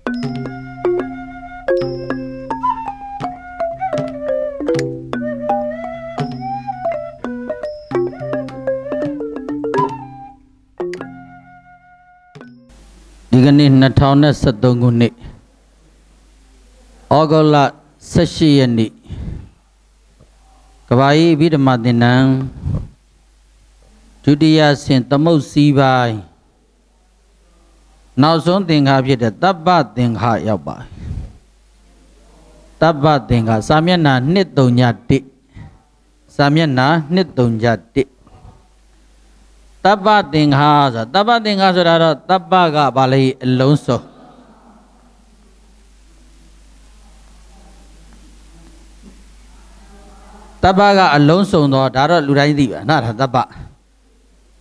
ဒီကနေ့2023ခုနှစ်ဩဂုတ်လ18ရက်နေ့ကဘာကြီးအဘိဓမ္မာသင်္นานဒုတိယဆင့်သမုတ်စီပိုင်းနောက်ဆုံးသင်္ခါဖြစ်တဲ့တပ္ပသင်္ခါရောက်ပါတပ္ပသင်္ခါစာမျက်နှာ131စာမျက်နှာ131တပ္ပသင်္ခါဆိုတပ္ပသင်္ခါဆိုတာတော့တပ္ပကဘာလဲအလုံးစုံတပ္ပကအလုံးစုံတော့ဒါတော့လူတိုင်းသိပါနော်ဒါတပ္ပ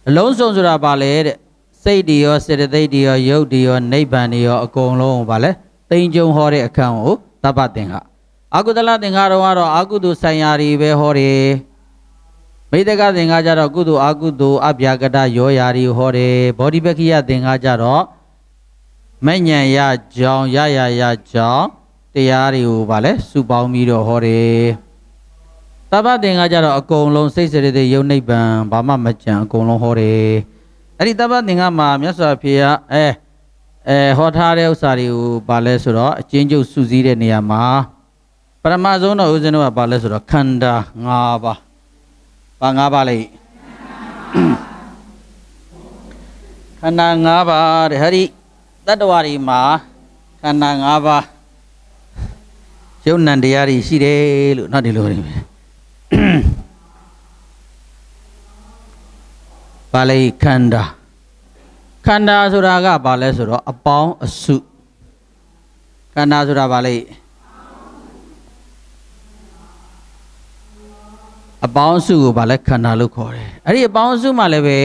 အလုံးစုံဆိုတာဘာလဲတဲ့စိတ်ဒီရောစေတသိက်ဒီရောယုတ်ဒီရော နိဗ္ဗာန်ဒီရော အကုန်လုံးဗာလဲတိမ်ကြုံဟောတဲ့အခန်းကိုသဗ္ဗသင်္ခအာကုသလသင်္ခါတော့ကတော့အာကုသူဆိုင်ရာတွေပဲဟောတယ်မိတ္တကသင်္ခါကြတော့ကုသူအာကုသူအပြာကတရောရာတွေဟောတယ်ဗောဓိပက္ခိယသင်္ခါကြတော့မဉ္ဉံရကြောင်းရရရကြောင်းတရားတွေကိုဗာလဲစုပေါင်းပြီးတော့ဟောတယ်သဗ္ဗသင်္ခါကြတော့အကုန်လုံးစိတ်စေတသိက်ယုတ်နိဗ္ဗာန်ဘာမှမကြံအကုန်လုံးဟောတယ်အဲ့ဒီတပ္ပသင်္ကမှာမြတ်စွာဘုရားအဲအဲဟောထားတဲ့ဥစ္စာတွေကိုဗာလဲဆိုတော့အချင်းချုပ်စုစည်းတဲ့နေရာမှာပရမဇုံတော်ဥစဉ်တော့ဗာလဲဆိုတော့ခန္ဓာ၅ပါးဗာ၅ပါးလိုက်ခန္ဓာ၅ပါးတဲ့ဟဲ့ဒီတတ္တဝါတွေမှာခန္ဓာ၅ပါးယုံ nant တရားတွေရှိတယ်လို့နော်ဒီလိုနေဘာလဲခန္ဓာခန္ဓာဆိုတာကဘာလဲဆိုတော့အပေါင်းအစုခန္ဓာဆိုတာဘာလဲအပေါင်းအစုကိုဘာလဲခန္ဓာလို့ခေါ်တယ်အဲ့ဒီအပေါင်းအစုမှလည်းပဲ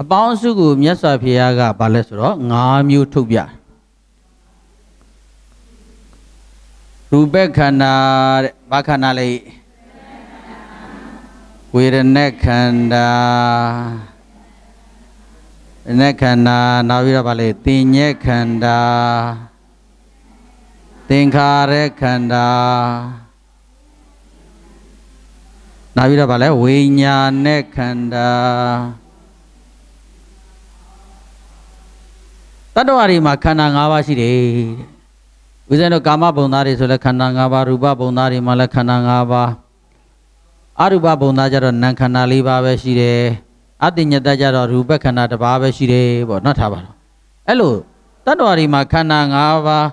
အပေါင်းအစုကိုမြတ်စွာဘုရားကဘာလဲဆိုတော့၅မျိုးထုတ်ပြရူပခန္ဓာတဲ့ဘာခန္ဓာလဲဝေဒနာခန္ဓာနဲ့ခန္ဓာနောက်ပြီးတော့ဗာလေတင်ညက်ခန္ဓာသင်္ခါရခန္ဓာနောက်ပြီးတော့ဗာလေဝိညာဏခန္ဓာတတ္တဝါတွေမှာခန္ဓာ၅ပါးရှိတယ်ဦးဇင်းတို့ကာမဘုံသားတွေဆိုလဲခန္ဓာ၅ပါးရူပဘုံသားတွေမှာလဲခန္ဓာ၅ပါးအရူပဘုံသားကြတော့နာမ်ခန္ဓာ၄ပါးပဲရှိတယ်အတိညာတကြတော့ရူပခန္ဓာတစ်ပါးပဲရှိတယ်ပေါ့နော်ထားပါတော့အဲ့လိုတတ္တဝါဒီမှာခန္ဓာ၅ပါး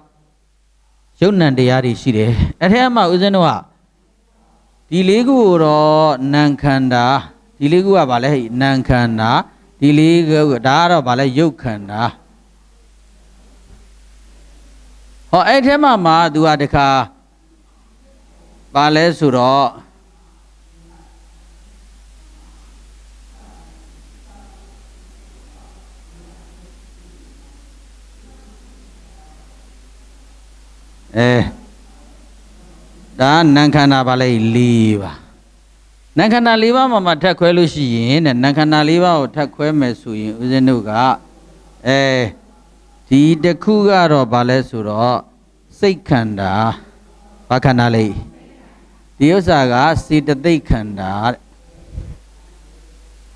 ယုတ်နံတရားတွေရှိတယ်အဲ့ထဲမှာဦးဇင်းတို့ကဒီလေးခုကိုတော့နံခန္ဓာဒီလေးခုကဗာလဲနံခန္ဓာဒီလေးခုဒါကတော့ဗာလဲယုတ်ခန္ဓာဟောအဲ့ထဲမှာမှာသူကတခါဗာလဲဆိုတော့အဲဒါနံခန္ဓာပါလေ၄ပါနံခန္ဓာ၄ပါးမှာမှထပ်ခွဲလို့ရှိရင်တဲ့နံခန္ဓာ၄ပါးကိုထပ်ခွဲမယ်ဆိုရင်ဦးဇင်းတို့ကအဲဒီတစ်ခုကတော့ဗာလဲဆိုတော့စိတ်ခန္ဓာဘာခန္ဓာလေးဒီဥစ္စာကစေတသိက်ခန္ဓာတဲ့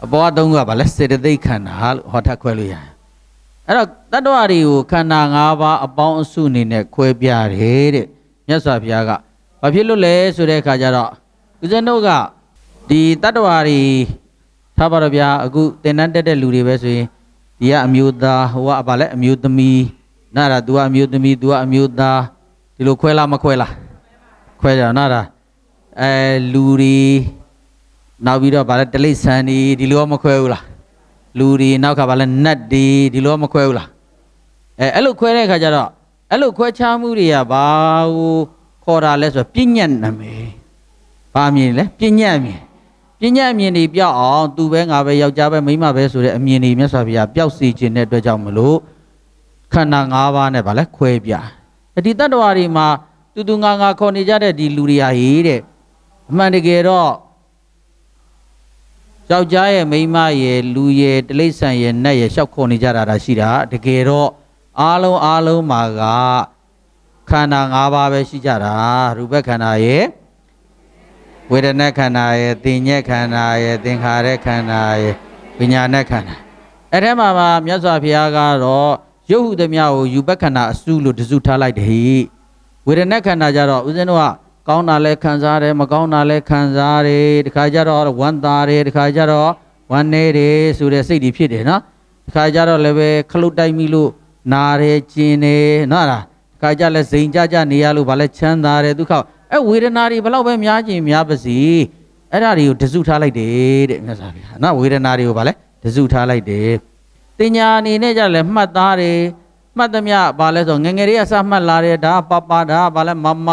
အပေါ်အသုံးကဗာလဲစေတသိက်ခန္ဓာလို့ဟောထပ်ခွဲလို့ရတယ်အဲ့တော့တတ္တဝါတွေကိုခန္ဓာ၅ပါးအပေါင်းအစုအနေနဲ့ခွဲပြတယ်တဲ့မြတ်စွာဘုရားကဘာဖြစ်လို့လဲဆိုတဲ့အခါကျတော့ဦးဇင်းတို့ကဒီတတ္တဝါတွေထားပါတော့ဗျာအခုသင်တန်းတက်တဲ့လူတွေပဲဆိုရင်ဒီကအမျိုးသားဟိုကဘာလဲအမျိုးသမီးနာတာ तू ကအမျိုးသမီး तू ကအမျိုးသားဒီလိုခွဲလားမခွဲလားခွဲကြနာတာအဲလူတွေနောက်ပြီးတော့ဗာလဲတလိဆန်နေဒီလိုမခွဲဘူးလားလူတွေနောက်ကဘာလဲနတ်တွေဒီလိုမခွဲဘူးလားအဲအဲ့လိုခွဲတဲ့အခါကျတော့အဲ့လိုခွဲခြားမှုတွေကဘာကိုခေါ်တာလဲဆိုတော့ပြဉ္ညတ်နာမည်ဘာမြင်လဲပြဉ္ညတ်မြင်ပြဉ္ညတ်မြင်တွေပြောက်အောင်သူပဲငါပဲယောက်ျားပဲမိန်းမပဲဆိုတဲ့အမြင်တွေမြတ်စွာဘုရားပျောက်စေခြင်းတဲ့အတွက်ကြောင့်မလို့ခန္ဓာ၅ပါးနဲ့ဗာလဲခွဲပြအဒီတတ္တဝါတွေမှာတူတူငါငါခေါ်နေကြတဲ့ဒီလူတွေဟာဟေးတဲ့အမှန်တကယ်တော့ယောက်ျားရဲ့မိန်းမရဲ့လူရဲ့တိလိษံရဲ့နတ်ရဲ့ရှောက်ခေါ်နေကြတာဒါရှိတာတကယ်တော့အားလုံးအားလုံးမှာကခန္ဓာ၅ပါးပဲရှိကြတာရူပခန္ဓာရဲ့ဝေဒနာခန္ဓာရဲ့သင်ညက်ခန္ဓာရဲ့သင်္ခါရခန္ဓာရဲ့ဝိညာဏခန္ဓာအဲ့ထဲမှာမှာမြတ်စွာဘုရားကတော့ရုပ်ဟုသမျှကိုယူပခန္ဓာအစုလို့တစုထားလိုက်တယ်ဟိဝေဒနာခန္ဓာကြတော့ဦးဇင်းတို့ကကောင်းတာလည်းခံစားတယ်မကောင်းတာလည်းခံစားတယ်တခါကြတော့ဝမ်းသာတယ်တခါကြတော့ဝမ်းနေတယ်ဆိုတဲ့စိတ်တွေဖြစ်တယ်နော်တခါကြတော့လည်းပဲခလုတ်တိုက်မိလို့နာတယ်ကျင်တယ်နော်လားတခါကြလည်းစိန်ကြကြနေရလို့ဗာလဲချမ်းသာတယ်ဒုက္ခအဲဝေဒနာတွေဘလောက်ပဲများခြင်းများပါစေအဲ့ဒါတွေကိုတစုထားလိုက်တယ်တဲ့မြတ်စွာဘုရားနော်ဝေဒနာတွေကိုဗာလဲတစုထားလိုက်တယ်တင်ညာအနေနဲ့ကြလည်းမှတ်သားတယ်မှတ်သမျှဗာလဲဆိုငငယ်လေးအစမှတ်လာတယ်ဒါပပဒါဗာလဲမမ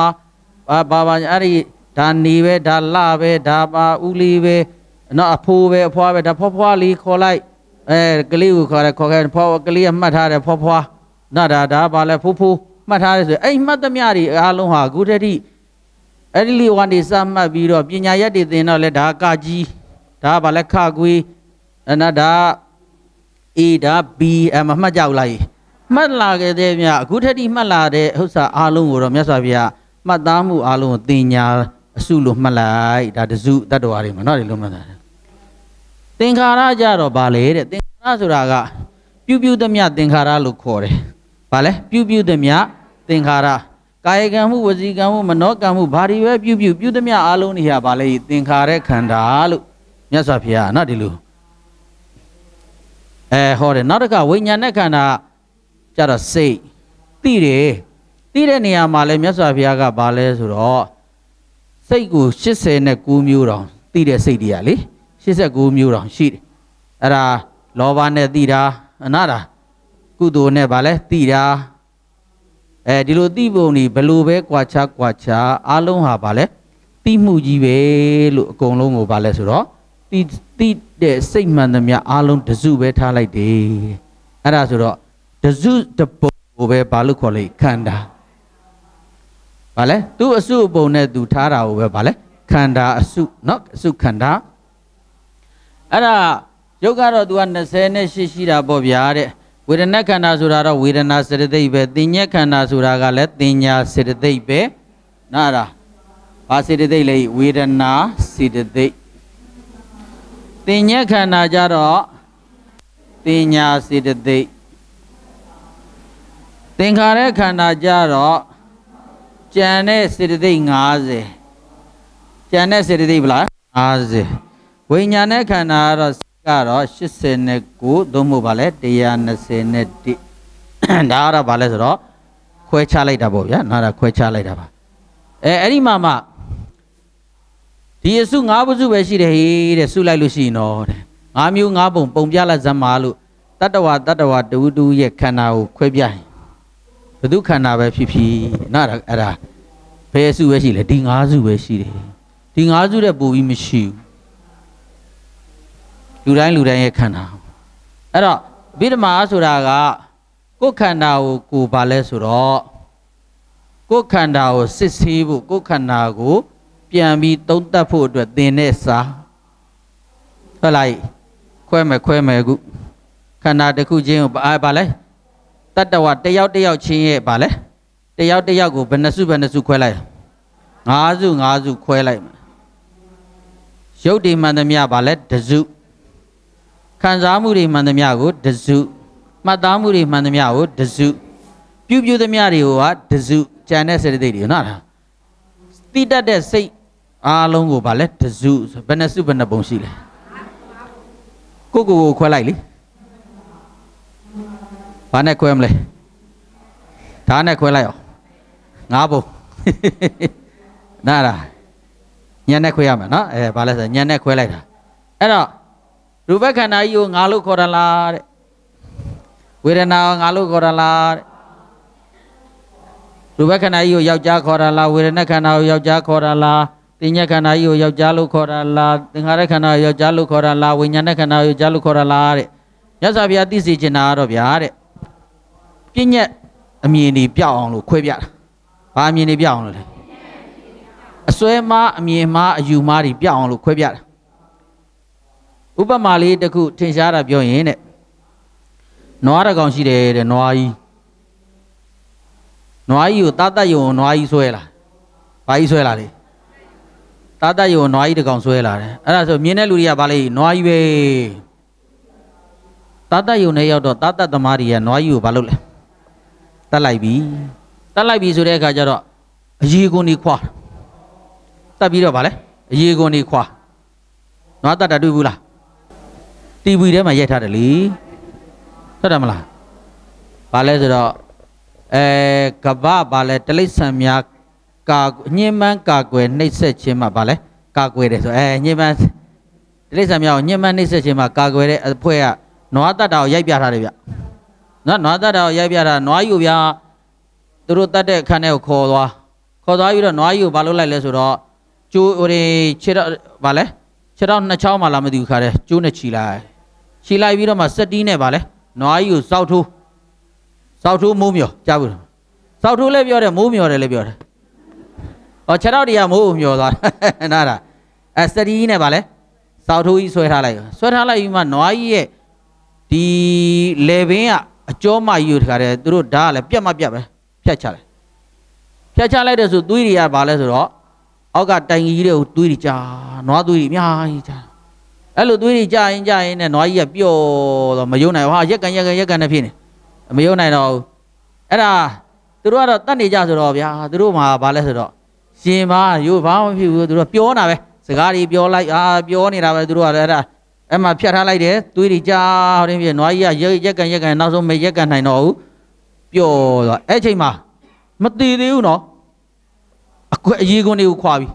ဘာဘာဘာအဲ့ဒီဒါနေပဲဒါလပဲဒါပါဦးလေးပဲနော်အဖိုးပဲအဖွားပဲဒါဖွားဖွားလေးခေါ်လိုက်အဲကလေးကိုခေါ်တယ်ခေါ်ခဲ့ဖွားကလေးကမှတ်ထားတယ်ဖွားဖွားနော်ဒါဒါဘာလဲဖူးဖူးမှတ်ထားတယ်ဆိုရင်အဲ့မှတ်သမျှတွေအားလုံးဟာအခုတည်းထိအဲ့ဒီလေးကနေစမှတ်ပြီးတော့ပညာရက်တွေသင်တော့လဲဒါကကြီးဒါဘာလဲခကွေးအနာဒါ A ဒါ B အမမှတ်ကြဘူးလားမှတ်လာခဲ့တဲ့မြအခုထက်ထိမှတ်လာတဲ့ဥစ္စာအားလုံးကိုတော့မြတ်စွာဘုရားမှတ်သားမှုအလုံးကိုတင်ညာအစုလို့မှတ်လိုက်ဒါတစုတတ္တဝါတွေမှာနော်ဒီလိုမှတ်တာသင်္ခါရကြတော့ဗာလေတဲ့သင်္ခါရဆိုတာကပြုပြုသမျှသင်္ခါရလို့ခေါ်တယ်ဗာလဲပြုပြုသမျှသင်္ခါရကာယကံမှုဝစီကံမှုမနောကံမှုဘာတွေပဲပြုပြုပြုသမျှအလုံးတွေဟာဗာလေသင်္ခါရခန္ဓာလို့မြတ်စွာဘုရားနော်ဒီလိုအဲဟောတယ်နောက်တစ်ခါဝိညာဉ်နဲ့ခန္ဓာကြတော့စိတ်သိတယ်သိတဲ့နေရာမှာလည်းမြတ်စွာဘုရားကဘာလဲဆိုတော့စိတ်ကို89မျိုးတောင်သိတဲ့စိတ်တရားလေ89မျိုးတောင်ရှိတယ်အဲ့ဒါလောဘနဲ့သိတာအနာတာကုသိုလ်နဲ့ဗာလဲသိတာအဲဒီလိုသိပုံนี่ဘလို့ပဲကြွာချကြွာချအလုံးဟာဗာလဲသိမှုကြီးပဲလို့အကုန်လုံးကိုဗာလဲဆိုတော့သိသိတဲ့စိတ်မှန်သမျှအလုံးတစုပဲထားလိုက်တယ်အဲ့ဒါဆိုတော့တစုတပုံကိုပဲဗာလို့ခေါ်လိုက်ခန္ဓာဘာလဲသူ့အစုအပုံနဲ့သူထားတာကိုပဲဘာလဲခန္ဓာအစုเนาะအစုခန္ဓာအဲ့ဒါယုတ်ကတော့ तू က20နဲ့ရှိရှိတာပေါ့ဗျာတဲ့ဝေဒနာခန္ဓာဆိုတာတော့ဝေဒနာစေတသိက်ပဲတင်ညက်ခန္ဓာဆိုတာကလည်းတင်ညာစေတသိက်ပဲနားလားဘာစေတသိက်လဲဝေဒနာစေတသိက်တင်ညက်ခန္ဓာကြတော့တင်ညာစေတသိက်သင်္ခါရခန္ဓာကြတော့ကျန်တဲ့စေတသိက်90ကျန်တဲ့စေတသိက်ဘလား90ဝိညာဉ်နဲ့ခန္ဓာကတော့ကတော့89သို့မဟုတ်ဗာလဲ121ဒါကတော့ဗာလဲဆိုတော့ခွဲခြားလိုက်တာပေါ့ဗျာနော်ဒါခွဲခြားလိုက်တာပါအဲအဲ့ဒီမှာမှဒီအစု9ပုစုပဲရှိတယ်ဟေးတဲ့စုလိုက်လို့ရှိရင်တော့တဲ့9မျိုး9ပုံပုံပြလိုက်စမ်းပါလို့တတ္တဝတတ္တဝတဝတူရဲ့ခန္ဓာကိုခွဲပြရင်ဘသူခန္ဓာပဲဖြစ်ဖြစ်နော်အဲ့ဒါဘယ်စုပဲရှိလဲဒီ၅စုပဲရှိတယ်ဒီ၅စုတဲ့ပုံပြီးမရှိဘူးလူတိုင်းလူတိုင်းရဲ့ခန္ဓာအဲ့တော့ဗိဓမာဆိုတာကကိုယ်ခန္ဓာကို ကိုဘာလဲဆိုတော့ကိုယ်ခန္ဓာကိုစစ်ဆေးဖို့ကိုယ်ခန္ဓာကို ပြန်ပြီး သုံးသပ်ဖို့အတွက်သင်တဲ့စာဟုတ်လားခွဲမယ်ခွဲမယ်အခုခန္ဓာတစ်ခုချင်းကိုဘာလဲတတ္တဝတယောက်တယောက်ချင်းရဲ့ဗာလဲတယောက်တယောက်ကိုဘယ်နှစုဘယ်နှစုခွဲလိုက်ငါးစုငါးစုခွဲလိုက်မှာရုပ်တွေမှန်သမျှဗာလဲတစုခံစားမှုတွေမှန်သမျှကို တစုမှတ်သားမှုတွေမှန်သမျှကိုတစုပြုပြုသမျှတွေကိုကတစုကြံတဲ့စေတသိက်တွေနော်လားတိတတ်တဲ့စိတ်အားလုံးကိုဗာလဲတစုဘယ်နှစုဘယ်နှပုံရှိလဲကိုကိုကိုခွဲလိုက်လေဘာနဲ့ခွဲမလဲဓာတ်နဲ့ခွဲလိုက်အောင်ငါးပုံနားလားညံနဲ့ခွဲရမယ်နော်အဲဘာလဲဆိုညံနဲ့ခွဲလိုက်တာအဲ့တော့ရူပခန္ဓာကြီးကိုငါလို့ခေါ်ရလားတဲ့ဝေဒနာကိုငါလို့ခေါ်ရလားတဲ့ရူပခန္ဓာကြီးကိုယောက်ျားခေါ်ရလားဝေဒနာခန္ဓာကိုယောက်ျားခေါ်ရလားတင်ညာခန္ဓာကြီးကိုယောက်ျားလို့ခေါ်ရလားသင်္ခါရခန္ဓာကိုယောက်ျားလို့ခေါ်ရလားဝိညာဉ်ခန္ဓာကိုယောက်ျားလို့ခေါ်ရလားတဲ့မြတ်စွာဘုရားသိစေချင်တာကတော့ဗျာတဲ့ပြညတ်အမြင်တွေပြောက်အောင်လို့ခွဲပြတာဘာအမြင်တွေပြောက်အောင်လို့လဲအစွဲမားအမြင်မားအယူမားတွေပြောက်အောင်လို့ခွဲပြတာဥပမာလေးတစ်ခုထင်ရှားတာပြောရင်တဲ့နွားတစ်ကောင်ရှိတယ်တဲ့နွားကြီးနွားကြီးကိုတာတတ်ယုံနွားကြီးဆွဲလာဘာကြီးဆွဲလာလဲတာတတ်ယုံနွားကြီးတစ်ကောင်ဆွဲလာတယ်အဲ့ဒါဆိုမြင်တဲ့လူတွေကဘာလဲနွားကြီးပဲတာတတ်ယုံနဲ့ရောက်တော့တာတတ်သမားတွေကနွားကြီးကိုဘာလုပ်လဲတတ်လိုက်ပြီတတ်လိုက်ပြီဆိုတဲ့အခါကျတော့အရေကုန်နေခွာတတ်ပြီးတော့ဗာလဲအရေကုန်နေခွာနွားတတ်တာတွေ့ဘူးလားတီဗီထဲမှာရိုက်ထားတယ်လေဟုတ်တယ်မလားဗာလဲဆိုတော့အဲကဗဗာလဲတလိษံများကာအညင်မန်းကာကွယ်နှိပ်ဆက်ခြင်းမှာဗာလဲကာကွယ်တယ်ဆိုအဲညင်မန်းတလိษံများကိုညင်မန်းနှိပ်ဆက်ခြင်းမှာကာကွယ်တဲ့အဖွဲ့ကနွားတတ်တာကိုရိုက်ပြထားတယ်ဗျနော်နွားတက်တာကိုရိုက်ပြတာနွားယူဗျာသူတို့တက်တဲ့အခန်းထဲကိုခေါ်သွားခေါ်သွားပြီးတော့နွားယူဘာလုပ်လိုက်လဲဆိုတော့ကျိုးဟိုဒီခြေတော့ဗာလဲခြေတော့နှစ်ချောင်းမှလာမသိဘူးခါတဲ့ကျိုးနဲ့ခြီလိုက်ခြီလိုက်ပြီးတော့မှစက်တီးနဲ့ဗာလဲနွားယူစောက်ထိုးစောက်ထိုးမိုးမြော်ကြားဘူးစောက်ထိုးလည်းပြောတယ်မိုးမြော်တယ်လည်းပြောတယ်ဟောခြေတော့တရားမိုးမြော်သွားနားလားအဲစက်တီးနဲ့ဗာလဲစောက်ထိုးကြီးဆွဲထားလိုက် ဆွဲထားလိုက်ပြီးမှနွားကြီးရဲ့ဒီလေဘင်းကအကျောမကြီးကိုတခါတည်းသူတို့ဓာတ်ကလည်းပြက်မပြက်ပဲဖြတ်ချလိုက်ဖြတ်ချလိုက်တဲ့ဆိုသွေးတွေကဘာလဲဆိုတော့အောက်ကတိုင်ကြီးတွေကိုသွေးတွေကြာနွားသွေးတွေအများကြီးကြာအဲ့လိုသွေးတွေကြာရင်ကြာရင်နဲ့နွားကြီးကပျော်တော့မယုံနိုင်ဘူးဟာရက်ကန်ရက်ကန်ရက်ကန်နဲ့ဖြစ်နေမယုံနိုင်တော့ဘူးအဲ့ဒါသူတို့ကတော့တတ်နေကြဆိုတော့ဗျာသူတို့မှာဘာလဲဆိုတော့ရှင်ပါရိုးဘာမှမဖြစ်ဘူးသူတို့ပြောတာပဲစကားတွေပြောလိုက်အာပြောနေတာပဲသူတို့ကလည်းအဲ့ဒါအဲ့မှာဖြတ်ထားလိုက်တယ်သွေးတွေကြာတဲ့ပြည့်နွားကြီးကရက်ကန်ရက်ကန်နောက်ဆုံးမရက်ကန်နိုင်တော့ဘူးပျော်သွားအဲ့ချိန်မှာမတည်သေးဘူးနော်အကွက်အရေးခွန်းတွေကိုခွာပြီ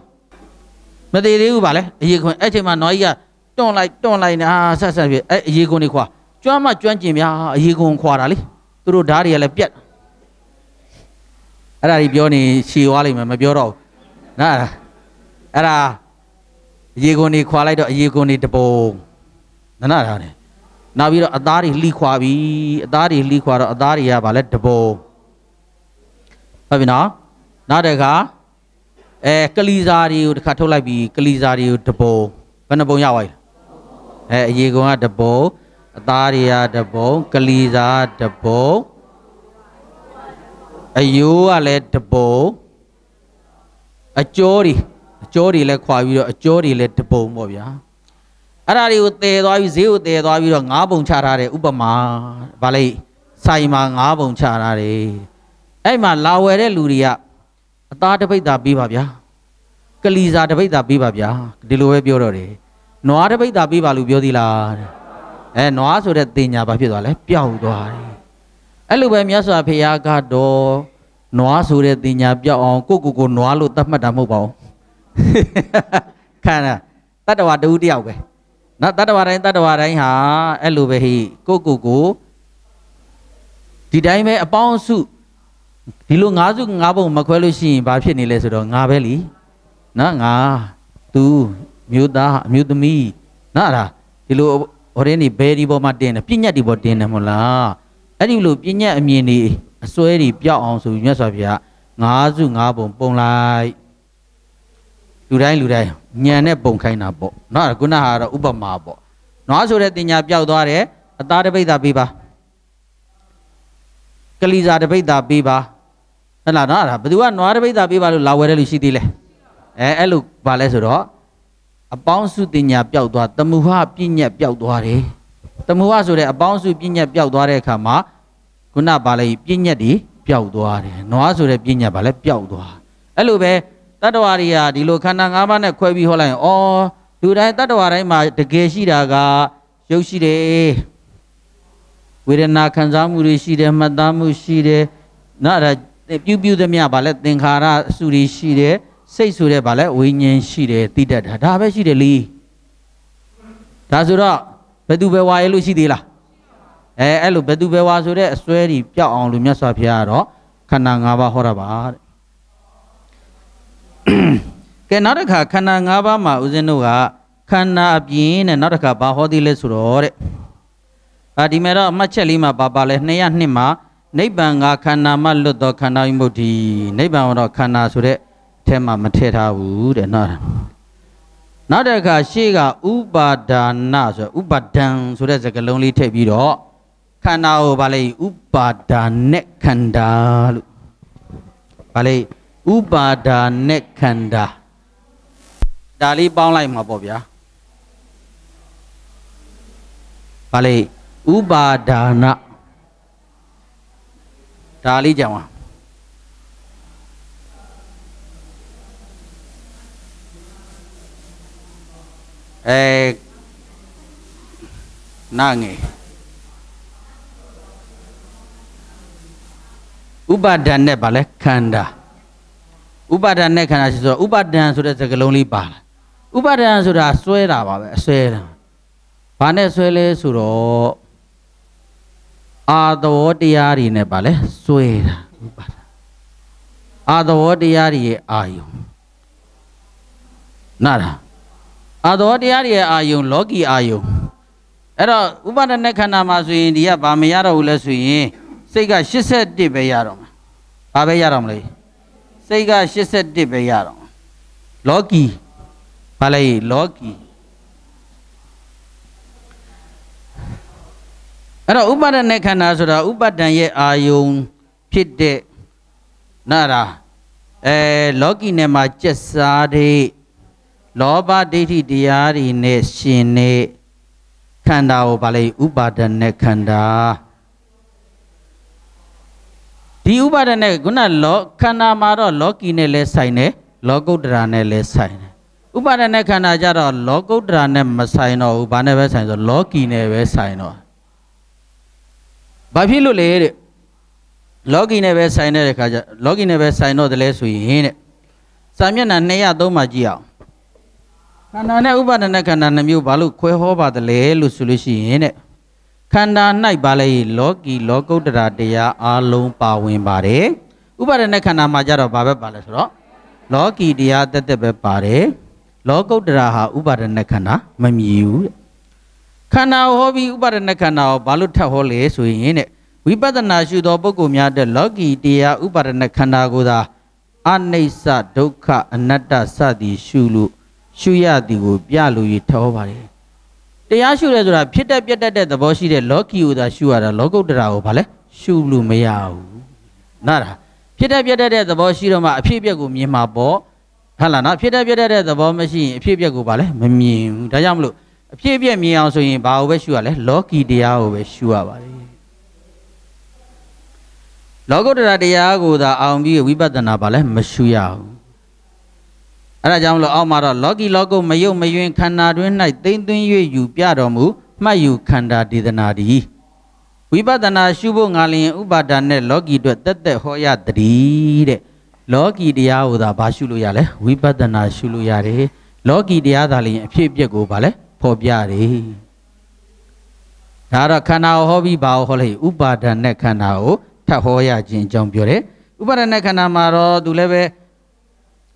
မတည်သေးဘူးဗာလဲအရေးခွန်းအဲ့ချိန်မှာနွားကြီးကတွန့်လိုက်တွန့်လိုက်နေအာဆက်ဆက်ပြည့်အဲ့အရေးခွန်းတွေခွာ ကျွမ်းမကျွမ်းကျင်ဗျာအရေးခွန်းခွာတာလေသူတို့ဓာတ်တွေကလည်းပြက်အဲ့ဒါကြီးပြောနေရှည်သွားလိမ့်မယ်မပြောတော့ဘူးနားအဲ့ဒါအရေးခွန်းတွေခွာလိုက်တော့အရေးခွန်းတွေတပုံနနထားတယ်နောက်ပြီးတော့အသားတွေလှီခွာပြီအသားတွေလှီခွာတော့အသားတွေကဗာလဲတဘုံဟုတ်ပြီနော်နောက်တစ်ခါအဲကလီစာတွေကိုတစ်ခါထုတ်လိုက်ပြီးကလီစာတွေကိုတဘုံဘယ်နှဘုံရောက်သွားလဲအဲအရေကုန်ကတဘုံအသားတွေကတဘုံကလီစာတဘုံအယိုးကလည်းတဘုံအကျော်တွေအကျော်တွေလည်းခွာပြီးတော့အကျော်တွေလည်းတဘုံပေါ့ဗျာအဲ့ဒါတွေကိုတည်သွားပြီးဈေးကိုတည်သွားပြီးတော့ငါးပုံချထားတယ်ဥပမာဗာလိုက်ဆိုင်မှာငါးပုံချထားတယ်အဲ့မှာလာဝယ်တဲ့လူတွေကအသားတစ်ပိတ်သာပေးပါဗျာကလီစာတစ်ပိတ်သာပေးပါဗျာဒီလိုပဲပြောတော့တယ်နွားတစ်ပိတ်သာပေးပါလို့ပြောသီလားအဲနွားဆိုတဲ့တင်ညာဘာဖြစ်သွားလဲပျောက်သွားတယ်အဲ့လိုပဲမြတ်စွာဘုရားကတော့နွားဆိုတဲ့တင်ညာပျောက်အောင်ကိုကိုကိုနွားလို့သတ်မှတ်တာမဟုတ်ပါဘူးခန္ဓာတတ္တဝါတူတယောက်ပဲနော်တတ္တဝါတိုင်းတတ္တဝါတိုင်းဟာအဲ့လိုပဲဟိကိုကိုကိုဒီတိုင်းပဲအပေါင်းစုဒီလိုငါးစုငါးပုံမခွဲလို့ရှိရင်ဘာဖြစ်နေလဲဆိုတော့ငါပဲလीနော်ငါ तू မြို့သားအမျိုးသမီးနော်အဲ့ဒါဒီလိုဟိုရင်းနေဘယ်ဒီပေါ်မှာတင်းတယ်ပြညတ်ဒီပေါ်တင်းတယ်မဟုတ်လားအဲ့ဒီလိုပြညတ်အမြင်တွေအစွဲတွေပြောက်အောင်ဆိုပြီးမြတ်စွာဘုရားငါးစုငါးပုံပုံလိုက်လူတိုင်းလူတိုင်းညံနဲ့ပုံခိုင်းတာပေါ့နော်ခုနဟာတော့ဥပမာ ပေါ့နွားဆိုတဲ့တင်ညာပြောက်သွားတယ်အသားတပိတ်သာပေးပါကလီစာတပိတ်သာပေးပါဟဲ့လားနော်အဲ့ဒါဘသူကနွားတပိတ်သာပေးပါလို့လာဝယ်တယ်လို့ရှိသေးလဲအဲအဲ့လိုပါလဲဆိုတော့အပေါင်းစုတင်ညာပြောက်သွားတမှုဟပြည့်ညက်ပြောက်သွားတယ်တမှုဟဆိုတဲ့အပေါင်းစုပြည့်ညက်ပြောက်သွားတဲ့အခါမှာခုနပါလဲပြည့်ညက်တွေပြောက်သွားတယ်နွားဆိုတဲ့ပြည့်ညက်ပါလဲပြောက်သွားအဲ့လိုပဲတ္တဝါတွေဟာဒီလိုခန္ဓာ၅ပါးနဲ့ခွဲပြီးဟောလိုက်ရင်အော်လူတိုင်းတတ္တဝါတိုင်းမှာတကယ်ရှိတာကရုပ်ရှိတယ်ဝေဒနာခံစားမှုတွေရှိတယ်မှတ်သားမှုရှိတယ်နော်အဲ့ဒါပြုပြုသမျှဗာလဲသင်္ခါရအစုတွေရှိတယ်စိတ်ဆိုတဲ့ဗာလဲဝိညာဉ်ရှိတယ်သိတတ်တာဒါပဲရှိတယ်လေဒါဆိုတော့ဘယ်သူပဲဝါရဲလို့ရှိသေးလားအဲအဲ့လိုဘယ်သူပဲဝါဆိုတဲ့အစွဲတွေပျောက်အောင်လို့မြတ်စွာဘုရားကတော့ခန္ဓာ၅ပါးဟောတာပါတဲ့ကဲနောက်တစ်ခါခန္ဓာ၅ပါးမှာဦးဇင်းတို့ကခန္ဓာအပြင်နဲ့နောက်တစ်ခါဘာဟောသည်လဲဆိုတော့တဲ့အာဒီမဲ့တော့အမှတ်ချက်လေးမှာပါပါလဲ202မှာနိဗ္ဗာန်ကခန္ဓာမှလွတ်သောခန္ဓာဝိမု ക്തി နိဗ္ဗာန်တော့ခန္ဓာဆိုတဲ့ထဲမှာမထည့်ထားဘူးတဲ့နော်နောက်တစ်ခါရှေ့ကဥပါဒါနဆိုဥပါဒံဆိုတဲ့စကားလုံးလေးထည့်ပြီးတော့ခန္ဓာကိုဗာလေဥပါဒါနဲ့ခန္ဓာလို့ဗာလေဥပါဒာနဲ့ခန္ဓာဒါလေးပေါင်းလိုက်မှာပေါ့ဗျာပါလေဥပါဒာနာဒါလေးကြောင်ပါအဲနာငယ်ဥပါဒဏ်နဲ့ဗာလဲခန္ဓာဥပါဒဏ်နဲ့ခန္ဓာရှိဆိုတော့ဥပါဒဏ်ဆိုတဲ့စကားလုံးလေးပါလာဥပါဒဏ်ဆိုတာဆွဲတာပါပဲအဆွဲတာဘာနဲ့ဆွဲလဲဆိုတော့အာသဝတရားတွေနဲ့ပါလဲဆွဲတာဥပါဒဏ်အာသဝတရားတွေရဲ့အာယုံနားလားအာသဝတရားတွေရဲ့အာယုံလောကီအာယုံအဲ့တော့ဥပါဒဏ်နဲ့ခန္ဓာမှာဆိုရင်ဒီကဘာမရတော့ဘူးလဲဆိုရင်စိတ်က81ပဲရတော့မှာဘာပဲရတော့မလဲစိတ်က81ပဲရတော့လောကီဘာလဲလောကီအဲ့တော့ဥပါဒနဲ့ခန္ဓာဆိုတာ ဥပါဒံရဲ့အာယုံ ဖြစ်တဲ့နာရာအဲလောကီနဲ့မှာကျက်စားတဲ့လောဘဒိဋ္ဌိတရားတွေနဲ့ရှင်နေခန္ဓာကိုဗာလေဥပါဒနဲ့ခန္ဓာဒီဥပါဒနဲ့ခုနလောခန္ဓာမှာတော့လောကီနဲ့လည်းဆိုင်တယ်လောကုတ္တရာနဲ့လည်းဆိုင်တယ်ဥပါဒနဲ့ခန္ဓာကြတော့လောကုတ္တရာနဲ့မဆိုင်တော့ဘူးဘာနဲ့ပဲဆိုင်ဆိုလောကီနဲ့ပဲဆိုင်တော့ဘာဖြစ်လို့လဲတဲ့လောကီနဲ့ပဲဆိုင်တဲ့ခါကျလောကီနဲ့ပဲဆိုင်တော့တလဲဆိုရင်တဲ့စာမျက်နှာ203မှာကြည့်အောင်ခန္ဓာနဲ့ဥပါဒနဲ့ခန္ဓာနှမျိုးဘာလို့ခွဲဟောပါတယ်လဲလို့ဆိုလို့ရှိရင်တဲ့ခန္ဓာ၌ပါလေလောကီ လောကုတ္တရာတရားအလုံးပါဝင်ပါတယ်ဥပါဒณะခန္ဓာမှာကြတော့ဘာပဲပါလဲဆိုတော့လောကီတရားတက်တက်ပဲပါတယ်လောကုတ္တရာဟာ ဥပါဒณะခန္ဓာမမြည်ဘူးခန္ဓာဟောပြီးဥပါဒณะခန္ဓာကိုဘာလို့ထပ်ဟောလဲဆိုရင်တဲ့ဝိပဿနာရှုသောပုဂ္ဂိုလ်များတဲ့လောကီတရားဥပါဒณะခန္ဓာကိုသာ အနိစ္စဒုက္ခအနတ္တစသည် ရှုလို့ရှုရသည်ကို ပြလို့ရထဟောပါတယ်တရားရှုရဲဆိုတာဖြစ်တတ်ပြတ်တတ်တဲ့သဘောရှိတဲ့လောကီကိုသာရှုရတာလောကုတ္တရာကိုဗာလဲရှုလို့မရဘူးနားလားဖြစ်တတ်ပြတ်တတ်တဲ့သဘောရှိတော့မှအဖြစ်အပျက်ကိုမြင်မှာပေါ့ဟုတ်လားနော်ဖြစ်တတ်ပြတ်တတ်တဲ့သဘောမရှိရင်အဖြစ်အပျက်ကိုဗာလဲမမြင်ဘူးဒါကြောင့်မလို့အဖြစ်အပျက်မြင်အောင်ဆိုရင်ဘာကိုပဲရှုရလဲလောကီတရားကိုပဲရှုရပါတယ်လောကုတ္တရာတရားကိုသာအောင်ပြီးဝိပဿနာဗာလဲမရှုရဘူးအဲ့ဒါကြောင့်မလို့အောက်မှာတော့လောကီလောကုတ်မယုတ်မယွင်းခန္ဓာတွင်၌တိမ့်သွင်း၍ယူပြတော်မူမှတ်ယူခန္ဓာဒေသနာတည်းဝိပဿနာရှုဖို့ငါလျင်ဥပါဒာနဲ့လောကီအတွက်တက်တက်ဟောရတည်းတဲ့လောကီတရားဟောတာဘာရှုလို့ရလဲဝိပဿနာရှုလို့ရတယ်လောကီတရားသာလျင်အဖြစ်အပျက်ကိုဘာလဲဖော်ပြတယ်ဒါတော့ခန္ဓာကိုဟောပြီးဘာကိုဟောလဲဥပါဒာနဲ့ခန္ဓာကိုထပ်ဟောရခြင်းအကြောင်းပြောတယ်ဥပါဒာနဲ့ခန္ဓာမှာတော့သူလည်းပဲ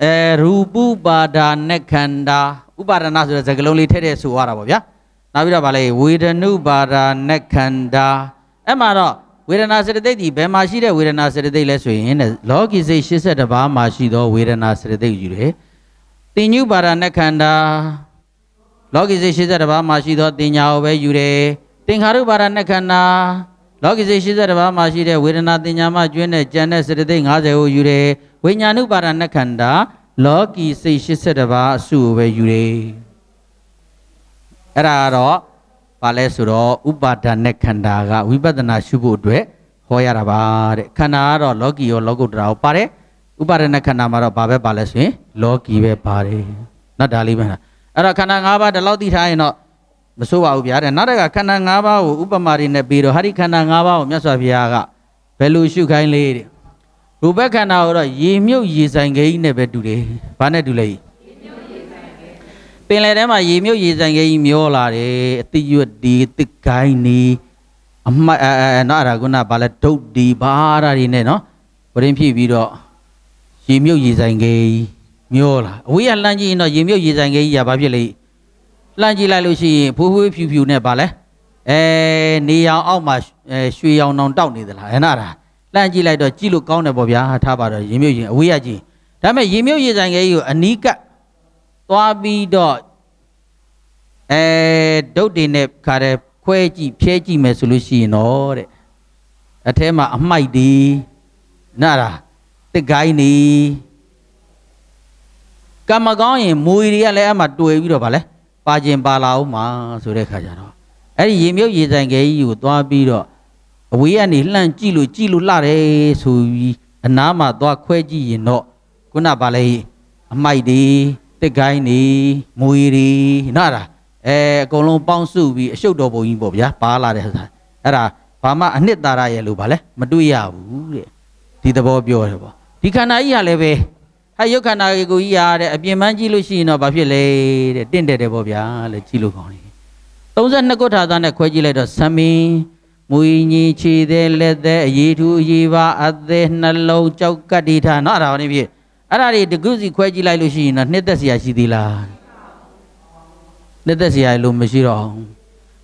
အဲရူပပါဒာနခန္ဓာဥပါဒနာဆိုတဲ့စကားလုံးလေးထည့်ထည့်ဆိုရတာပေါ့ဗျာနောက်ပြီးတော့ဗာလေဝေဒနုပါဒာနခန္ဓာအဲ့မှာတော့ဝေဒနာစရတိတ်ဒီဘယ်မှာရှိတဲ့ဝေဒနာစရတိတ်လဲဆိုရင်တဲ့လောကီစိတ်82ပါးမှာရှိသောဝေဒနာစရတိတ်ယူတယ်တင်ညုပါဒာနခန္ဓာလောကီစိတ်82ပါးမှာရှိသောတင်ညာကိုပဲယူတယ်တင်္ခါရုပါဒာနခန္ဓာလောကီစိတ်80ပါးမှာရှိတဲ့ဝေဒနာတင်ညာမှကျွင်းတဲ့ကြံတဲ့စေတသိက်90ကိုယူတယ်ဝိညာဉ်ဥပါဒณခန္ဓာလောကီစိတ်80ပါးအစုကိုပဲယူတယ်အဲ့ဒါကတော့ဘာလဲဆိုတော့ဥပါဒณခန္ဓာကဝိပဿနာရှုဖို့အတွက်ဟောရတာပါတဲ့ခန္ဓာကတော့လောကီရော လောကုတ္တရာကိုပါတယ်ဥပါဒณခန္ဓာမှာတော့ဘာပဲပါလဲဆိုရင်လောကီပဲပါတယ်နော်ဒါလေးပဲအဲ့တော့ခန္ဓာ၅ပါးဒီလောက်သိထားရင်တော့မဆိုးပါဘူးဗျာတဲ့နောက်တက်ကခန္ဓာ၅ပါးကိုဥပမာတွေနဲ့ပြီးတော့ဟာဒီခန္ဓာ၅ပါးကိုမြတ်စွာဘုရားကဘယ်လိုရှုခိုင်းလေးတဲ့ရူပခန္ဓာကိုတော့ရေမြုပ် ရေဆိုင်ကြီးနဲ့ပဲတူတယ်ဘာနဲ့တူလဲပင်လယ်ထဲမှာရေမြုပ်ရေဆိုင်ကြီးမျောလာတယ်အတိရွတ်ဒီတစ်ကိုင်းနီအမှတ်အဲနော်အရာကုဏဘာလဲဒုတ်ဒီဘာရာတွေနဲ့နော်ဝရင်ဖြည့်ပြီးတော့ရေမြုပ်ရေဆိုင်ကြီးမျောလာအဝေးကလှမ်းကြည့်ရင်တော့ရေမြုပ်ရေဆိုင်ကြီးကဘာဖြစ်လဲလှမ်းကြည့်လိုက်လို့ရှိရင်ဖိုးဖိုးဖြူဖြူနဲ့ပါလဲအဲနေရောင်အောက်မှာရွှေရောင်နောင်တောက်နေသလားဟဲ့နာလားလှမ်းကြည့်လိုက်တော့ကြည့်လို့ကောင်းတယ်ပေါ့ဗျာထားပါတော့ရင်မြုပ်ရင်အဝေးရကြည့်ဒါပေမဲ့ရင်မြုပ်ရေဆိုင်ကလေးကိုအနီးကပ်သွားပြီးတော့အဲဒုတ်တွေနဲ့ခါတဲ့ခွဲကြည့်ဖြဲကြည့်မယ်ဆိုလို့ရှိရင်တော့တဲ့အထဲမှာအမိုက်ဒီနာလားတစ်ကိုင်းနေကမ္မကောင်းရင်မွေတွေကလည်းအမှတွေ့ပြီးတော့ဗာလဲပါကျင်ပါလာအောင်မှာဆိုတဲ့ခါကျတော့အဲ့ဒီရေမြုပ်ရေဆိုင်ကလေးကြီးကိုသွားပြီးတော့အဝေးကနေလှမ်းကြည့်လို့ကြည့်လို့လှတယ်ဆိုပြီးအနားမှာသွားခွဲကြည့်ရင်တော့ခုနဗာလဲအမိုက်တွေတက်ကိုင်းတွေမွေတွေနော်လားအဲအကုန်လုံးပေါင်းစုပြီးအရှုပ်တော်ပုံကြီးပေါ့ဗျာပါလာတဲ့ဟာအဲ့ဒါဘာမှအနှစ်သာရရဲ့လို့ဗာလဲမတွေ့ရဘူးတဲ့ဒီသဘောပြောတယ်ပေါ့ဒီခန္ဓာကြီးကလည်းပဲအဲယုတ်ခန္ဓာကိုကြီးရတဲ့အပြင်ပန်းကြည့်လို့ရှိရင်တော့ဘာဖြစ်လဲတဲ့တင့်တယ်တယ်ပေါ့ဗျာလို့ကြည့်လို့ကောင်းတယ်32ကုဋ္ဌာသနဲ့ခွဲကြည့်လိုက်တော့သမီးမူညင်ခြေသေးလက်သေးအရေးထူးအရေးပါအသေးနှလုံးကြောက်ကတိထာနော်အဲ့ဒါဘာနည်းဖြစ်အဲ့ဒါတွေတကုစီခွဲကြည့်လိုက်လို့ရှိရင်တော့နှစ်သက်စရာရှိသေးလားနှစ်သက်စရာလို့မရှိတော့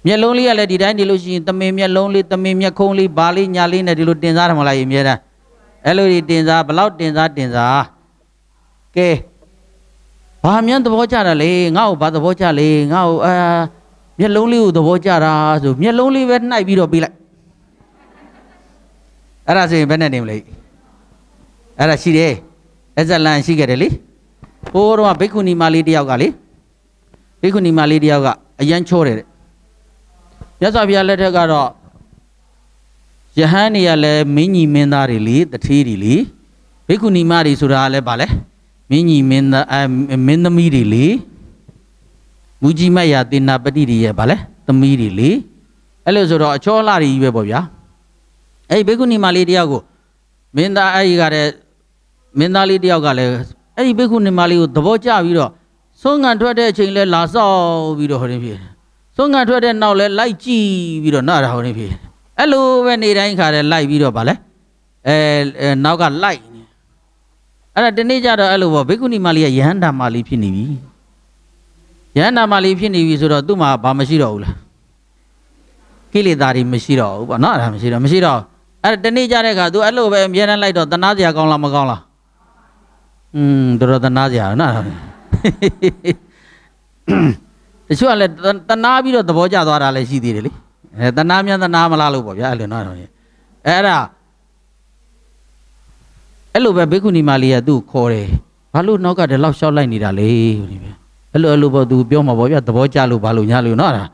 မျက်လုံးလေးကလည်းဒီတိုင်းဒီလို့ရှိရင်တမင်မျက်လုံးလေးတမင်မျက်ခုံးလေးဘာလေးညာလေးနဲ့ဒီလိုတင်စားတယ်မလားရေအများတန်းအဲ့လိုတွေတင်စားဘလောက်တင်စားတင်စားကဲဘာမြန်သဘောကျတာလေငါ့ကိုဘာသဘောကျလေငါ့ကိုအာမျက်လုံးလေးကိုသဘောကျတာဆိုမျက်လုံးလေးပဲနှိုက်ပြီးတော့ပြေးလိုက်အဲ့ဒါဆိုရင်ဘယ်နဲ့နေမလဲအဲ့ဒါရှိတယ်အဇလန်ရှိခဲ့တယ်လေဟိုတော့ဘိက္ခုနီမလေးတယောက်ကလေဘိက္ခုနီမလေးတယောက်ကအယမ်းချောတယ်တဲ့မြတ်စွာဘုရားလက်ထက်ကတော့ယဟန်တွေကလည်းမင်းကြီးမင်းသားတွေလေတထေးတွေလေဘိက္ခုနီမတွေဆိုတာကလည်းဗာလဲမင်းကြီးမင်းသားမင်းသမီးတွေလေမူကြီးမတ်ရာတေနာပတိတွေရဲ့ဗာလဲသမီးတွေလေအဲ့လိုဆိုတော့အချောလာတွေကြီးပဲပေါ့ဗျာအဲ့ဘေကုဏီမလေးတယောက်ကို မင်းသားအဲ့ဒီကလည်းမင်းသားလေးတယောက်ကလည်းအဲ့ဒီဘေကုဏီမလေးကိုသဘောကျပြီးတော့ဆုံးငံထွက်တဲ့အချိန်လဲလာဆောက်ပြီးတော့ဟိုရင်ဖြစ်ဆုံးငံထွက်တဲ့နောက်လဲလိုက်ကြည့်ပြီးတော့နားရဟိုရင်ဖြစ်အဲ့လိုပဲနေတိုင်းခါလဲလိုက်ပြီးတော့ဗာလဲအဲနောက်ကလိုက်အဲ့ဒါဒီနေ့ကျတော့အဲ့လိုပေါ့ဘေကုဏီမလေးကယဟန္တာမလေးဖြစ်နေပြီယဟန္တာမလေးဖြစ်နေပြီဆိုတော့သူ့မှာဘာမရှိတော့ဘူးလားကိလေသာတွေမရှိတော့ဘူးပေါ့နော်အဲ့ဒါမရှိတော့မရှိတော့အဲ့ဒါဒီနေ့ကျတဲ့အခါ तू အဲ့လိုပဲအမြဲတမ်းလိုက်တော့တနာစရာကောင်းလားမကောင်းလားอืมတော်တော်တနာစရာနော်တချို့ကလည်းတနာပြီးတော့သဘောကျသွားတာလည်းရှိသေးတယ်လေအဲတနာမြန်တနာမလားလို့ပေါ့ဗျာအဲ့လိုနော်အဲ့ဒါအဲ့လိုပဲဘေကုဏီမာလီကသူ့ကိုခေါ်တယ်ဘာလို့နောက်ကဒီလောက်ရှောက်လိုက်နေတာလဲဟိုဒီပဲအဲ့လိုအဲ့လိုပေါ့သူပြောမှာပေါ့ဗျသဘောကျလို့ဘာလို့ညာလို့နော်အဲ့ဒါ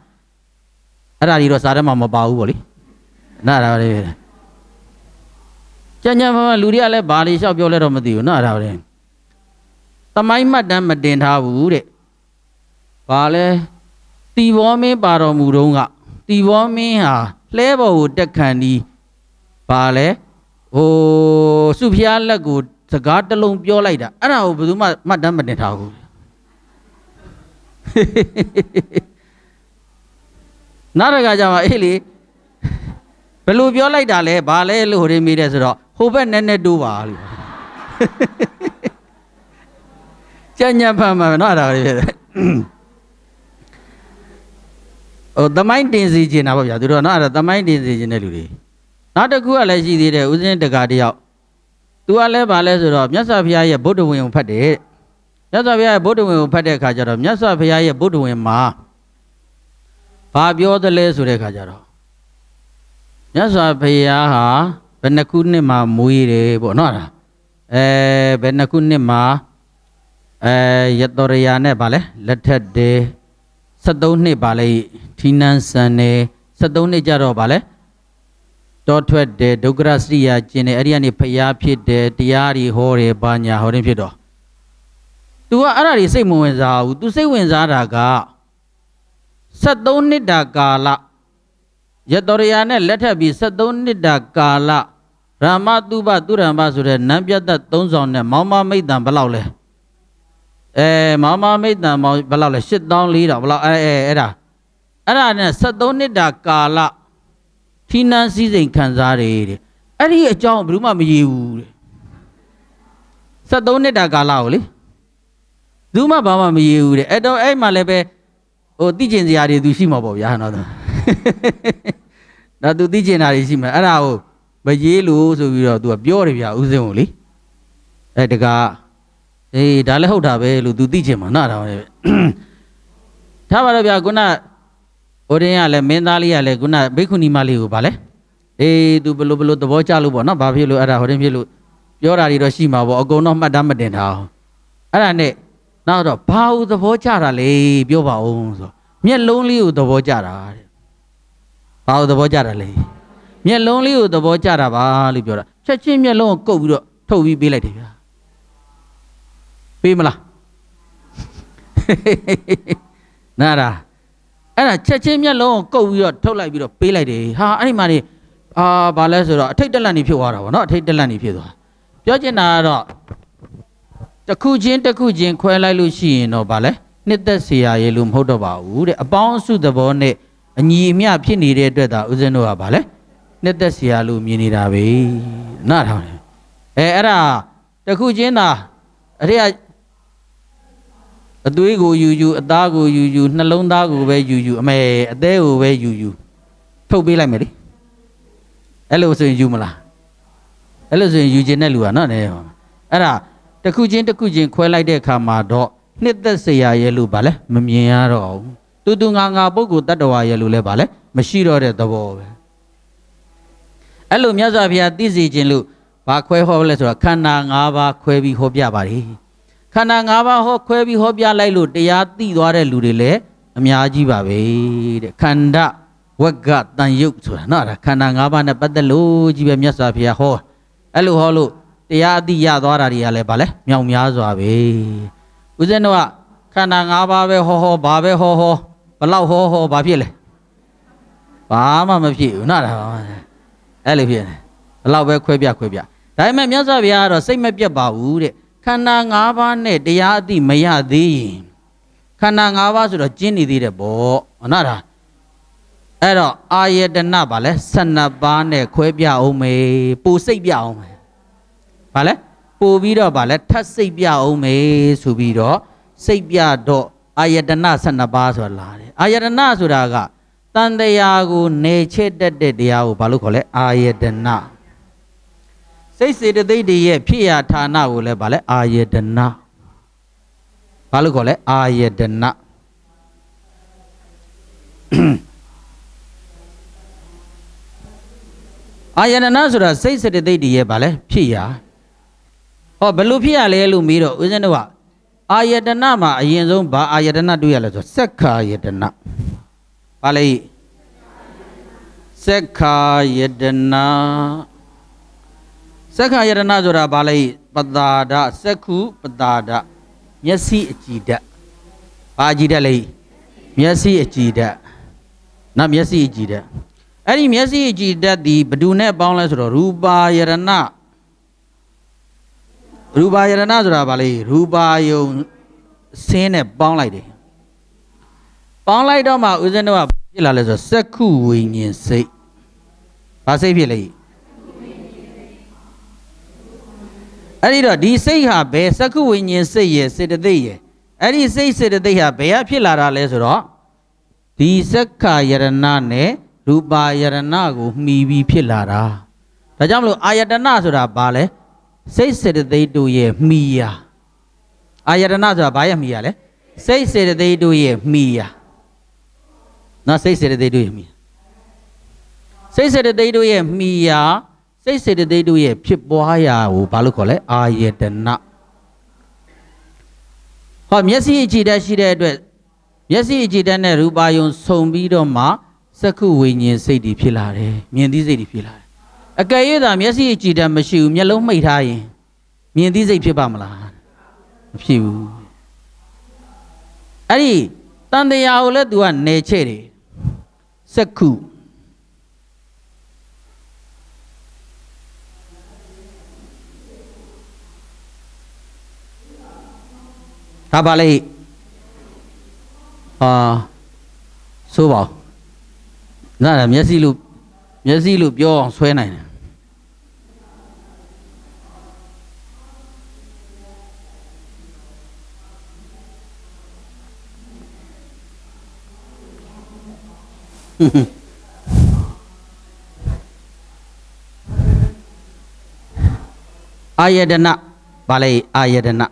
အဲ့ဒါကြီးတော့စာထဲမှာမပါဘူးပေါ့လေနားရပါတယ်ကြံ့ကြံ့ဘာမှလူတွေကလည်းဘာလီလျှောက်ပြောလဲတော့မသိဘူးနားရပါတယ်သမိုင်းမှတ်တမ်းမတင်ထားဘူးတဲ့ဘာလဲတီဘောမင်းပါတော်မူတုန်းကတီဘောမင်းဟာလှဲပေါ်ကိုတက်ခံပြီးဘာလဲဟိုစုဖျားလက်ကိုစကားတစ်လုံးပြောလိုက်တာအဲ့ဒါကိုဘယ်သူမှမှတ်တမ်းမတင်ထားဘူးနောက်တစ်ခါကျမှအေးလေဘယ်လိုပြောလိုက်တာလဲဘာလဲလို့ဟိုတွေမိတယ်ဆိုတော့ဟိုဘက်နဲ့နဲ့တိုးပါလို့ကြညံဖမ်းမှာเนาะအဲ့ဒါတွေဖြစ်တယ်ဟိုသမိုင်းတင်စီခြင်းတာပေါ့ဗျာသူတို့เนาะအဲ့ဒါသမိုင်းတင်စီခြင်းတဲ့လူတွေနောက်တစ်ခုကလည်းရှိသေးတယ်ဦးဇင်းတကာတယောက်သူကလည်းဗာလဲဆိုတော့မြတ်စွာဘုရားရဲ့ဗုဒ္ဓဝင်ကိုဖတ်တယ်မြတ်စွာဘုရားရဲ့ဗုဒ္ဓဝင်ကိုဖတ်တဲ့အခါကျတော့မြတ်စွာဘုရားရဲ့ဗုဒ္ဓဝင်မှာဘာပြောသလဲဆိုတဲ့အခါကျတော့မြတ်စွာဘုရားဟာဘယ်နှခုနှစ်မှာမွေးတယ်ပေါ့နော်အဲဘယ်နှခုနှစ်မှာအဲရတောရယာနဲ့ဗာလဲလက်ထက်တယ်73နှစ်ဗာလဲထိနန်းဆန်တယ်73နှစ်ကြတော့ဗာလဲတောထွက်တယ်ဒုက္ခရစရိယာကျင်တယ်အဲ့ဒီကနေဖျားဖြစ်တယ်တရားတွေဟောတယ်ဘာညာဟောရင်ဖြစ်တော့ तू ကအဲ့ဒါတွေစိတ်မဝင်စားဘူး तू စိတ်ဝင်စားတာက73နှစ်တာကာလရတောရယာနဲ့လက်ထပ်ပြီး73နှစ်တာကာလရမတုပသူရမ္ပဆိုတဲ့နံပြတ်သက်3ဆောင်နဲ့မောင်မမိတ်တံဘယ်လောက်လဲအဲမောင်မမိတ်တံဘယ်လောက်လဲ8400ဘယ်လောက်အဲအဲအဲ့ဒါအဲ့ဒါနဲ့73နှစ်တာကာလထိနှန်းစည်းစိမ်ခံစားတယ်တဲ့အဲ့ဒီအကြောင်းဘယ်သူမှမရဘူးတဲ့73နှစ်တာကာလကိုလေသူမှဘာမှမရဘူးတဲ့အဲ့တော့အဲ့မှာလည်းပဲဟိုသိကျင်စရာတွေသူရှိမှာပေါ့ဗျာနော်တော့နော်သူသိကျင်တာတွေရှိမှာအဲ့ဒါကိုမရေးလို့ဆိုပြီးတော့ तू ကပြောတယ်ဗျာဦးစင်းကိုလေအဲတကားအေးဒါလည်းဟုတ်တာပဲလို့ तू သိချင်မှာနော်ဒါပဲထားပါတော့ဗျာခုနိုတင်းကလည်းမင်းသားလေးကလည်းခုနဘိက္ခုနီမလေးကိုဗာလဲအေးသူဘလို့ဘလို့သဘောကျလို့ပေါ့နော်ဘာဖြစ်လို့အဲ့ဒါဟိုတင်းဖြစ်လို့ပြောတာတွေတော့ရှိမှာပေါ့အကုန်တော့မှတ်တမ်းမတင်တာအဲ့ဒါနဲ့နောက်တော့ဘာဟုသဘောကျတာလဲပြောပါဦးဆိုမျက်လုံးလေးကိုသဘောကျတာတဲ့ဘာဟုသဘောကျတာလဲမျက်လုံးလေးကိုသဘောကျတာပါလို့ပြောတာချက်ချင်းမျက်လုံးကိုကုတ်ပြီးတော့ထုတ်ပြီးပေးလိုက်တယ်ဗျာပေးမလားနားလားအဲ့ဒါချက်ချင်းမျက်လုံးကိုကုတ်ပြီးတော့ထုတ်လိုက်ပြီးတော့ပေးလိုက်တယ်ဟာအဲ့ဒီမှာနေအာဘာလဲဆိုတော့အထိတ်တလန့်နေဖြစ်သွားတာပေါ့နော်အထိတ်တလန့်နေဖြစ်သွားပြောချင်တာကတော့တစ်ခုချင်းတစ်ခုချင်းခွဲလိုက်လို့ရှိရင်တော့ဗာလဲနှစ်သက်เสียရည်လို့မဟုတ်တော့ပါဘူးတဲ့အပေါင်းအစုသဘောနဲ့အညီအမျှဖြစ်နေတဲ့အတွက်သာဦးဇင်းတို့ကဗာလဲနှစ်သက်เสียလို့မြင်နေတာပဲနားထောင်တယ်အဲအဲ့ဒါတစ်ခုချင်းသာအရိယာအသွေးကိုယူယူအသားကိုယူယူနှလုံးသားကိုပဲယူယူအမေအသေးကိုပဲယူယူ ထုတ်ပေးလိုက်မယ်လေအဲ့လိုဆိုရင်ယူမလားအဲ့လိုဆိုရင်ယူခြင်းတဲ့လူကနော်နဲ့အဲ့ဒါတခုချင်းတခုချင်းခွဲလိုက်တဲ့အခါမှာတော့နှစ်သက်စရာရဲ့လို့ဗာလဲမမြင်ရတော့ဘူးတူတူငါငါပုဂ္ဂိုလ်တ attva ရဲ့လို့လဲဗာလဲမရှိတော့တဲ့သဘောပဲအဲ့လိုမြတ်စွာဘုရားသိစေခြင်းလို့ဘာခွဲဟောလဲဆိုတော့ခန္ဓာ၅ပါးခွဲပြီးဟောပြပါတယ်ခန္ဓာ၅ပါးဟောခွဲပြီးဟောပြလိုက်လို့တရားသိသွားတဲ့လူတွေလည်းအများကြီးပါပဲတဲ့ခန္ဓာဝက်ကတန်ရုပ်ဆိုတာနော်ခန္ဓာ၅ပါးနဲ့ပတ်သက်လို့ကြီးပဲမြတ်စွာဘုရားဟောအဲ့လိုဟောလို့တရားအသိရသွားတာတွေကလည်းဗာလဲမြောင်များစွာပဲဦးဇင်းတို့ကခန္ဓာ၅ပါးပဲဟောဟောဘာပဲဟောဟောဘလောက်ဟောဟောဘာဖြစ်လဲဘာမှမဖြစ်ဘူးနော်ဒါအဲ့လိုဖြစ်နေဘလောက်ပဲခွဲပြခွဲပြဒါပေမဲ့မြတ်စွာဘုရားကတော့စိတ်မပြတ်ပါဘူးတဲ့ခန္ဓာ၅ပါးနဲ့တရားအတိမရသေးရင်ခန္ဓာ၅ပါးဆိုတော့ကျင်းနေသေးတယ်ပေါ့ဟုတ်လားအဲ့တော့အာယတနပါလဲ12ပါးနဲ့ခွဲပြအောင်မေပူစိတ်ပြအောင်မေဘာလဲပူပြီးတော့ဘာလဲထပ်စိတ်ပြအောင်မေဆိုပြီးတော့စိတ်ပြတော့အာယတန12ပါးဆိုတာလာတယ်အာယတနဆိုတာကတန်တရားကိုနေချစ်တတ်တဲ့တရားကိုဘာလို့ခေါ်လဲအာယတနစိတ်စေတသိက်တွေရဲ့ဖြစ်ရာဌာနကိုလည်းဗာလဲအာယတနာဘာလို့ခေါ်လဲအာယတနာအာယတနာဆိုတာစိတ်စေတသိက်တွေရဲ့ဗာလဲဖြစ်ရာဟောဘယ်လိုဖြစ်ရလဲလို့မေးတော့ဦးဇင်းတို့ကအာယတနာမှာအရင်ဆုံးဘာအာယတနာတွေ့ရလဲဆိုစက္ခာယတနာဘာလဲစက္ခာယတနာစက္ခယတနာဆိုတာဘာလဲပတာဒစက္ခုပတာဒမျက်စိအကြည်ဓာတ်ဘာအကြည်ဓာတ်လဲမျက်စိအကြည်ဓာတ်နော်မျက်စိအကြည်ဓာတ်အဲ့ဒီမျက်စိအကြည်ဓာတ်ဒီဘဒုနဲ့ပေါင်းလဲဆိုတော့ရူပါယရဏရူပါယရဏဆိုတာဘာလဲရူပါယုံဆင်းနဲ့ပေါင်းလိုက်တယ်ပေါင်းလိုက်တော့မှဦးဇင်းတို့ကဖြစ်လာလဲဆိုတော့စက္ခုဝိညာဉ်စိတ်ဘာစိတ်ဖြစ်လဲအဲ့ဒီတော့ဒီစိတ်ဟာဘယ်စကုဝိညာဉ်စိတ်ရဲ့စေတသိက်ရဲ့အဲ့ဒီစိတ်စေတသိက်ဟာဘယ်ကဖြစ်လာတာလဲဆိုတော့ဒီစက္ခာယရဏနဲ့ရူပါယရဏကိုမှီပြီးဖြစ်လာတာဒါကြောင့်မလို့အာယတနာဆိုတာဘာလဲစိတ်စေတသိက်တို့ရဲ့မှီယာအာယတနာဆိုတာဘာရဲ့မှီယာလဲစိတ်စေတသိက်တို့ရဲ့မှီယာနော်စိတ်စေတသိက်တို့ရဲ့မှီယာစိတ်စေတသိက်တို့ရဲ့မှီယာစိတ်စေတသိက်တို့ရဲ့ဖြစ်ပွားရာကိုဘာလို့ခေါ်လဲအာယတနာဟောမျက်စိအခြေတက်ရှိတဲ့အတွက်မျက်စိအခြေတက်နဲ့ရူပါယုံဆုံပြီးတော့မှစက္ခုဝိညာဉ်စိတ်တွေဖြစ်လာတယ်မြင်သိစိတ်တွေဖြစ်လာတယ်အကယ်၍သာမျက်စိအခြေတက်မရှိဘူးမျက်လုံးမှိတ်ထားရင်မြင်သိစိတ်ဖြစ်ပါမလားမဖြစ်ဘူးအဲ့ဒီတန်တရားကိုလည်း तू ကနေချဲ့တယ်စက္ခုဒါပါလေအာဆိုပါနားမျက်စိလို့မျက်စိလို့ပြောအောင်ဆွဲနိုင်တယ်အာယတနဗာလေအာယတန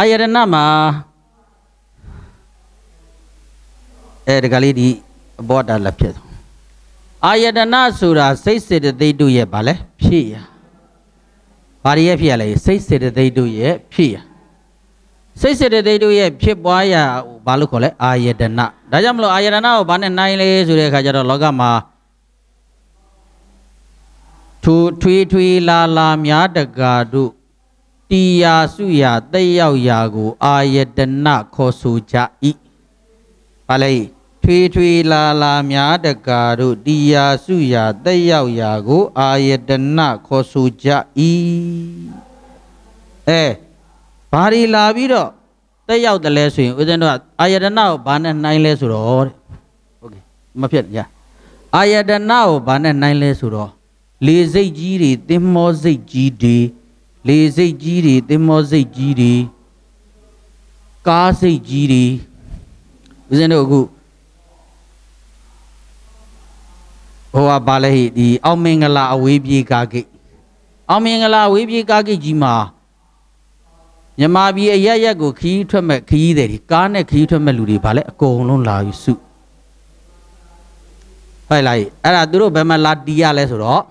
အာယတနာမှာအဲဒီကလေးဒီအဘောတာလက်ဖြစ်အာယတနာဆိုတာစိတ်စေတသိက်တို့ရဲ့ဗာလဲဖြစ်ရဘာရဲ့ဖြစ်ရလဲစိတ်စေတသိက်တို့ရဲ့ဖြစ်ရစိတ်စေတသိက်တို့ရဲ့ဖြစ်ပွားရာဘာလို့ခေါ်လဲအာယတနာဒါကြောင့်မလို့အာယတနာကိုဘာနဲ့နိုင်လဲဆိုတဲ့အခါကျတော့လောကမှာထူထွေးထွေးလာလာများ တကာတို့တီယာစုယာတက်ရောက်ရာကို အာယတနခေါ်ဆိုကြ၏ဘာလဲထွေထွေလာလာများတကာတို့တီယာစုယာတက်ရောက်ရာကို အာယတနခေါ်ဆိုကြ၏အဲဘာဒီလာပြီးတော့တက်ရောက်တယ်လဲဆိုရင်ဦးဇင်းတို့ကအာယတနကိုဘာနဲ့နှိုင်းလဲဆိုတော့တဲ့ဟုတ်ကဲ့မဖြစ်ကြအာယတနကိုဘာနဲ့နှိုင်းလဲဆိုတော့လေစိတ်ကြီးတွေသင်္မောစိတ်ကြီးတွေလေစိတ်ကြီးတွေတင်မောစိတ်ကြီးတွေကားစိတ်ကြီးတွေဦးဇင်းတို့အခုဟိုကဘာလဲဒီအောင်မင်္ဂလာအဝေးပြေးကားဂိတ်အောင်မင်္ဂလာအဝေးပြေးကားဂိတ်ကြီးမှာမြမပြည်အရရက်ကိုခီးထွက်မဲ့ခီးတယ်ဒီကားနဲ့ခီးထွက်မဲ့လူတွေဘာလဲအကုန်လုံးလာပြီးစုဟဲ့လိုက်အဲ့ဒါသူတို့ဘယ်မှာလာတီးရလဲဆိုတော့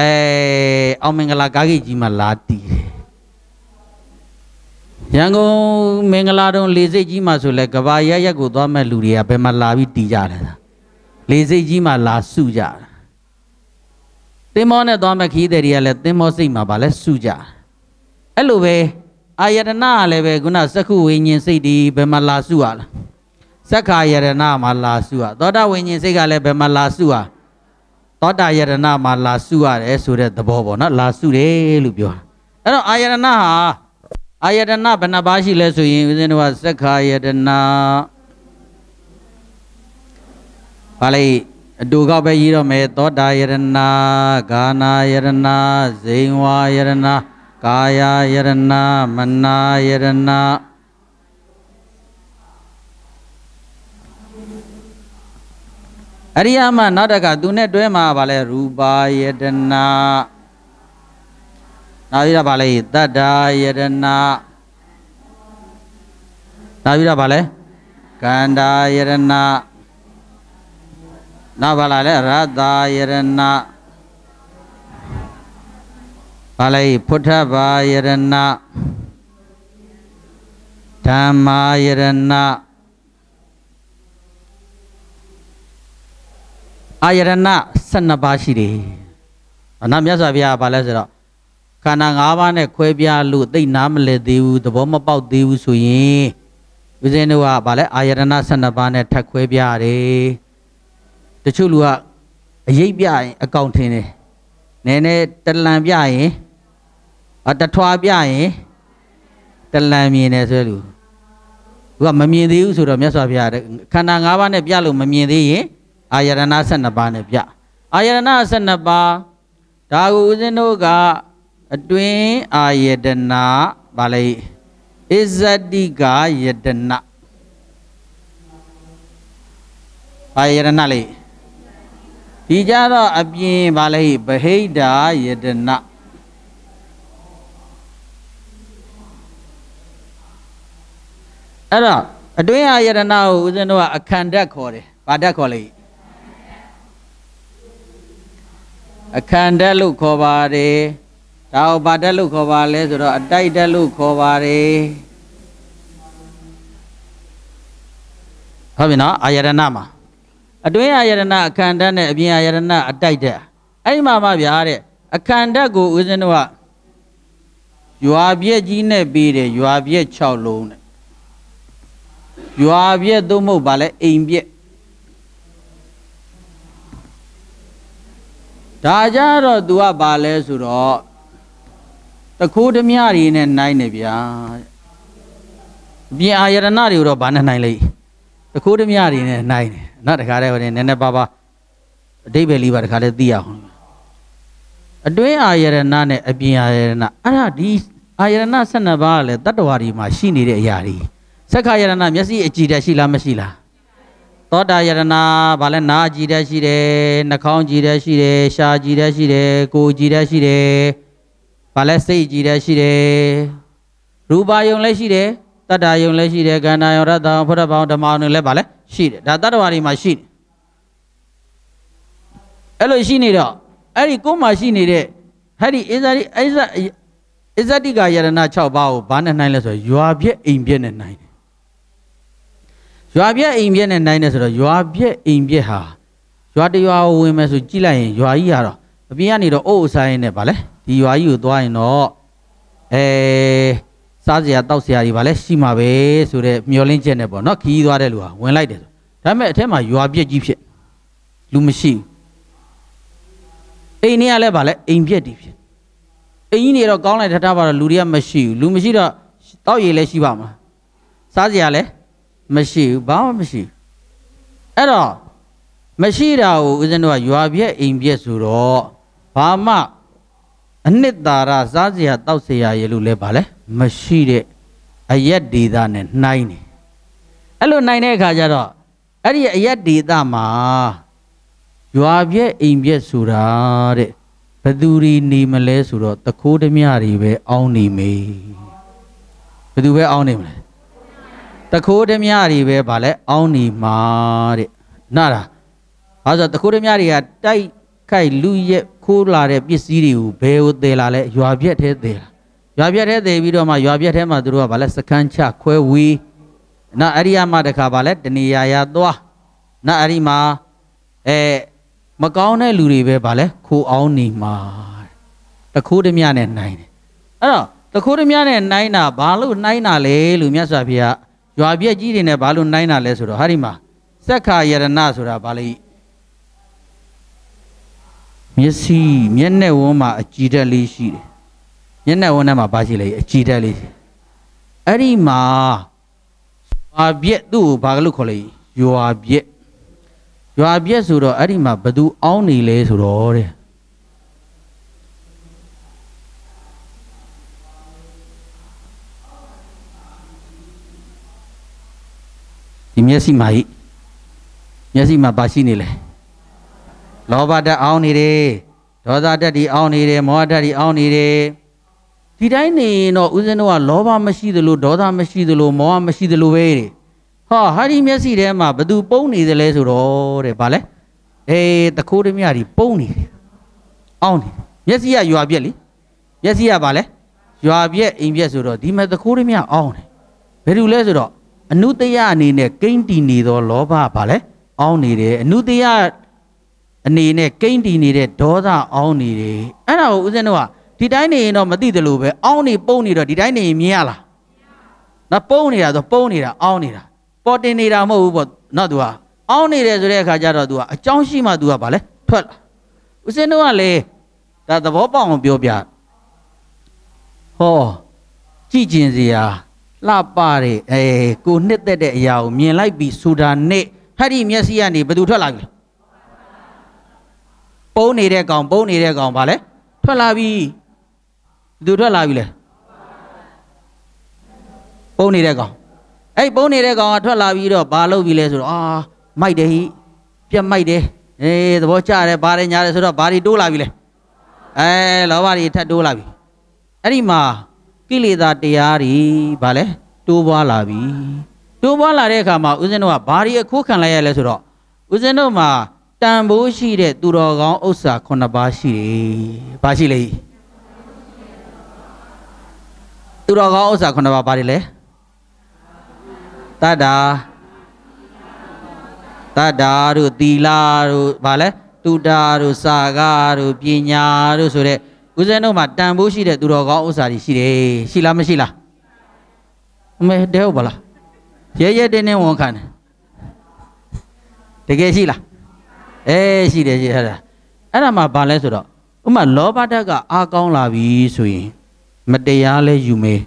အဲအောင်မင်္ဂလာကားကြီးကြီးမှာလာတည်တယ်ရန်ကုန်မင်္ဂလာတုံလေစိတ်ကြီးမှာဆိုလဲကဘာရရက်ကိုသွားမဲ့လူတွေကဘယ်မှာလာပြီးတည်ကြလဲလေစိတ်ကြီးမှာလာစုကြတာတင်မောနဲ့သွားမဲ့ခီးတဲ့တွေကလည်းတင်မောစိတ်မှာဗာလဲစုကြအဲ့လိုပဲအာယတနာကလည်းပဲခုနစက္ခုဝိညာဉ်စိတ်ဒီဘယ်မှာလာစုရလားစက္ခာယတနာမှာလာစုရသောတာဝိညာဉ်စိတ်ကလည်းဘယ်မှာလာစုရလားသောတာယတနာမှာလာစုရတယ်ဆိုတဲ့သဘောပေါ့နော်လာစုတယ်လို့ပြောတာအဲ့တော့အာယတနာဟာအာယတနာဘယ်နှပါးရှိလဲဆိုရင်ဦးဇင်းတို့ကသက္ခာယတနာပါဠိအတူကပဲရေးတော့မယ်သောတာယတနာဂာနာယတနာဇိံဝါယတနာကာယယတနာမနာယတနာအရိယာမနောက်တကသူနဲ့တွဲမှာဗာလဲရူပါယတနာနောက်ပြီးတော့ဗာလဲတတ္တာယတနာနောက်ပြီးတော့ဗာလဲကန္တာယတနာနောက်ဗာလာလဲရတ္တာယတနာဗာလဲဖုထဗာယတနာဓမ္မာယတနာအာယရဏ12ပါးရှိတယ်။နောက်မြတ်စွာဘုရားကဘာလဲဆိုတော့ခန္ဓာ၅ပါးနဲ့ခွဲပြားလို့သိနာမလဲသေးဘူးသဘောမပေါက်သေးဘူးဆိုရင်ဦးဇင်းတို့ကဗာလဲအာယတနာ12ပါးနဲ့ထပ်ခွဲပြရတယ်တချို့လူကအရေးပြရင်အကောင့်ထင်းတယ်နည်းနည်းတလန်ပြရင်အတထွာပြရင်တလန်မြင်တယ်ဆိုတဲ့လူသူကမမြင်သေးဘူးဆိုတော့မြတ်စွာဘုရားခန္ဓာ၅ပါးနဲ့ပြလို့မမြင်သေးရင်အာယရဏ12ပါးနဲ့ပြအာယရဏ12ပါးဒါကိုဦးဇင်းတို့ကအတွင်းအာယတနာဗာလိဣဇတိကယတနာအာယရဏလေးဒီကြတော့အပြင်ဗာလိဗဟိတာယတနာအဲ့တော့အတွင်းအာယတနာကိုဦးဇင်းတို့ကအခန္ဓာခေါ်တယ်ဗာဓာခေါ်လိုက်အခန္ဓာလို့ခေါ်ပါတယ်ဒါကိုဘာဓာတ်လို့ခေါ်ပါလဲဆိုတော့အတိုက်ဓာတ်လို့ခေါ်ပါတယ်ဟုတ်ပြီနော်အာယတနာမှာအတွင်းအာယတနာအခန္ဓာနဲ့အပြင်အာယတနာအတိုက်ဓာတ်အဲ့မှာမှဗျာတဲ့အခန္ဓာကိုဦးဇင်းတို့ကရွာပြက်ကြီးနဲ့ပြီးတယ်ရွာပြက်6လုံးနဲ့ရွာပြက်သို့မဟုတ်ပါလဲအိမ်ပြက်ဒါကြတော့ तू ကဘာလဲဆိုတော့တခိုးဓမြတွေနဲ့နိုင်နေဗျာပြင်အာယတနာတွေကိုတော့ဘာနဲ့နိုင်လိမ့်တခိုးဓမြတွေနဲ့နိုင်တယ်နော်တခါတည်းဟိုနည်းနည်းပါးပါးအတိတ်ပဲလေးပါတခါတည်းသိရအောင်အတွင်းအာယရဏနဲ့အပြင်အာယရဏအဲ့ဒါဒီအာယရဏ၁၂ပါးကလည်းတတ္တဝါဒီမှာရှိနေတဲ့အရာတွေသက္ခာယရဏမျက်စိအကြည့်တတ်ရှိလားမရှိလားသောတာယတနာဗာလဲနာကြည်တတ်ရှိတယ်နှာခေါင်းကြည်တတ်ရှိတယ်ရှာကြည်တတ်ရှိတယ်ကိုယ်ကြည်တတ်ရှိတယ်ဗာလဲစိတ်ကြည်တတ်ရှိတယ်ရူပါယုံလည်းရှိတယ်တတ္တာယုံလည်းရှိတယ်ကန္နာယုံရတ္တံဖုရဘောင်ဓမ္မယုံလည်းဗာလဲရှိတယ်ဒါတတ္တဝါတွေမှာရှိတယ်အဲ့လိုရှိနေတော့အဲ့ဒီကိုယ်မှာရှိနေတဲ့ဟဲ့ဒီအစ္ဇရိအစ္ဇအစ္ဇတိကယရဏ6ပါးကိုဘာနဲ့နိုင်လဲဆိုရွာပြက်အိမ်ပြက်နဲ့နိုင်တယ်ရွာပြက်အိမ်ပြက်နဲ့နိုင်တယ်ဆိုတော့ရွာပြက်အိမ်ပြက်ဟာရွာတရွာကိုဝင်မယ်ဆိုကြည့်လိုက်ရင်ရွာကြီးကတော့အပြင်ကနေတော့အုပ်အဆိုင်နဲ့ဗာလဲဒီရွာကြီးကိုသွားရင်တော့အဲစားစရာတောက်စရာတွေဗာလဲရှိမှာပဲဆိုတော့မျောလင်းချက်နဲ့ပေါ့နော်ခီးသွားတဲ့လူဟာဝင်လိုက်တယ်ဆိုဒါပေမဲ့အထက်မှာရွာပြက်ကြီးဖြစ်လူမရှိဘူးအိမ်နေရလဲဗာလဲအိမ်ပြက်တီးဖြစ်အိမ်ကြီးနေတော့ကောင်းလိုက်ထထားပါတော့လူတွေကမရှိဘူးလူမရှိတော့တောက်ရည်လည်းရှိပါမလားစားစရာလည်းမရှိဘူးဘာမှမရှိအဲ့တော့မရှိတာကိုဦးဇင်းတို့ကရွာပြက်အိမ်ပြက်ဆိုတော့ဘာမှအနှစ်သာရစားစရာတောက်စရာရေလို့လဲပါလဲမရှိတဲ့အယက်ဒေတာနဲ့နှိုင်းတယ်အဲ့လိုနှိုင်းတဲ့အခါကျတော့အဲ့ဒီအယက်ဒေတာမှာရွာပြက်အိမ်ပြက်ဆိုတာတဲ့ဘသူတွေနေမလဲဆိုတော့တခိုးဓမြတွေပဲအောင်းနေမေဘသူပဲအောင်းနေမလဲတခိုးဓမြတွေပဲဗာလဲအောင်းနေမှာတဲ့နားလားဘာလို့ဆိုတခိုးဓမြတွေကတိုက်ခိုက်လူရက်ခိုးလာတဲ့ပစ္စည်းတွေကိုဘယ်ကိုသယ်လာလဲရွာပြက်ထဲသယ်လာရွာပြက်ထဲသယ်ပြီးတော့မှရွာပြက်ထဲမှာသူတို့ကဗာလဲစကန်းချခွဲဝီးနော်အဲ့ဒီအမှတခါဗာလဲတဏီယာယာသွားနော်အဲ့ဒီမှာအဲမကောင်းတဲ့လူတွေပဲဗာလဲခိုးအောင်နေမှာတခိုးဓမြနဲ့နိုင်တယ်အဲ့တော့တခိုးဓမြနဲ့နိုင်တာဘာလို့နိုင်တာလဲလို့မြတ်စွာဘုရားရွာပြက်ကြီးတွေနဲ့ဘာလို့နိုင်တာလဲဆိုတော့ဟာဒီမှာစက္ခာယရဏဆိုတာဘာလဲမျက်စိမျက်နှာဝန်းမှာအကြည်ဓာတ်လေးရှိတယ်မျက်နှာဝန်းထဲမှာဘာရှိလဲအကြည်ဓာတ်လေးအဲ့ဒီမှာရွာပြက်သူ့ကိုဘာလို့ခေါ်လဲရွာပြက်ရွာပြက်ဆိုတော့အဲ့ဒီမှာဘသူအောင်းနေလဲဆိုတော့တဲ့ဒီမျက်စိမှာဟိမျက်စိမှာပါရှိနေလေလောဘဓာတ် အောင်းနေတယ်ဒေါသဓာတ်ဒီအောင်းနေတယ်မောဟဓာတ်ဒီအောင်းနေတယ်ဒီတိုင်းနေရင်တော့ဦးဇင်းတို့ကလောဘမရှိသလိုဒေါသမရှိသလိုမောဟမရှိသလိုပဲတဲ့ဟာဟာဒီမျက်စိထဲမှာဘသူပုံနေသလဲဆိုတော့တဲ့ဗာလဲအေးတခိုးတမကြီးပုံနေတယ်အောင်းနေမျက်စိကရွာပြက်လေမျက်စိကဗာလဲရွာပြက်အိမ်ပြက်ဆိုတော့ဒီမှာတခိုးတမကြီးအောင်းနေဘယ်လိုလဲဆိုတော့အနုတယအနေနဲ့ကိမ့်တီနေသောလောဘဘာလဲအောင်းနေတယ်အနုတယအနေနဲ့ကိမ့်တီနေတဲ့ဒေါသအောင်းနေတယ်အဲ့ဒါကိုဦးဇင်းတို့ကဒီတိုင်းနေရင်တော့မသိတယ်လို့ပဲအောင်းနေပုံနေတော့ဒီတိုင်းနေရင်မြင်ရလားနော်ပုံနေတာဆိုပုံနေတာအောင်းနေတာပေါ်တင်နေတာမဟုတ်ဘူးပေါ့နော်သူကအောင်းနေတယ်ဆိုတဲ့အခါကျတော့သူကအကြောင်းရှိမှသူကဘာလဲထွက်လာဦးဇင်းတို့ကလေဒါသဘောပေါက်အောင်ပြောပြဟောကြည်ကျင်စရာလှပတဲ့အဲကိုနှစ်သက်တဲ့အရာကိုမြင်လိုက်ပြီးဆိုတာနဲ့ဟဲ့ဒီမျက်စိကနေဘယ်သူထွက်လာပြီပုံနေတဲ့ကောင် ပုံနေတဲ့ကောင်ဗာလဲထွက်လာပြီဘယ်သူထွက်လာပြီလဲပုံနေတဲ့ကောင်အဲ့ပုံနေတဲ့ကောင်ကထွက်လာပြီးတော့ဘာလုပ်ပြီလဲဆိုတော့အာမိုက်တယ်ဟိပြက်မိုက်တယ်အေးသဘောကျတယ်ဘာတွေညာတယ်ဆိုတော့ဘာတွေတိုးလာပြီလဲအဲလောဘတွေထပ်တိုးလာပြီအဲ့ဒီမှာကိလေသာတရားတွေဗာလဲတိုးပွားလာပြီတိုးပွားလာတဲ့အခါမှာဦးဇင်းတို့ကဘာတွေအခိုးခံလိုက်ရလဲဆိုတော့ဦးဇင်းတို့မှာတန်ဖိုးရှိတဲ့သူတော်ကောင်းဥစ္စာ9ပါးရှိတယ်။ဘာရှိလဲ။သူတော်ကောင်းဥစ္စာ9ပါးဘာတွေလဲ။တတ္တာတတ္တာတို့သီလတို့ဘာလဲ။တုတာတို့စာကတို့ပညာတို့ဆိုတဲ့ဦးဇင်းတို့မှာတန်ဖိုးရှိတဲ့သူတော်ကောင်းဥစ္စာတွေရှိတယ်ရှိလားမရှိလားအမေတဲဟုတ်ပါလားရဲရဲတင်းတင်းဝန်ခံတယ်တကယ်ရှိလားအဲရှိတယ်ရှိတယ်အဲ့ဒါမှဘာလဲဆိုတော့ဥမာလောဘဓာတ်ကအားကောင်းလာပြီဆိုရင် မတရားလဲယူမေး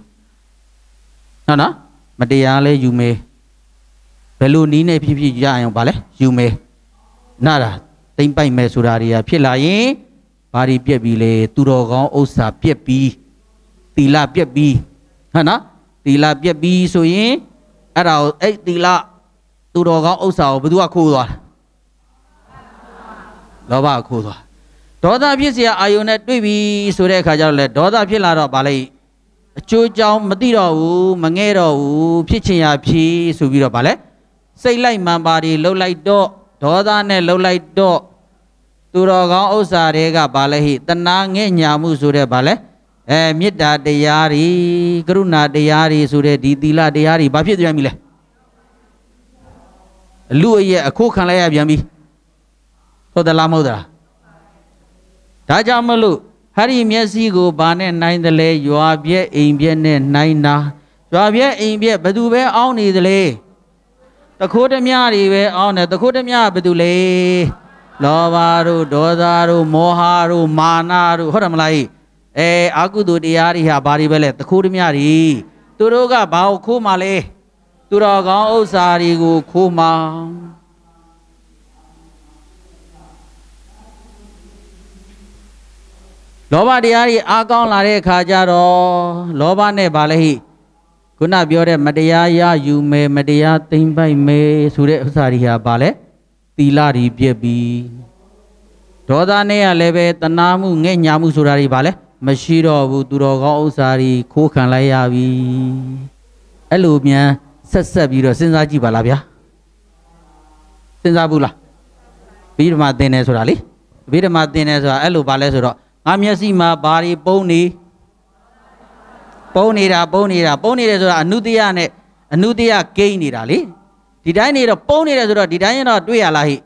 နော်နော်မတရားလဲယူမေးဘယ်လိုနီးနေဖြစ်ဖြစ်ရအောင်ဗာလဲယူမေးနားတာတိမ့်ပိုက်မယ်ဆိုတာတွေကဖြစ်လာရင်ဘာတွေပြက်ပြီးလဲသူတော်ကောင်းဥစ္စာပြက်ပြီးတီလာပြက်ပြီးဟဟနော်တီလာပြက်ပြီးဆိုရင်အဲ့ဒါကိုအဲ့တီလာသူတော်ကောင်းဥစ္စာကိုဘယ်သူကခိုးသွားလောဘခိုးသွားဒေါသဖြစ်เสียအာယုန်နဲ့တွေ့ပြီဆိုတဲ့အခါကျတော့လေဒေါသဖြစ်လာတော့ဗာလိုက်အကျိုးကြောင်းမသိတော့ဘူးမငဲ့တော့ဘူးဖြစ်ချင်ရဖြစ်ဆိုပြီးတော့ဗာလဲစိတ်လိုက်မှန်ပါတွေလှုပ်လိုက်တော့ဒေါသနဲ့လှုပ်လိုက်တော့သူတော်ကောင်းဥစ္စာတွေကဘာလဲဟိတနာငဲ့ညာမှုဆိုတဲ့ဘာလဲအဲမေတ္တာတရားတွေကရုဏာတရားတွေဆိုတဲ့ဒီသီလတရားတွေဘာဖြစ်ပြန်ပြီလဲအလူအရဲ့အခိုးခံလိုက်ရပြန်ပြီဟုတ်သလားမဟုတ်သလားဒါကြောင့်မလို့ဟရိမျက်စိကိုဘာနဲ့နိုင်တယ်လဲရွာပြက်အိမ်ပြက်နဲ့နိုင်တာရွာပြက်အိမ်ပြက်ဘသူပဲအောင်းနေတယ်လဲတခိုးဓမြတွေပဲအောင်းတယ်တခိုးဓမြကဘသူလဲလောဘတို့ဒေါသတို့မောဟတို့မာနတို့ဟုတ်တယ်မလားကြီးအဲအာကုသူတရားတွေဟာဘာတွေပဲလဲတခိုးတမတွေသူတို့ကဘာကိုခိုးမှလဲသူတော်ကောင်းဥစ္စာတွေကိုခိုးမှလောဘတရားတွေအားကောင်းလာတဲ့အခါကျတော့လောဘနဲ့ဗာလဲဟိခုနပြောတဲ့မတရားရယူမယ်မတရားသိမ့်ပိုက်မယ်ဆိုတဲ့ဥစ္စာတွေဟာဗာလဲသီလတွေပြက်ပြီဒေါသနဲ့ကလည်းပဲတနာမှုငဲ့ညာမှုဆိုတာတွေဗာလဲမရှိတော့ဘူးသူတော်ကောင်းဥစ္စာတွေခိုးခံလိုက်ရပြီအဲ့လိုမြန်ဆက်ဆက်ပြီးတော့စဉ်းစားကြည့်ပါလားဗျာစဉ်းစားဘူးလားဘိဓမ္မာသင်တယ်ဆိုတာလေဘိဓမ္မာသင်တယ်ဆိုတာအဲ့လိုပါလဲဆိုတော့ငါမျက်စိမှာဘာတွေပုံနေပုံနေတာပုံနေတာပုံနေတယ်ဆိုတာအနုတ္တိယနဲ့အနုတ္တိယဂိမ့်နေတာလေဒီတိုင်းနေတော့ပုံးနေတယ်ဆိုတော့ဒီတိုင်းရင်တော့တွေ့ရလားဟိ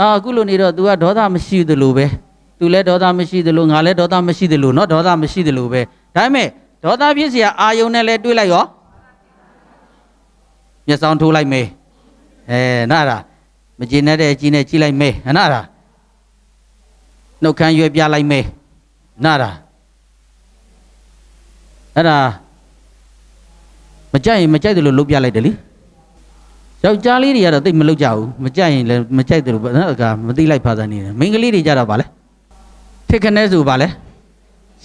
အာအခုလိုနေတော့ तू ကဒေါသမရှိသလိုပဲ तू လည်းဒေါသမရှိသလိုငါလည်းဒေါသမရှိသလိုเนาะဒေါသမရှိသလိုပဲဒါပေမဲ့ဒေါသဖြစ်เสียအာယုံနဲ့လည်းတွေ့လိုက်ရောမျက်စောင်းထိုးလိုက်မေးအဲနားလားမကျင်တဲ့အကြီးနဲ့ကြီးလိုက်မေးနားလားနှုတ်ခမ်းရွယ်ပြလိုက်မေးနားလားအဲ့ဒါမကြိုက်ရင်မကြိုက်တယ်လို့လုပ်ပြလိုက်တယ်လीအယောက်ျားလေးတွေကတော့တိတ်မလုပ်ကြဘူးမကြိုက်ရင်လည်းမကြိုက်တယ်လို့နော်ကမသိလိုက်ဖာသနေတယ်မိန်းကလေးတွေကြတော့ဗာလဲထစ်ခနဲဆိုဗာလဲ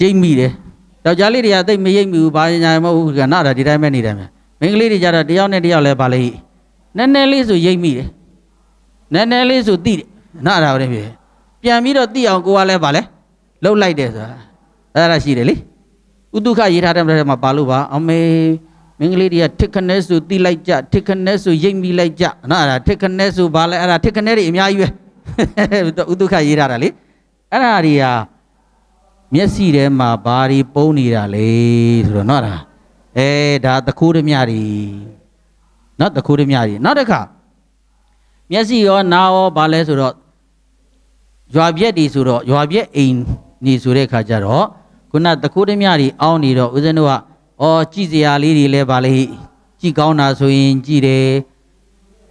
ရိတ်မိတယ်ယောက်ျားလေးတွေကတိတ်မရိတ်မိဘူးဘာညာမဟုတ်ဘူးကနာတာဒီတိုင်းပဲနေတယ်မိန်းကလေးတွေကြတော့တယောက်နဲ့တယောက်လည်းဗာလဲနည်းနည်းလေးဆိုရိတ်မိတယ်နည်းနည်းလေးဆိုတိတယ်နာတာပဲဖြစ်ပြန်ပြီးတော့တိအောင်ကိုကလည်းဗာလဲလှုပ်လိုက်တယ်ဆိုတာအဲ့ဒါရှိတယ်လေဥတုခရေးထားတဲ့မှာပါလို့ပါအမေင်္ဂလိပ်တွေကတစ်ခနဲ့ဆိုတိလိုက်ကြတစ်ခနဲ့ဆိုရိပ်မိလိုက်ကြနော်အဲ့ဒါတစ်ခနဲ့ဆိုဘာလဲအဲ့ဒါတစ်ခနဲ့တွေအများကြီးပဲဥဒုခရေးထားတာလေအဲ့ဒါတွေကမျက်စိထဲမှာဘာတွေပုံနေတာလဲဆိုတော့နော်ဒါအဲဒါတခိုးဓမြတွေနော်တခိုးဓမြတွေနောက်တစ်ခါမျက်စိရောနားရောဘာလဲဆိုတော့ရွာပြက်တွေဆိုတော့ရွာပြက်အိမ်နေဆိုတဲ့ခါကျတော့ခုနတခိုးဓမြတွေအောင်းနေတော့ဦးဇင်းတို့ကအော်ကြည်စရာလေးတွေလည်းဗာလေကြည်ကောင်းတာဆိုရင်ကြည်တယ်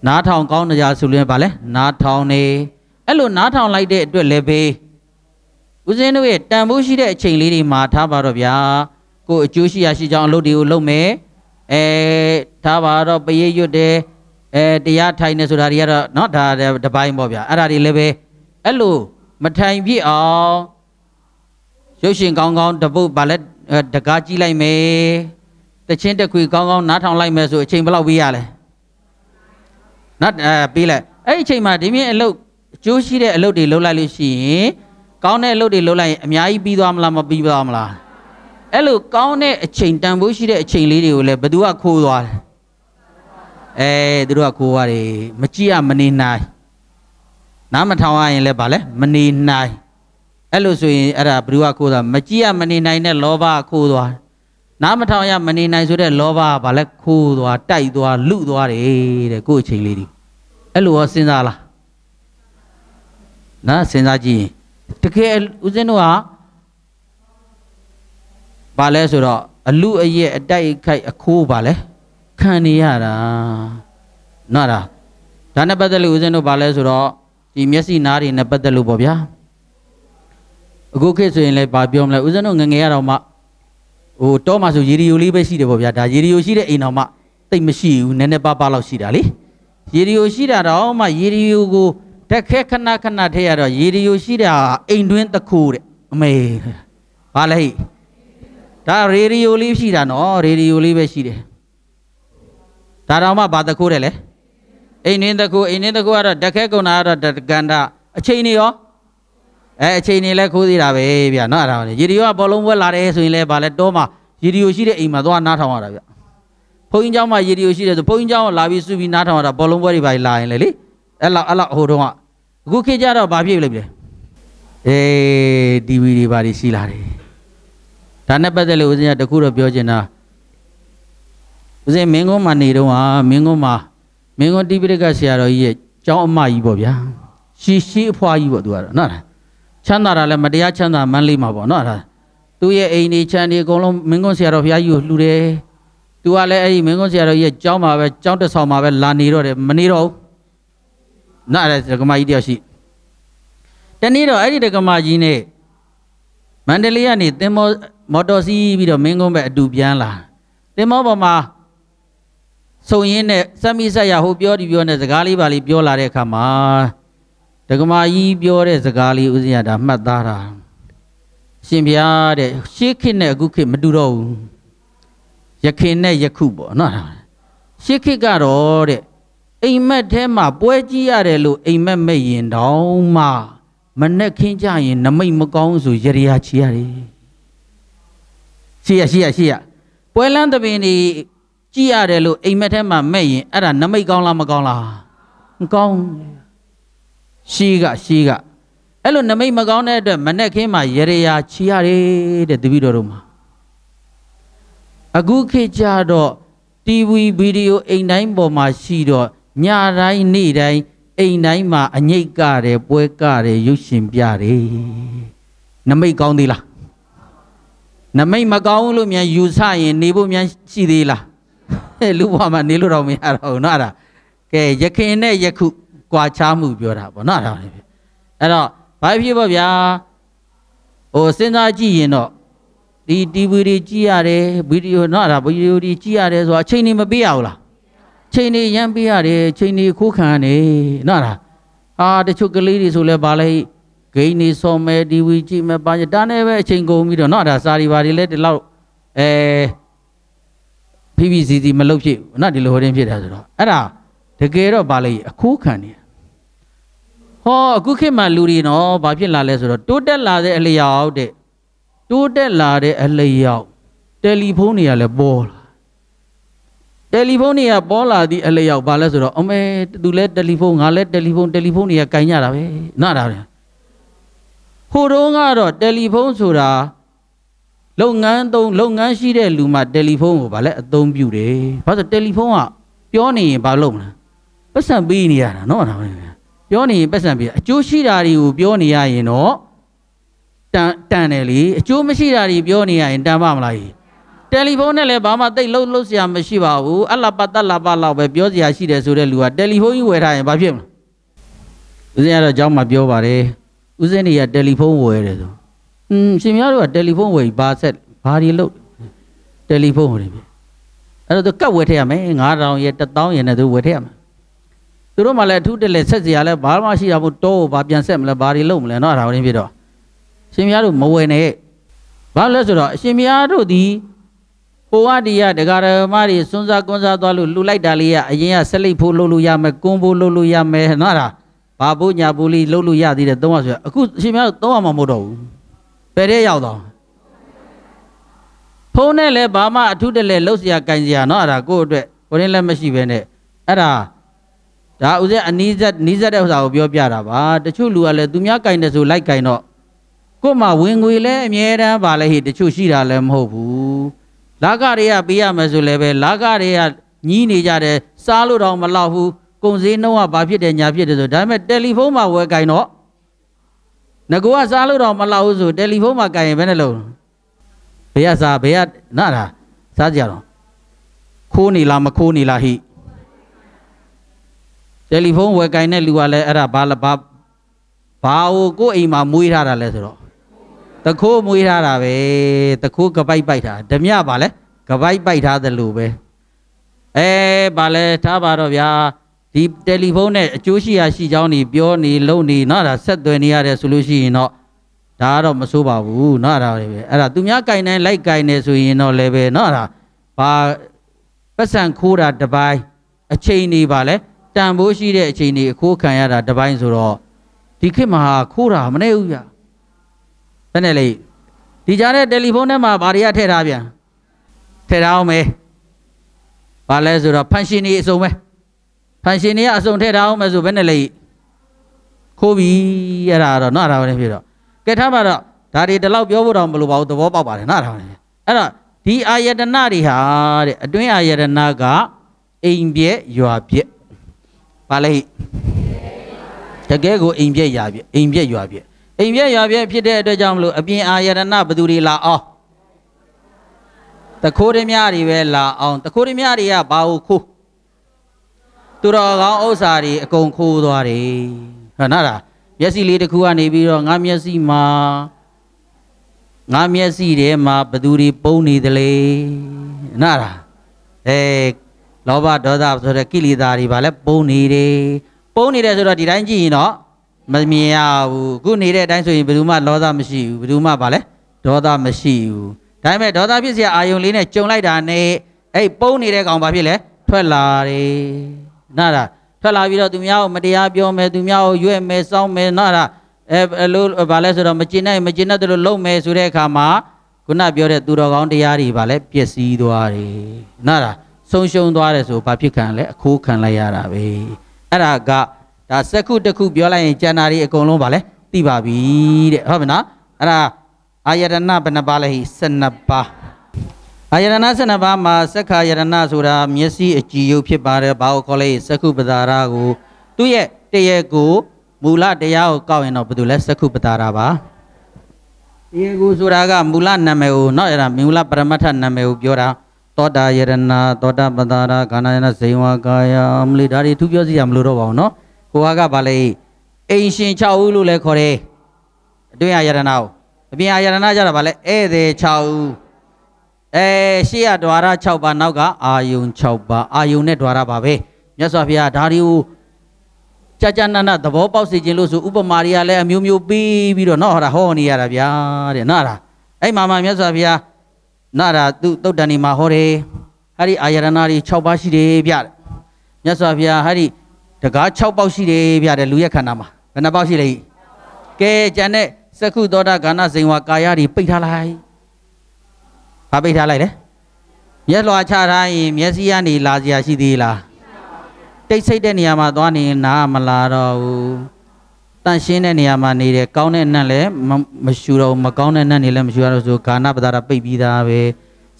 နားထောင်ကောင်းကြဆိုရင်ဗာလေနားထောင်နေအဲ့လိုနားထောင်လိုက်တဲ့အတွက်လည်းပဲဦးဇင်းတို့ရဲ့တန်ဖိုးရှိတဲ့အချိန်လေးတွေမှာထားပါတော့ဗျာကိုအကျိုးရှိရရှိကြောင်းအလုပ်တွေကိုလုပ်မယ်အဲထားပါတော့ပရိရွတ်တယ်အဲတရားထိုင်နေဆိုတာတွေကတော့เนาะဒါတပိုင်းပေါ့ဗျာအဲ့ဒါတွေလည်းပဲအဲ့လိုမထိုင်ပြစ်အောင်ရုပ်ရှင်ကောင်းကောင်းတပုတ်ဗာလဲအဲတကားကြည့်လိုက်မယ်တချင်းတခွေကောင်းကောင်းနားထောင်လိုက်မယ်ဆိုအချိန်ဘယ်လောက်ပေးရလဲနော်အဲပေးလိုက်အဲ့ဒီအချိန်မှာဒီမြင့်အလုပ်အကျိုးရှိတဲ့အလုပ်တွေလုပ်လိုက်လို့ရှိရင်ကောင်းတဲ့အလုပ်တွေလုပ်လိုက်ရင်အများကြီးပြီးသွားမလားမပြီးသွားမလားအဲ့လိုကောင်းတဲ့အချိန်တန်ဖိုးရှိတဲ့အချိန်လေးတွေကိုလည်းဘသူကခိုးသွားတယ်အဲသူတို့ကခိုးသွားတယ်မကြည့်ရမနေနိုင်နားမထောင်ရရင်လည်းဗာလဲမနေနိုင်အဲ့လိုဆိုရင်အဲ့ဒါဘ누구ကခိုးသွားမကြည့်ရမနေနိုင်တဲ့လောဘကခိုးသွားနားမထောင်ရမနေနိုင်ဆိုတဲ့လောဘကဘာလဲခိုးသွားတိုက်သွားလုသွားတယ်တဲ့ကိုယ့်အချိန်လေးဒီအဲ့လိုရောစဉ်းစားလားနော်စဉ်းစားကြည့်ရင်တကယ်ဦးဇင်းတို့ကဘာလဲဆိုတော့အလူအရဲ့အတိုက်အခိုက်အခိုးဘာလဲခံနေရတာနော်ဒါဒါနဲ့ပတ်သက်လို့ဦးဇင်းတို့ဘာလဲဆိုတော့ဒီမျက်စိနားတွေနဲ့ပတ်သက်လို့ပေါ့ဗျာအခုခေတ်ဆိုရင်လည်းဘာပြောမလဲဦးဇင်းတို့ငငယ်ရတော့မှဟိုတော့မှဆိုရေဒီယိုလေးပဲရှိတယ်ပေါ့ဗျာဒါရေဒီယိုရှိတဲ့အိမ်တော်မှတိတ်မရှိဘူးနည်းနည်းပါးပါးလောက်ရှိတာလေရေဒီယိုရှိတာတော့မှရေဒီယိုကိုတက်ခဲခဏခဏထည့်ရတော့ရေဒီယိုရှိတာအိမ်တွင်းတစ်ခုတဲ့အမေဘာလဲဒါရေဒီယိုလေးရှိတာနော်ရေဒီယိုလေးပဲရှိတယ်ဒါတော့မှဘာတစ်ခုတဲ့လဲအိမ်တွင်းတစ်ခုအိမ်တွင်းတစ်ခုကတော့တက်ခဲကုန်တာကတော့တက္ကန္တာအချိန်နေရောအဲအချိန်နေလဲခိုးသေးတာပဲဗျာနော်အဲ့ဒါကိုရေဒီယိုကဘောလုံးပွဲလာတယ်ဆိုရင်လဲဗာလဲတော့မှရေဒီယိုရှိတဲ့အိမ်မှာသွားနားထောင်ရတာဗျာဘုန်းကြီးเจ้าမှာရေဒီယိုရှိတယ်ဆိုဘုန်းကြီးเจ้าကလာပြီးစုပြီးနားထောင်ရတာဘောလုံးပွဲတွေပါလာရင်လေလေအဲ့လောက်အဲ့လောက်ဟိုတုန်းကအခုခေတ်ကြတော့ဗာပြည့်လိုက်ပြီလေအေး TV တွေပါတွေရှိလာတယ်ဒါနဲ့ပတ်သက်လို့ဦးဇင်းကတခုတော့ပြောချင်တာဦးဇင်းမင်းကုန်းမှာနေတော့ဟာမင်းကုန်းမှာမင်းကုန်းတိပိဋကဆရာတော်ကြီးရဲ့ကျောင်းအမကြီးပေါ့ဗျာရှိရှိအဖွားကြီးပေါ့သူကတော့နော်လားချမ်းသာတာလည်းမတရားချမ်းသာမှန်းလိမ့်မှာပေါ့နော်အဲ့ဒါသူ့ရဲ့အိမ်နေချမ်းနေအကုန်လုံးမင်းကွန်းဆရာတော်ဘုရားကြီးကိုလှူတယ်သူကလည်းအဲ့ဒီမင်းကွန်းဆရာတော်ကြီးရဲ့ကျောင်းမှာပဲကျောင်းတက်ဆောင်မှာပဲလာနေတော့တယ်မနေတော့ဘူးနော်အဲ့ဒါဒကမကြီးတယောက်ရှိတနေ့တော့အဲ့ဒီဒကမကြီးနဲ့မန္တလေးကနေသင်္ဘောမော်တော်စီးပြီးတော့မင်းကွန်းဘက်အတူပြန်လာသင်္ဘောပေါ်မှာဆုံရင်းနဲ့စက်မိဆက်ရဟိုပြောဒီပြောနဲ့စကားလေးပါလေးပြောလာတဲ့အခါမှာဒကမာကြီးပြောတဲ့စကားလေးဦးဇင်းရတာမှတ်သားတာရှင်ဘုရားတဲ့ရှေးခေတ်နဲ့အခုခေတ်မတူတော့ဘူးယခင်နဲ့ယခုပေါ့နော်ရှေးခေတ်ကတော့တဲ့အိမ်မက်ထဲမှာ ပွဲကြီးရတယ်လို့အိမ်မက်မဲ့ရင်တောင်းမှမနဲ့ခင်းကြရင် နမိတ်မကောင်းဆိုရရချီရတယ်ရှိရရှိရရှိရပွဲလန်းတပင်တွေကြည့်ရတယ်လို့အိမ်မက်ထဲမှာမဲ့ရင်အဲ့ဒါနမိတ်ကောင်းလားမကောင်းလားမကောင်းရှိကရှိကအဲ့လိုနမိတ်မကောင်းတဲ့အတွက်မနဲ့ခင်းမှာရရရာချီရတယ်တဲ့တပည့်တော်တို့မှာအခုခေတ်ကြတော့ TV ဗီဒီယိုအိမ်တိုင်းပေါ်မှာရှိတော့ညတိုင်းနေ့တိုင်းအိမ်တိုင်းမှာအငိတ်ကတယ်ပွဲကတယ်ရုပ်ရှင်ပြတယ်နမိတ်ကောင်းသေးလားနမိတ်မကောင်းလို့မြန်ယူဆရင်နေဖို့မြန်ရှိသေးလားလူဘဝမှာနေလို့တော့မရတော့ဘူးเนาะအဲ့ဒါကဲရခင်နဲ့ယခုကွာခြားမှုပြောတာပေါ့နော်အဲ့ဒါလည်းပဲအဲ့တော့ဘာဖြစ်ပေါ့ဗျာဟိုစဉ်းစားကြည့်ရင်တော့ဒီ TV တွေကြည့်ရတယ်ဗီဒီယိုနော်အဲ့ဒါဗီဒီယိုတွေကြည့်ရတယ်ဆိုတာချိန်နေမပေးရဘူးလားချိန်နေရမ်းပေးရတယ်ချိန်နေခိုးခံရတယ်နော်အဲ့ဒါဟာတချို့ကလေးတွေဆိုလဲဘာလဲဂိမ်းနေစော်မယ်ဒီဝီကြည့်မယ်ပါတာနဲ့ပဲအချိန်ကုန်ပြီးတော့เนาะဒါစာရီဘာတွေလဲဒီလောက်အဲ PVCC မလုပ်ဖြစ်ဘူးเนาะဒီလိုဟိုတင်းဖြစ်တာဆိုတော့အဲ့ဒါတကယ်တော့ပါလေအခိုးခံနေဟောအခုခေတ်မှာလူတွေနော်ဘာဖြစ်လာလဲဆိုတော့တိုးတက်လာတဲ့အလျောက်တဲ့တိုးတက်လာတဲ့အလျောက်တယ်လီဖုန်းတွေကလည်းပေါ်လာတယ်လီဖုန်းတွေကပေါ်လာသည့်အလျောက်ဘာလဲဆိုတော့အမေသူလည်းတယ်လီဖုန်းငါလည်းတယ်လီဖုန်းတယ်လီဖုန်းတွေကကင်ကြတာပဲနားတာဗျာဟိုတုန်းကတော့တယ်လီဖုန်းဆိုတာလုပ်ငန်းသုံးလုပ်ငန်းရှိတဲ့လူမှတယ်လီဖုန်းကိုဗာလဲအသုံးပြုတယ်။ဘာလို့တယ်လီဖုန်းကပြောနေရင်ဘာလုပ်မလဲ။ပတ်စံပေးနေရတာနော်ဒါပဲပြောနေရင်ပတ်စံပြအကျိုးရှိတာတွေကိုပြောနေရရင်တော့တန်တန်တယ်လေအကျိုးမရှိတာတွေပြောနေရရင်တန်ပါမလားကြီးတယ်လီဖုန်းနဲ့လည်းဘာမှတိတ်လှုပ်လှုပ်စရာမရှိပါဘူးအလပတလပလောက်ပဲပြောစရာရှိတယ်ဆိုတဲ့လူကတယ်လီဖုန်းကြီးဝယ်ထားရင်ဘာဖြစ်မလဲဦးဇင်းကတော့အကြောင်းမှပြောပါတယ်ဦးဇင်းတွေကတယ်လီဖုန်းဝယ်တယ်ဆိုอืมရှင်များတို့ကတယ်လီဖုန်းဝယ်ဘာဆက်ဘာတွေလှုပ်တယ်လီဖုန်းဝယ်တယ်အဲ့တော့ကတ်ဝယ်ထည့်ရမယ်9000ရဲ့1000ရဲ့နဲ့သူဝယ်ထည့်ရမယ်သူတို့မှလည်းအထုတက်လက်ဆက်စရာလဲဘာမှရှိတာမို့တော့ဘာပြန်ဆက်မလဲဘာတွေလုပ်မလဲเนาะအဲ့ဒါဝင်ပြီးတော့ရှင်မယားတို့မဝယ်နဲ့ဘာလို့လဲဆိုတော့အရှင်မယားတို့ဒီဟိုဝတိယဒဂရမတွေစွန်းစားကွန်းစားသွားလို့လှူလိုက်တာလေးကအရင်ကဆက်လိုက်ဖို့လှုပ်လို့ရမယ်ကွန်းဖို့လှုပ်လို့ရမယ်เนาะအဲ့ဒါဘာဖို့ညာဖို့လေးလှုပ်လို့ရသေးတယ်သုံးရဆိုအခုအရှင်မယားတို့သုံးရမှာမဟုတ်တော့ဘူးဘယ်တဲ့ရောက်တော့ဖုန်းနဲ့လည်းဘာမှအထုတက်လက်လှုပ်စရာကင်စရာเนาะအဲ့ဒါကိုယ့်အတွက်ဝင်လည်းမရှိပဲနဲ့အဲ့ဒါဒါဥစဉ်အနီးဆက်နီးဆက်တဲ့ဥစ္စာကိုပြောပြတာပါတချို့လူကလည်းသူများကင်တယ်ဆိုလိုက်ကင်တော့ကို့မှာဝင်ငွေလဲအမြဲတမ်းပါလဲဟိတချို့ရှိတာလည်းမဟုတ်ဘူးလာကတွေကပေးရမယ်ဆိုလည်းပဲလာကတွေကညီးနေကြတယ်စားလို့တော့မလောက်ဘူးကုန်စည်နှုန်းကဘာဖြစ်တယ်ညာဖြစ်တယ်ဆိုဒါပေမဲ့တယ်လီဖုန်းမှာဝယ်ကင်တော့ငကူကစားလို့တော့မလောက်ဘူးဆိုတယ်လီဖုန်းမှာကင်ရင်ဘယ်နဲ့လုံးဘယ်ကစားဘယ်ကနားလားစားကြတော့ခိုးနေလားမခိုးနေလားဟိတယ်လီဖုန်းဝယ်ကင်တဲ့လူကလည်းအဲ့ဒါဘာလဘာဘာကိုကိုယ့်အိမ်မှာမွေးထားတာလဲဆိုတော့တခိုးမွေးထားတာပဲတခိုးကပိုက်ပိုက်ထားဓမြဘာလဲကပိုက်ပိုက်ထားတယ်လို့ပဲအဲဘာလဲထားပါတော့ဗျာဒီတယ်လီဖုန်းနဲ့အကျိုးရှိရာရှိကြောင်းနေပြောနေလုံနေနော်ဒါဆက်သွယ်နေရတယ်ဆိုလို့ရှိရင်တော့ဒါကတော့မဆိုးပါဘူးနော်အဲ့ဒါပဲအဲ့ဒါသူများကင်တိုင်းလိုက်ကင်နေဆိုရင်တော့လည်းပဲနော်အဲ့ဒါဘာပတ်စံခိုးတာတပိုင်းအချိန်နေပါလဲတန်ဖိုးရှိတဲ့အချိန်တွေအခိုးခံရတာတပိုင်းဆိုတော့ဒီခေတ်မှာခိုးတာမနေဘူးဗျ။ဒါနဲ့လေဒီကြားတဲ့တယ်လီဖုန်းထဲမှာဘာတွေကထည့်ထားပြန်ထည့်ထားအောင်မေး။ဘာလဲဆိုတော့ဖန်ရှင်တွေအစုံပဲ။ဖန်ရှင်တွေကအစုံထည့်ထားအောင်မေးဆိုဘယ်နဲ့လေခိုးပြီအဲ့ဒါတော့နော်အဲ့ဒါပဲဖြစ်တော့ကဲထားပါတော့ဒါတွေတလောက်ပြောဖို့တော့မလိုပါဘူးသဘောပေါက်ပါတယ်နော်အဲ့ဒါပဲ။အဲ့တော့ဒီအာယတနာတွေဟာတဲ့အတွင်းအာယတနာကအိမ်ပြက်ရွာပြက်ဘာလဲတကယ်ကိုအိမ်ပြက်ရာပြက်အိမ်ပြက်ရွာပြက်အိမ်ပြက်ရွာပြက်ဖြစ်တဲ့အတွက်ကြောင့်မလို့အပြင်အာရဏဘသူတွေလာအောင်တခိုးရမြတွေပဲလာအောင်တခိုးရမြတွေကဘာကိုခိုးသူတော်ကောင်းဥစ္စာတွေအကုန်ခိုးသွားတယ်ဟုတ်နော်လားမျက်စိလေးတစ်ခုကနေပြီးတော့ငါမျက်စိမှာငါမျက်စိထဲမှာဘသူတွေပုံနေသလဲနားလားအဲလောဘဒေါသဆိုတဲ့ကိလေသာတွေဗာလဲပုံနေတယ်ပုံနေတယ်ဆိုတော့ဒီတိုင်းကြည့်ရင်တော့မမြင်ရဘူးအခုနေတဲ့အတိုင်းဆိုရင်ဘယ်သူမှလောသမရှိဘူးဘယ်သူမှဗာလဲဒေါသမရှိဘူးဒါပေမဲ့ဒေါသဖြစ်စရာအာယုံလေးနဲ့ကြုံလိုက်တာနဲ့အဲ့ပုံနေတဲ့ကောင်ဗာဖြစ်လဲထွက်လာတယ်နားလားထွက်လာပြီးတော့သူများကိုမတရားပြောမယ်သူများကိုရွဲ့မယ်စောင်းမယ်နားလားအဲလိုဗာလဲဆိုတော့မကျင်နိုင်မကျင်တတ်တယ်လို့လုံမယ်ဆိုတဲ့အခါမှာခုနပြောတဲ့သူတော်ကောင်းတရားတွေဗာလဲပျက်စီးသွားတယ်နားလားဆုံးရှုံးသွားတယ်ဆိုဘာဖြစ်ခံလဲအခိုးခံလိုက်ရတာပဲအဲ့ဒါကဒါစက္ခုတစ်ခုပြောလိုက်ရင်ကျန်တာတွေအကုန်လုံးဗာလဲသိပါပြီတဲ့ဟုတ်မလားအဲ့ဒါအာယတနာဘယ်နှပါလဲ12ပါအာယတနာ12ပါမှာစက္ခာယတနာဆိုတာမျက်စိအကြည်ယုတ်ဖြစ်ပါတယ်ဘာကိုခေါ်လဲစက္ခုပဒါရကိုသူ့ရဲ့တရေကိုမူလတရားကိုကောက်ရင်တော့ဘာလို့လဲစက္ခုပဒါရပါတရေကိုဆိုတာကမူလနာမည်ကိုเนาะအဲ့ဒါမူလပရမတ္ထနာမည်ကိုပြောတာသောတာယရဏသောတာပတာရာခန္ဓာယနာဇိဝကာယအမလီဒါတွေသူပြောစီရမလို့တော့ပါဘူးနော်ကိုဟာကဗာလေအိမ်ရှင်6ဦးလို့လည်းခေါ်တယ်အတွင်းအယရဏကိုအပြင်အယရဏကြတာဗာလေဧည့်သည်6ဦးအဲရှေ့ရဒွါရ6ပါးနောက်ကအာယုံ6ပါးအာယုံနဲ့ဒွါရပါပဲမြတ်စွာဘုရားဒါတွေကိုကြာကြာနာနာသဘောပေါက်စေခြင်းလို့ဆိုဥပမာတွေကလည်းအမျိုးမျိုးပြီးပြီးတော့နော်ဟောတာဟောနေရတာဗျာတဲ့နော်အဲ့ဒါအဲ့မှာမှမြတ်စွာဘုရားနာရာသူတုတ်တန်ဒီမှာဟောတယ်ဟာဒီအာယရဏာတွေ6ပါးရှိတယ်ဗျတဲ့မြတ်စွာဘုရားဟာဒီတကား6ပေါက်ရှိတယ်ဗျတဲ့လူရဲ့ခန္ဓာမှာဘယ်နှပေါက်ရှိလဲကဲကြံတဲ့စကုသောတာခန္ဓာဇိန်ဝါကာယတွေပိတ်ထားလိုက်ဘာပိတ်ထားလိုက်လဲမျက်လွှာချထားရင် မျက်စိကနေလာစရာရှိသေးလားတိတ်ဆိတ်တဲ့နေရာမှာသွားနေနားမလာတော့ဘူးတန့်ရှင်းတဲ့နေရာမှာနေတယ်ကောင်းတဲ့နတ်လည်းမရှူတော့မကောင်းတဲ့နတ်နေလည်းမရှူရတော့ဆိုဂါဏပဒါရပိတ်ပြီးသားပဲ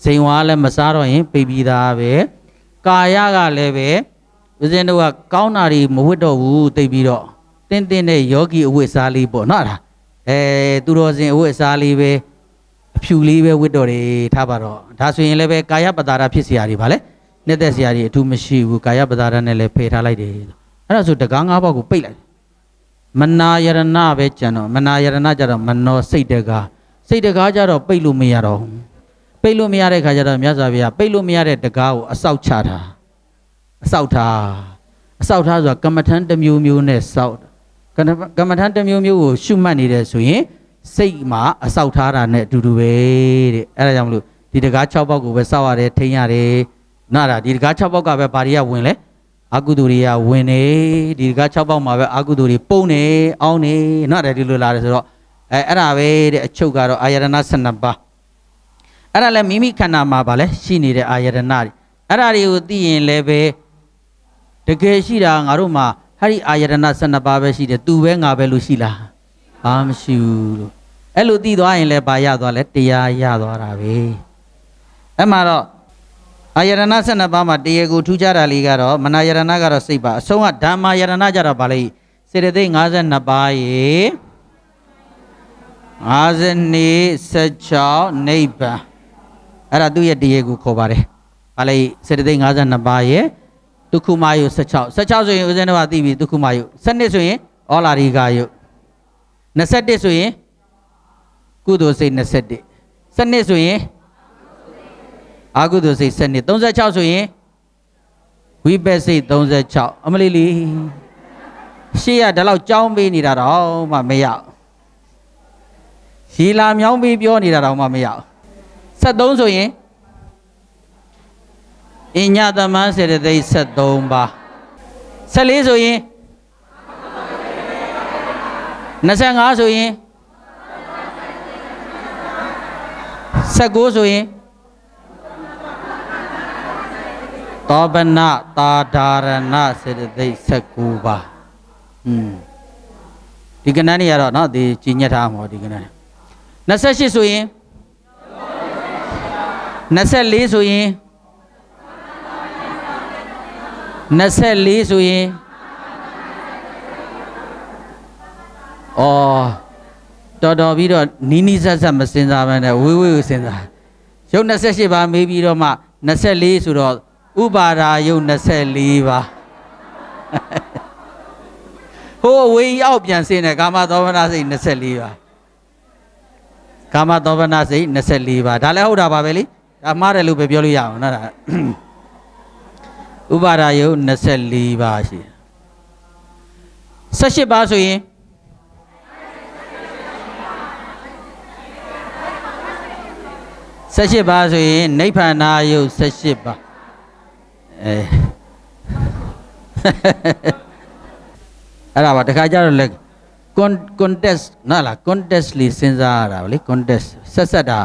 ဇိမ်ဝါလည်းမစားတော့ရင်ပိတ်ပြီးသားပဲကာယကလည်းပဲဦးဇင်းတို့ကကောင်းတာတွေမဝတ်တော့ဘူးသိပြီးတော့တင်းတင်းတဲ့ယောဂီအဝတ်စားလေးပေါ့နော်အဲ့ဒါအဲသူတော်စင်အဝတ်စားလေးပဲအဖြူလေးပဲဝတ်တော်တယ်ထားပါတော့ဒါဆိုရင်လည်းပဲကာယပဒါရဖြစ်စရာတွေဗာလဲနှစ်သက်စရာတွေအထူးမရှိဘူးကာယပဒါရနဲ့လည်းဖယ်ထားလိုက်တယ်အဲ့ဒါဆိုတကား၅ပေါက်ကိုပိတ်လိုက်မနာယရဏပဲကြံတော့မနာယရဏကြတော့မနောစိတ်တကားစိတ်တကားကြတော့ပိတ်လို့မရတော့ဘူးပိတ်လို့မရတဲ့ခါကျတော့မြတ်စွာဘုရားပိတ်လို့မရတဲ့တကားကိုအစောက်ချတာအစောက်ထားအစောက်ထားဆိုတာကမ္မထံတစ်မျိုးမျိုးနဲ့စောက်ကမ္မထံတစ်မျိုးမျိုးကိုရှုမှတ်နေတယ်ဆိုရင် စိတ်မှာအစောက်ထားတာနဲ့အတူတူပဲတဲ့အဲဒါကြောင့်မလို့ဒီတကား6ပေါက်ကိုပဲစောက်ရတယ်ထိန်းရတယ်နားဒါဒီတကား6ပေါက်ကပဲဘာတွေကဝင်လဲအာကုသူတွေကဝင်နေဒီက6ပေါက်မှာပဲအာကုသူတွေပုံနေအောင်းနေနော်တယ်ဒီလိုလာတယ်ဆိုတော့အဲအဲ့ဒါပဲတဲ့အချုပ်ကတော့အာယတနာ12ပါးအဲ့ဒါလည်းမိမိခန္ဓာမှာပါလဲရှိနေတဲ့အာယတနာတွေအဲ့ဒါတွေကိုသိရင်လည်းပဲတကယ်ရှိတာငါတို့မှာဟာဒီအာယတနာ12ပါးပဲရှိတယ်သူပဲငါပဲလို့ရှိလားအာမရှိဘူးလို့အဲ့လိုသိသွားရင်လည်းပါရသွားလဲတရားရသွားတာပဲအဲ့မှာတော့အာယရဏ၁၂ပါးမှာတရားကိုထူးခြားတာလေးကတော့မနာယရဏကတော့စိတ်ပါအဆုံးကဓမ္မာယရဏကြတော့ဗာလေစေတသိက်52ပါးရေ52 16နိဗ္ဗာန်အဲ့ဒါသူ့ရဲ့တရားကိုခေါ်ပါတယ်ဗာလေစေတသိက်52ပါးရေဒုက္ခမယု16 16ဆိုရင်ဦးဇင်းတို့ကသိပြီဒုက္ခမယု17ဆိုရင်ဩလာရိကယု21ဆိုရင်ကုသိုလ်စိတ်21 17ဆိုရင်အာဟုသူစိတ်7နှစ်36ဆိုရင်ဝိပက်စိတ်36အမလီလီရှေ့ကဒါလောက်ကြောင်းပေးနေတာတော့မှမရရီလာမြောင်းပေးပြောနေတာတော့မှမရ73ဆိုရင်အညသမန်းစေတသိက်73ပါ14ဆိုရင်25ဆိုရင်19ဆိုရင်သောဗနတာဒါရဏစေတသိက်19ပါอืมဒီကဏ္ဍနေရတော့เนาะဒီကြီးညက်ထားမှာဒီကဏ္ဍ28ဆိုရင်24ဆိုရင်24ဆိုရင်အော်တော်တော်ပြီးတော့နီးနီးဆက်ဆက်မစင်စားဘဲနဲ့ဝေးဝေးကိုစင်စားရုပ်28ပါမေးပြီးတော့မှ24ဆိုတော့ဥပါဒာယုတ်24ပါဟိုအဝေးအောက်ပြန်စင်းတဲ့ကာမသောဘနာစိတ်24ပါကာမသောဘနာစိတ်24ပါဒါလည်းဟုတ်တာပါပဲလေဒါမှားတယ်လို့ပဲပြောလို့ရအောင်နော်ဒါဥပါဒာယုတ်24ပါရှိ18ပါဆိုရင်18ပါဆိုရင်နိဗ္ဗာန်နာယုတ်18ပါအဲအဲ့ဒါပါတခါကျတော့လေ contest နော်လား contestly စဉ်းစားရတာဗလေ contest ဆက်ဆက်တာ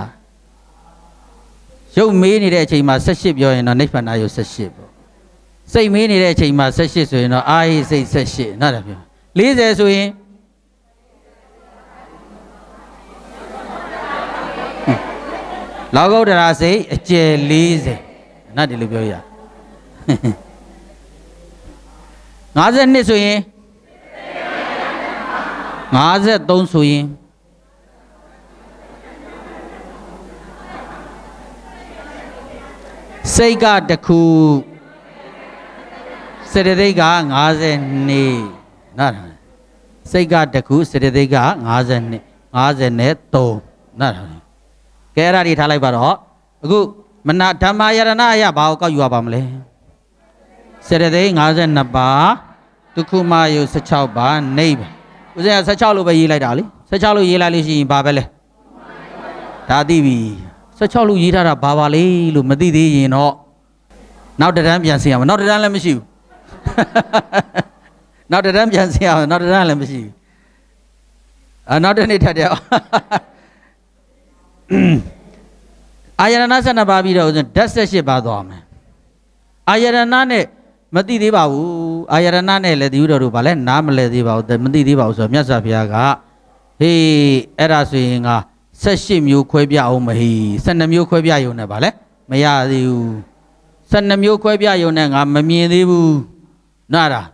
ရုပ်မေးနေတဲ့အချိန်မှာ18ပြောရင်တော့နိဗ္ဗာန်ယု18ပေါ့စိတ်မေးနေတဲ့အချိန်မှာ18ဆိုရင်တော့အာဟိစိတ်18နော်လားပြော40ဆိုရင်လောကုတ္တရာစိတ်အကျယ်40နော်ဒီလိုပြောရ52ဆိုရင်53ဆိုရင်စိတ်ကတခုစေတသိက်က52နားလားစိတ်ကတခုစေတသိက်က52 53နဲ့3နားလားကဲအဲ့ဒါတွေထားလိုက်ပါတော့အခုမနာဓမ္မယရဏအရာဘာကိုကောက်ယူရပါမလဲစရသိ52ပါးဒုက္ခမယု16ပါးနိဗ္ဗာန်ဦးဇင်းက16လို့ပဲရေးလိုက်တာလေ16လို့ရေးလိုက်လို့ရှိရင်ဘာပဲလဲဒါသိပြီ16လို့ရေးထားတာဘာပါလေလို့မသိသေးရင်တော့နောက်တရန်ပြန်ဆင်ရမယ်နောက်တရန်လည်းမရှိဘူးနောက်တရန်ပြန်ဆင်ရမယ်နောက်တရန်လည်းမရှိဘူးအနောက်တနေ့ထပ်တယ်အာယရဏ72ပါးပြီးတော့ဦးဇင်းဓာတ်78ပါးသွားမယ်အာယရဏနဲ့မသိသေးပါဘူးအာယရဏနဲ့လည်းတယူတော်တို့ဘာလဲနားမလဲသေးပါဘူးမသိသေးပါဘူးဆိုတော့မြတ်စွာဘုရားကဟေးအဲ့ဒါဆိုရင်က18မျိုးခွဲပြအောင်မဟိ12မျိုးခွဲပြရုံနဲ့ဘာလဲမရသေးဘူး12မျိုးခွဲပြရုံနဲ့ငါမမြင်သေးဘူးနားလား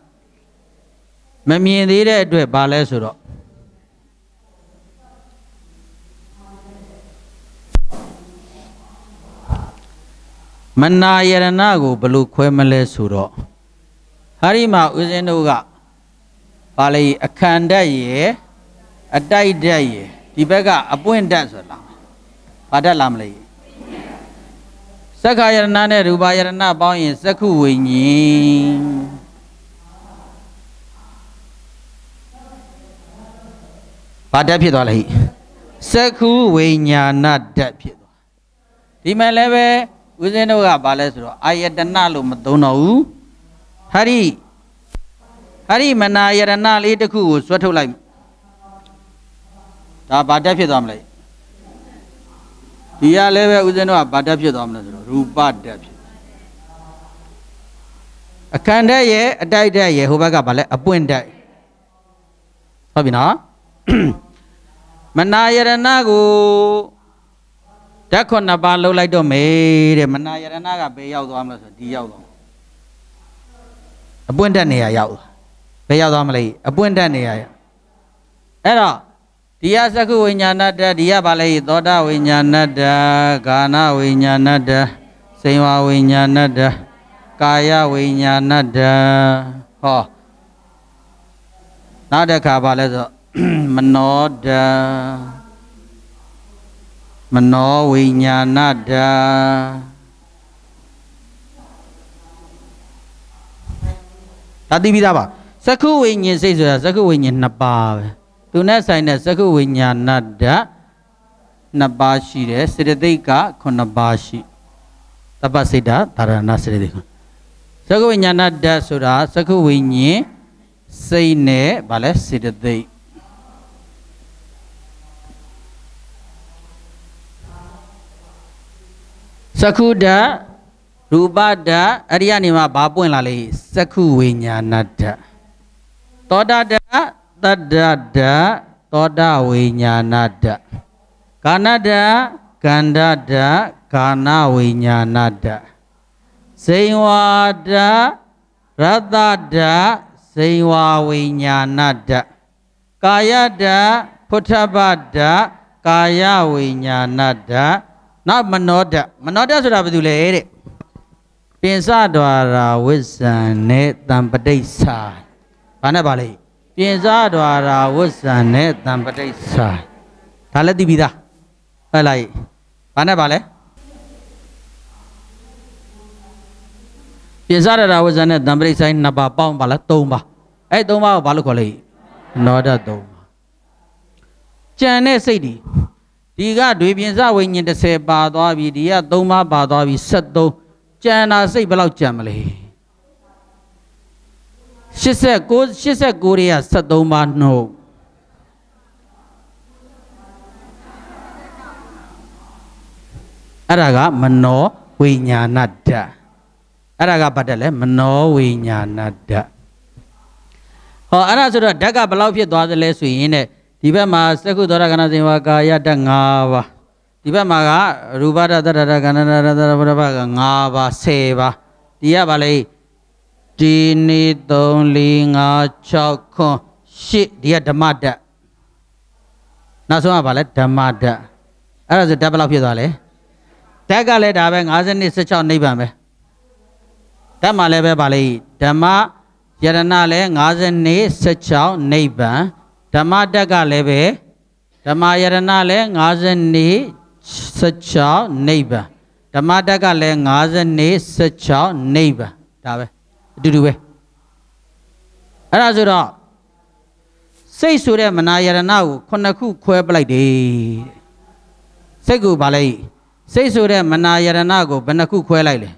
မမြင်သေးတဲ့အတွက်ဘာလဲဆိုတော့မနာယရဏကိုဘလို့ခွဲမလဲဆိုတော့အဲ့ဒီမှာဦးဇင်းတို့ကပါဠိအခန္ဓာရယ်အတိုက်ဓာတ်ရယ်ဒီဘက်ကအပွင့်ဓာတ်ဆိုလာဘာဓာတ်လာမလဲသက္ခာယရဏနဲ့ရူပါယရဏပေါင်းရင်သက္ခုဝိညာဉ်ဘာဓာတ်ဖြစ်သွားလဲသက္ခုဝိညာဏဓာတ်ဖြစ်သွားဒီမှာလည်းပဲဦးဇင်းတို့ကဘာလဲဆိုတော့အာယတနလို့မသုံးတော့ဘူးဟာဒီအဲ့ဒီမနာယရဏလေးတစ်ခုကိုဆွဲထုတ်လိုက်ဒါဘာတက်ဖြစ်သွားမလဲဒီရလည်းပဲဦးဇင်းတို့ကဘာတက်ဖြစ်သွားမလဲဆိုတော့ရူပတက်ဖြစ်အခန္ဓာရဲ့အတိုက်တက်ရဲ့ဟိုဘက်ကဘာလဲအပွင့်တက်ဟုတ်ပြီနော်မနာယရဏကိုဓာတ်ခုနှစ်ပါးလှုပ်လိုက်တော့မေးတဲ့မနာယရဏကဘယ်ရောက်သွားမလဲဆိုတော့ဒီရောက်သွားအပွင့်တက်နေရရောက်ဘယ်ရောက်သွားမလဲအပွင့်တက်နေရရောက်အဲ့တော့ဒီယသကုဝိညာဏတ္တဒီယဘာလဲသောတာဝိညာဏတ္တဂာနဝိညာဏတ္တစေဝဝိညာဏတ္တကာယဝိညာဏတ္တဟောနောက်တစ်ခါဘာလဲဆိုမနောတ္တမနောဝိညာဏတ္တဒါသိပြီးသားပါသက္ခုဝိညာဉ်စိတ်ဆိုတာသက္ခုဝိညာဉ်နှစ်ပါးပဲသူနဲ့ဆိုင်တဲ့သက္ခုဝိညာဏတ္တနှစ်ပါးရှိတယ်စေတသိက်က9ပါးရှိတပ္ပစိတ်တာဒါရဏစေတသိက်သက္ခုဝိညာဏတ္တဆိုတာသက္ခုဝိညာဉ်စိတ်နဲ့ဗာလဲစေတသိက်သက္ခုတ္တရူပဓာတ်အဲ့ဒီကနေမှဘာပွင့်လာလဲစက္ခုဝိညာဏဓာတ်သောတာဓာတ်တတ္တဓာတ်သောတာဝိညာဏဓာတ်ကာဏဓာတ်ကန္ဓာဓာတ်ကာဏဝိညာဏဓာတ်ဇိဝါဓာတ်ရတ္တဓာတ်ဇိဝါဝိညာဏဓာတ်ကာယဓာတ်ဖုထဘဓာတ်ကာယဝိညာဏဓာတ်နောက်မနောဓာတ်မနောဓာတ်ဆိုတာဘာတူလဲတဲ့ပင်စဒွာရာဝိဇံနဲ့တံပဋိစ္ဆာဘာနဲ့ပါလဲပင်စဒွာရာဝိဇံနဲ့တံပဋိစ္ဆာဒါလည်းသိပြီသားဟဲ့လိုက်ဘာနဲ့ပါလဲပင်စဒရာဝိဇံနဲ့တံပဋိစ္ဆာနှစ်ပါးပေါင်းပါလား၃ပါးအဲ့၃ပါးကိုဘာလို့ခေါ်လဲနောဒ၃ပါးကြံတဲ့စိတ်ဒီဒီကဒွေပြင်စဝိညာဉ်30ပါသွားပြီဒီက3ပါးပါသွားပြီ73ကြံတာစိတ်ဘယ်လောက်ကြံမလဲ89 89ရေ73ပါနှုတ်အဲ့ဒါကမနောဝိညာဏတ္တအဲ့ဒါကဘာတက်လဲမနောဝိညာဏတ္တဟောအဲ့ဒါဆိုတော့ဓာတ်ကဘယ်လောက်ဖြစ်သွားသလဲဆိုရင်တဲ့ဒီဘက်မှာသက္ကုသောရကဏဇင်ဝါကာယဓာတ်၅ပါးဒီဘက်မှာကရူပတတတကန္နတတပရပက9ပါ10ပါဒီကပါလေဒီနေ3 4 5 6ခွန်း8ဒီကဓမ္မဓာတ်နောက်ဆုံးကပါလေဓမ္မဓာတ်အဲ့ဒါဆိုဓာတ်ဘယ်လောက်ဖြစ်သွားလဲဓာတ်ကလည်းဒါပဲ50နှစ်16နိဗ္ဗာန်ပဲဓာတ်မှာလည်းပဲပါလေဓမ္မယရဏလည်း50နှစ်16နိဗ္ဗာန်ဓမ္မဓာတ်ကလည်းပဲဓမ္မယရဏလည်း50နှစ်16နိဗ္ဗာန်ဓမ္မတက်ကလည်း50နေ့16နိဗ္ဗာန်ဒါပဲအတူတူပဲအဲ့ဒါဆိုတော့စိတ်ဆိုတဲ့မနာယရဏကိုခုနှစ်ခုခွဲပလိုက်တယ်စိတ်ကိုဗာလိုက်စိတ်ဆိုတဲ့မနာယရဏကိုဘယ်နှခုခွဲလိုက်လဲ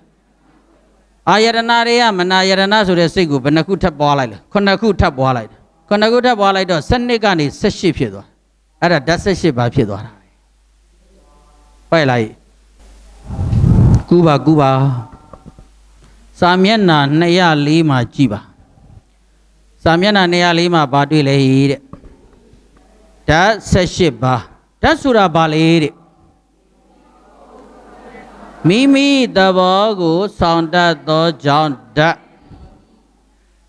အာယရဏတွေကမနာယရဏဆိုတဲ့စိတ်ကိုဘယ်နှခုထပ်ပွားလိုက်လဲခုနှစ်ခုထပ်ပွားလိုက်ခုနှစ်ခုထပ်ပွားလိုက်တော့7နှစ်ကနေ18ဖြစ်သွားအဲ့ဒါဓာတ်18ပါဖြစ်သွားတာပိုက်လိုက်ကူးပါကူးပါ စာမျက်နှာ204မှာကြည့်ပါစာမျက်နှာ204မှာဘာတွေ့လဲတဲ့ဓာတ်78ပါဓာတ်ဆိုတာဘာလဲတဲ့မိမိသဘောကိုဆောင်တတ်သောကြောင့်ဓာတ်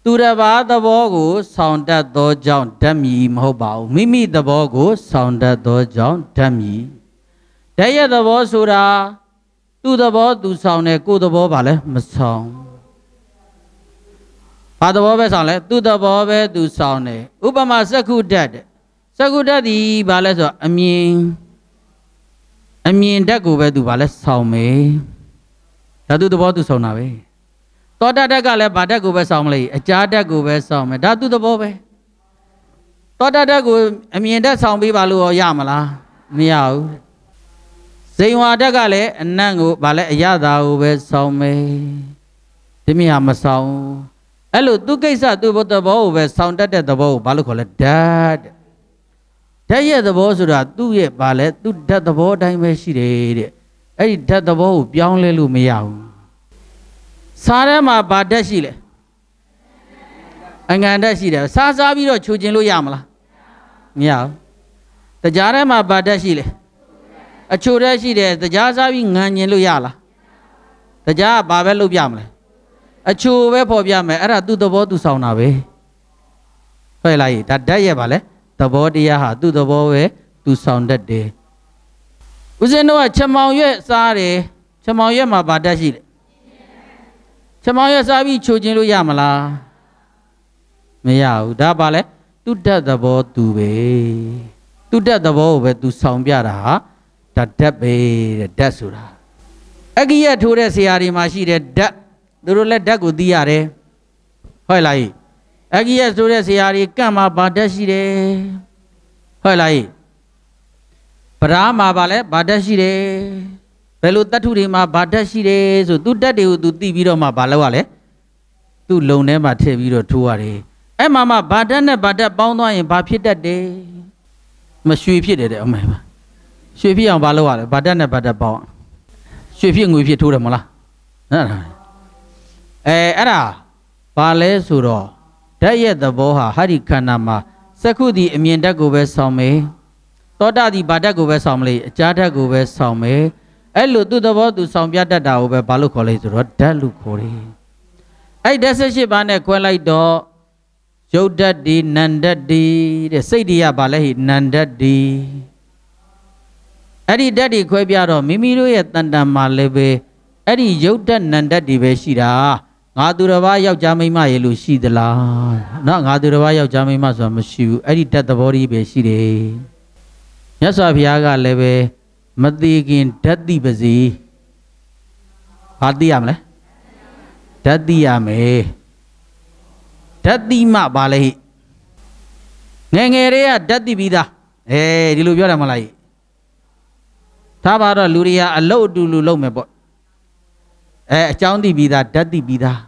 သူတစ်ပါးသဘောကိုဆောင်တတ်သောကြောင့်ဓာတ်မြည်မဟုတ်ပါဘူးမိမိသဘောကိုဆောင်တတ်သောကြောင့်ဓာတ်မြည်ရရဲ့သဘောဆိုတာသူ့သဘောသူဆောင်တယ်ကိုယ်သဘောပါလဲမဆောင်ဘာသဘောပဲဆောင်လဲသူ့သဘောပဲသူဆောင်တယ်ဥပမာစက္ခုတတ်တယ်စက္ခုတတ်ဒီဘာလဲဆိုအမြင်အမြင်ဓာတ်ကိုပဲသူဘာလဲဆောင်မယ်ဓာတုသဘောသူဆောင်တာပဲသောတာဓာတ်ကလည်းဘာဓာတ်ကိုပဲဆောင်မလဲအကြာဓာတ်ကိုပဲဆောင်မယ်ဓာတုသဘောပဲသောတာဓာတ်ကိုအမြင်ဓာတ်ဆောင်ပေးပါလို့ရမလားမရဘူးဇိန်ဝါတက်ကလည်းအနတ်ကိုဗာလဲအရသာကိုပဲဆောင်မယ်ဒီမိဟာမဆောင်အဲ့လိုသူကိစ္စသူဘသဘောကိုပဲဆောင်တတ်တဲ့သဘောကိုဘာလို့ခေါ်လဲဓာတ်ဓာတ်ရဲ့သဘောဆိုတာသူ့ရဲ့ဗာလဲသူ့ဓာတ်သဘောအတိုင်းပဲရှိတယ်တဲ့အဲ့ဒီဓာတ်သဘောကိုပြောင်းလဲလို့မရဘူးစားထဲမှာဗာဓာတ်ရှိလဲအငံဓာတ်ရှိတယ်စားစားပြီးတော့ခြုံကျင်လို့ရမလားမရဘူးတရားထဲမှာဗာဓာတ်ရှိလဲအချို့တည်းရှိတယ်တရားစားပြီးငံညင်လို့ရလားတရားကဘာပဲလုပ်ပြမလဲအချို့ပဲပေါ်ပြမယ်အဲ့ဒါသူ့သဘောသူဆောင်တာပဲဟုတ်လားဒါဓာတ်ရဲ့ပါလဲသဘောတရားဟာသူ့သဘောပဲသူဆောင်တတ်တယ်ဦးဇင်းတို့ကချက်မောင်ရွက်စားတယ်ချက်မောင်ရွက်မှာဗာတတ်ရှိတယ်ချက်မောင်ရွက်စားပြီးချိုချင်းလို့ရမလားမရဘူးဒါပါလဲသူတတ်သဘောသူပဲသူတတ်သဘောကိုပဲသူဆောင်ပြတာဟာဒါဓာတ်ပဲတဲ့ဓာတ်ဆိုတာအကိယထိုးတဲ့ဆရာတွေမှာရှိတဲ့ဓာတ်သူတို့လည်းဓာတ်ကိုသိရတယ်ဟုတ်လားအကိယဆိုတဲ့ဆရာတွေကန့်မှာဗာဓာတ်ရှိတယ်ဟုတ်လားပရာမှာဗာလဲဗာဓာတ်ရှိတယ်ဘယ်လိုတ ত্ত্ব တွေမှာဗာဓာတ်ရှိတယ်ဆိုသူဓာတ်တွေကိုသူသိပြီးတော့မှဗာလောက်ရလဲသူ့လုံထဲမှာထည့်ပြီးတော့ထိုးရတယ်အဲ့မှာမှဗာဓာတ်နဲ့ဗာဓာတ်ပေါင်းသွားရင်ဗာဖြစ်တတ်တယ်မရွှေဖြစ်တယ်တဲ့အမှန်ပါရွှေဖြစ်အောင်ဘာလုပ်ရလဲဗတ်တက်နဲ့ဗတ်တက်ပေါက်ရွှေဖြစ်ငွေဖြစ်ထိုးတယ်မလားနော်အဲအဲ့ဒါဘာလဲဆိုတော့ဓာတ်ရဲ့သဘောဟာဟာဒီခန္ဓာမှာစက္ခုဒီအမြင်ဓာတ်ကိုပဲဆောင်မေသောတာဒီဗာဓာတ်ကိုပဲဆောင်မလေးအကြာဓာတ်ကိုပဲဆောင်မေအဲ့လိုသူ့သဘောသူဆောင်ပြတတ်တာကိုပဲဘာလို့ခေါ်လဲဆိုတော့ဓာတ်လို့ခေါ်တယ်အဲ့ဓာတ်၁၈ပါးနဲ့ခွဲလိုက်တော့ရုပ်ဓာတ်ဒီနံဓာတ်ဒီတဲ့စိတ်တွေကဘာလဲဟိနံဓာတ်ဒီအဲ့ဒီဓာတ်တွေခွဲပြတော့မိမိတို့ရဲ့တန်တန်မှာလည်းပဲအဲ့ဒီရုပ်ဓာတ်နံဓာတ်တွေပဲရှိတာငါသူတစ်ပါးယောက်ျားမိန်းမရေလို့ရှိသလားနော်ငါသူတစ်ပါးယောက်ျားမိန်းမဆိုတာမရှိဘူးအဲ့ဒီဓာတ်သဘော ကြီးပဲရှိတယ်မြတ်စွာဘုရားကလည်းပဲမသေးခင်ဓာတ်တိပစီဘာသိရမလဲဓာတ်တိရမယ်ဓာတ်တိမဘာလဲဟိငယ်ငယ်လေးကဓာတ်တိပြီးသားအဲဒီလိုပြောတယ်မလားဟိထားပါတော့လူတွေကအလုတ်အတူလူလုပ်မယ်ပေါ့အဲအကြောင်းသိပြီးသားဓာတ်သိပြီးသား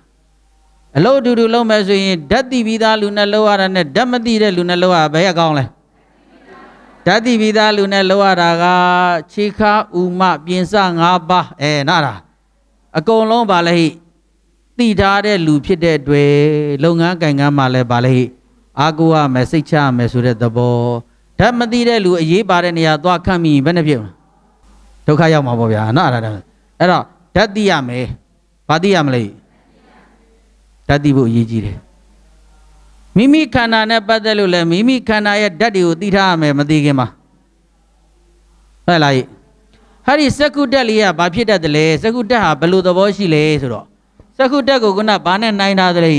အလုတ်အတူတူလုပ်မယ်ဆိုရင်ဓာတ်သိပြီးသားလူနဲ့လုပ်ရတာနဲ့ဓာတ်မသိတဲ့လူနဲ့လုပ်ရတာဘယ်အကောင်းလဲဓာတ်သိပြီးသားလူနဲ့လုပ်ရတာကခြေခါဥမပြင်စ၅ပါးအဲနားလားအကုန်လုံးပါလေဟိတိထားတဲ့လူဖြစ်တဲ့အတွက်လုပ်ငန်းကင်ကန်းမှာလည်းပါလေဟိအာကိုရမယ်စိတ်ချရမယ်ဆိုတဲ့သဘောဓာတ်မသိတဲ့လူအရေးပါတဲ့နေရာသွားခန့်မိရင်ဘယ်နှဖြစ်လဲဒုက္ခရောက်မှာပေါ့ဗျာနော်အဲ့ဒါအဲ့တော့ဓာတ်တိရမယ်ဘာတိရမလဲဓာတ်တိဖို့အရေးကြီးတယ်မိမိခန္ဓာနဲ့ပတ်သက်လို့လည်းမိမိခန္ဓာရဲ့ဓာတ်တွေကိုသိထားရမယ်မသိခင်မှာဟုတ်လားဟာဒီစကုတက်လေးကဘာဖြစ်တတ်တယ်လဲစကုတက်ဟာဘယ်လိုသဘောရှိလဲဆိုတော့စကုတက်ကိုကနဘာနဲ့နိုင်ထားတယ်လဲ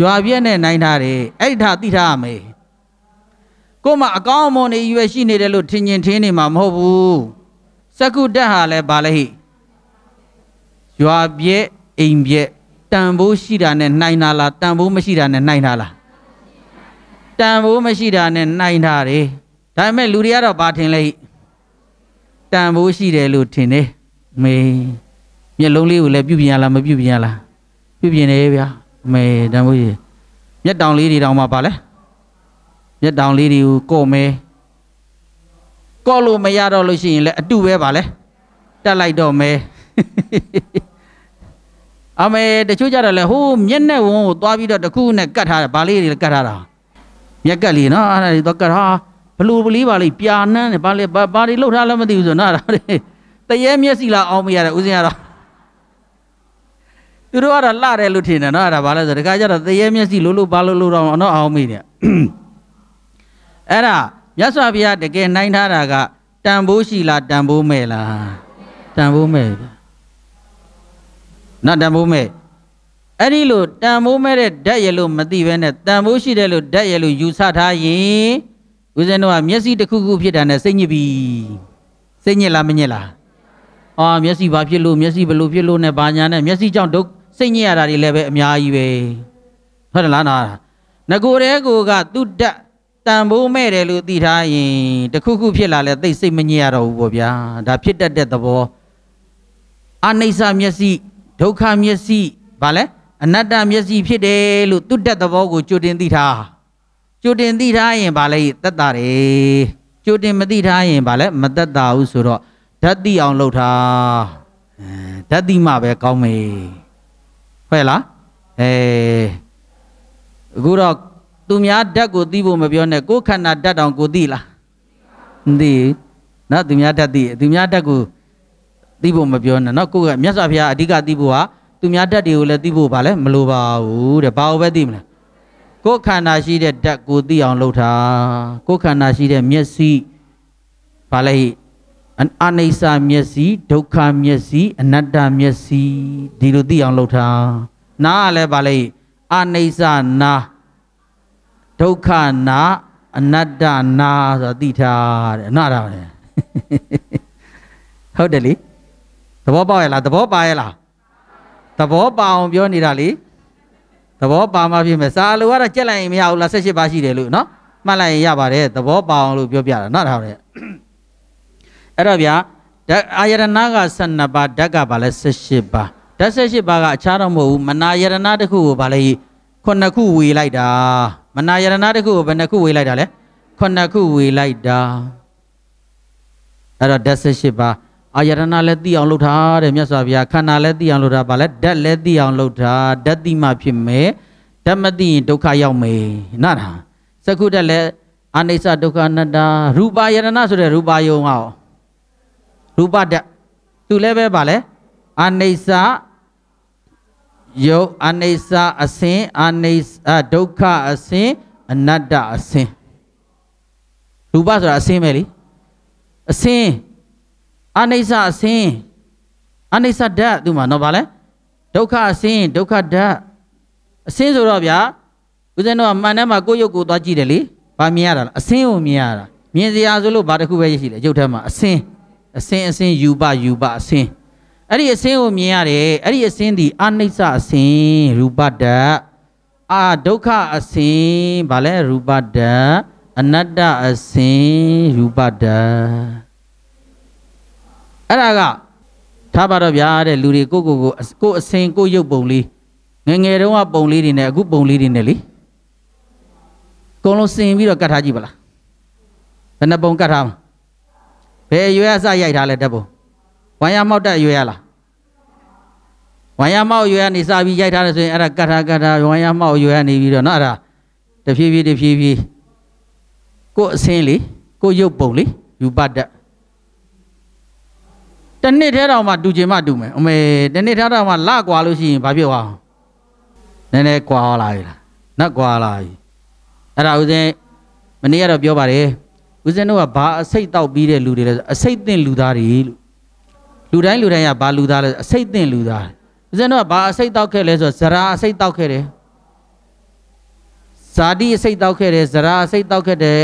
ရွာပြက်နဲ့နိုင်ထားတယ်အဲ့ဒါသိထားရမယ်ကို့မှာအကောင်းအမွန်တွေရွယ်ရှိနေတယ်လို့ထင်မြင်ထင်းနေမှာမဟုတ်ဘူးစကုတက်ဟာလည်းဘာလဲဟိရွာပြက်အိမ်ပြက်တန်ဖိုးရှိတာနဲ့နိုင်တာလားတန်ဖိုးမရှိတာနဲ့နိုင်တာလားတန်ဖိုးမရှိတာနဲ့နိုင်တာတယ်ဒါပေမဲ့လူတွေကတော့ဘာထင်လဲဟိတန်ဖိုးရှိတယ်လို့ထင်တယ်မေမျက်လုံးလေးကိုလည်းပြုပြင်ရလားမပြုပြင်ရလားပြုပြင်တယ်ဗျာမေတန်ဖိုးရှိမျက်တောင်လေးတွေတောင်မှပါလဲမျက်တောင်လေးတွေကိုကော့မယ်ကော့လို့မရတော့လို့ရှိရင်လည်းအတုပဲပါလေတက်လိုက်တော့မယ်အမေတချို့ကြတော့လေဟိုးမျက်နှက်ဝန်းကိုသွားပြီးတော့တခုနဲ့ကတ်ထားတယ်ဗာလေးတွေကတ်ထားတာမျက်ကတ်လေးနော်အဲ့ဒါတွေသွားကတ်ထားဘလူပလေးပါလေးပြာနှမ်းတယ်ဗာလေးဘာတွေလှုပ်ထားလည်းမသိဘူးဆိုတော့နားတယ်တရေမျက်စိလာအောင်မရတယ်ဦးစင်ကတော့သူတို့ကတော့လှတယ်လို့ထင်တယ်နော်အဲ့ဒါဗာလဲဆိုတခါကျတော့တရေမျက်စိလို့လို့ဘာလို့လို့တော့တော့အောင်မေးတယ်အဲ့ဒါရသော်ဘုရားတကယ်နိုင်ထားတာကတန်ဖိုးရှိလားတန်ဖိုးမဲ့လားတန်ဖိုးမဲ့နော်တန်ဖိုးမဲ့အဲ့ဒီလိုတန်ဖိုးမဲ့တဲ့ဓာတ်ရလို့မသိဘဲနဲ့တန်ဖိုးရှိတယ်လို့ဓာတ်ရလို့ယူဆထားရင်ဦးဇင်းတို့ကမျက်စိတစ်ခုခုဖြစ်တာနဲ့စိတ်ညစ်ပြီစိတ်ညစ်လားမညစ်လားအာမျက်စိဘာဖြစ်လို့မျက်စိဘလို့ဖြစ်လို့နဲ့ဘာညာနဲ့မျက်စိကြောင့်ဒုက္ခစိတ်ညစ်ရတာတွေလည်းပဲအများကြီးပဲဟုတ်တယ်လားနာငကိုတဲကိုကသူ့ဓာတ်န်ဖိုးမဲ့တယ်လို့သိထားရင်တခုခုဖြစ်လာလဲသိစိတ်မညစ်ရတော့ဘူးပေါ့ဗျာဒါဖြစ်တတ်တဲ့သဘောအနိစ္စမျက်စိဒုက္ခမျက်စိဘာလဲအနတ္တမျက်စိဖြစ်တယ်လို့သူတက်သဘောကိုကြိုတင်သိထားကြိုတင်သိထားရင်ဘာလဲသက်တာတယ်ကြိုတင်မသိထားရင်ဘာလဲမသက်တာဘူးဆိုတော့ဓာတ်တိအောင်လုပ်တာဓာတ်တိမှပဲကောင်းမေဟုတ်လားအဲအခုတော့သူများဓာတ်ကိုသိဖို့မပြောနဲ့ကိုယ်ခန္ဓာဓာတ်တောင်ကိုသိလားမသိနော်သူများဓာတ်သိသူများဓာတ်ကိုသိဖို့မပြောနဲ့နော်ကိုယ်ကမြတ်စွာဘုရားအဓိကသိဖို့ဟာသူများဓာတ်တွေကိုလည်းသိဖို့ဗာလဲမလိုပါဘူးတဲ့ဘာလို့ပဲသိမလဲကိုယ်ခန္ဓာရှိတဲ့ဓာတ်ကိုသိအောင်လုပ်တာကိုယ်ခန္ဓာရှိတဲ့မျက်စိဗာလဲအနိစ္စမျက်စိဒုက္ခမျက်စိအနတ္တမျက်စိဒီလိုသိအောင်လုပ်တာနားကလည်းဗာလဲအနိစ္စနားဒုက္ခနာအနတ္တနာဆိုတာသိထားတဲ့အနာတာပဲဟုတ်တယ်လေသဘောပေါက်ရလားသဘောပါရလားသဘောပါအောင်ပြောနေတာလေသဘောပါမှဖြစ်မယ်စာလိုကတော့ကြက်လိုက်ရင်မရဘူးလား၁၈ပါရှိတယ်လို့နော်မှတ်လိုက်ရင်ရပါတယ်သဘောပါအောင်လို့ပြောပြတာနော်ဒါဟုတ်တယ်အဲ့တော့ဗျာအာယရဏက12ပါဓာတ်ကပါလဲ18ပါဓာတ်18ပါကအခြားတော့မဟုတ်ဘူးမနာယရဏတစ်ခုကိုပါလဲခုနှစ်ခုဝေလိုက်တာမနာယရဏတစ်ခုကိုဘယ်နှခုဝေးလိုက်တာလဲခုနှစ်ခုဝေးလိုက်တာအဲ့တော့ဓာတ်18ပါးအာယရဏလည်းသိအောင်လုပ်ထားတဲ့မြတ်စွာဘုရားခန္ဓာလည်းသိအောင်လုပ်ထားပါလဲဓာတ်လည်းသိအောင်လုပ်ထားဓာတ်သိမှဖြစ်မယ်ဓာတ်မသိရင်ဒုက္ခရောက်မယ်နားလားစကုဓာတ်လည်းအနိစ္စဒုက္ခအနတ္တရူပယရဏဆိုတဲ့ရူပယုံဟောရူပဓာတ်သူလည်းပဲပါလဲအနိစ္စယုတ်အနိစ္စအစင်အနိစ္စဒုက္ခအစင်အနတ္တအစင်ရူပဆိုတာအစင်ပဲလေအစင်အနိစ္စအစင်အနိစ္စဓာတ်သူမှာနော်ဗာလဲဒုက္ခအစင်ဒုက္ခဓာတ်အစင်ဆိုတော့ဗျာဦးဇင်းတို့ကမှန်ထဲမှာကိုယ့်ရုပ်ကိုသွားကြည့်တယ်လေဘာမြင်ရတာလဲအစင်ကိုမြင်ရတာမြင်စရာဆိုလို့ဘာတစ်ခုပဲရရှိလဲရုပ်ထဲမှာအစင်အစင်အစင်ယူပယူပအစင်အဲ့ဒီအစင်းကိုမြင်ရတယ်အဲ့ဒီအစင်းဒီအနိစ္စအစင်းရူပတ္တအာဒုက္ခအစင်းဗာလဲရူပတ္တအနတ္တအစင်းရူပတ္တအဲ့ဒါကထားပါတော့ဗျာတဲ့လူတွေကိုကိုကိုကိုအစင်းကိုရုပ်ပုံလေးငငယ်တုန်းကပုံလေးတွေနဲ့အခုပုံလေးတွေနဲ့လေအကုန်လုံးစင်ပြီးတော့ကတ်ထားကြည့်ပါလားဘယ်နှပုံကတ်ထားမလဲဘယ်ရွယ်အစရိုက်ထားလဲဓာတ်ပုံဝိုင်းရမောက်တက်ရွယ်ရလားဝိုင်းရမောက်ရွယ်ကနေစပြီးရိုက်ထားတယ်ဆိုရင်အဲ့ဒါကတ်ထာကတ်ထာဝိုင်းရမောက်ရွယ်ကနေပြီးတော့နော်အဲ့ဒါတဖြည်းဖြည်းတဖြည်းဖြည်းကိုအစင်းလေကိုရုပ်ပုံလေယူပတ်တက်တနစ်ထဲတောင်မှတူချင်မှတူမယ်အမေတနစ်ထဲတောင်မှလကွာလို့ရှိရင်ဘာဖြစ်သွားအောင်နည်းနည်းကွာလာပြီလားနတ်ကွာလာပြီအဲ့ဒါဦးစင်းမနေ့ကတော့ပြောပါတယ်ဦးစင်းတို့ကဘာအစိတ်တောက်ပြီးတဲ့လူတွေလဲအစိတ်သင့်လူသားတွေလို့လူတိုင်းလူတိုင်းကဘာလူသားလဲအစိတ်သင့်လူသားဦးဇင်းတို့ကဘာအစိတ်တောက်ခဲ့လဲဆိုဇရာအစိတ်တောက်ခဲ့တယ်ဇာတိအစိတ်တောက်ခဲ့တယ်ဇရာအစိတ်တောက်ခဲ့တယ်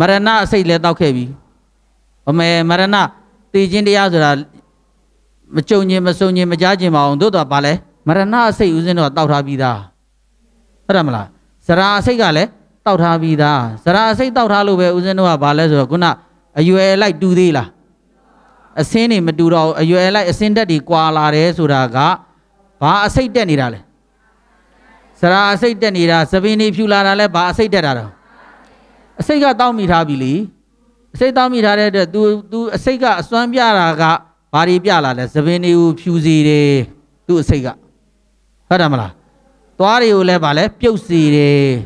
မရဏအစိတ်လည်းတောက်ခဲ့ပြီအမေမရဏတည်ခြင်းတရားဆိုတာမကြုံခြင်းမဆုံခြင်းမကြားခြင်းမအောင်တို့တော့ဘာလဲမရဏအစိတ်ဦးဇင်းတို့ကတောက်ထားပြီးသားဟုတ်တယ်မလားဇရာအစိတ်ကလည်းတောက်ထားပြီးသားဇရာအစိတ်တောက်ထားလို့ပဲဦးဇင်းတို့ကဘာလဲဆိုတော့ခုနအရွယ်လိုက်တူသေးလားအစင်းတွေမတူတော့အရွယ်လိုက်အစင်းတက်တွေကွာလာတယ်ဆိုတာကဘာအစိတ်တက်နေတာလဲစရာအစိတ်တက်နေတာသပင်းတွေဖြူလာတာလဲဘာအစိတ်တက်တာတော့အစိတ်ကတောင်းမိထားပြီလေအစိတ်တောင်းမိထားတဲ့အတွက် तू तू အစိတ်ကအစွမ်းပြတာကဘာတွေပြလာလဲသပင်းတွေကိုဖြူစေတယ်သူ့အစိတ်ကဟုတ်တယ်မလားသွားတွေကိုလည်းဗာလဲပြုတ်စီတယ်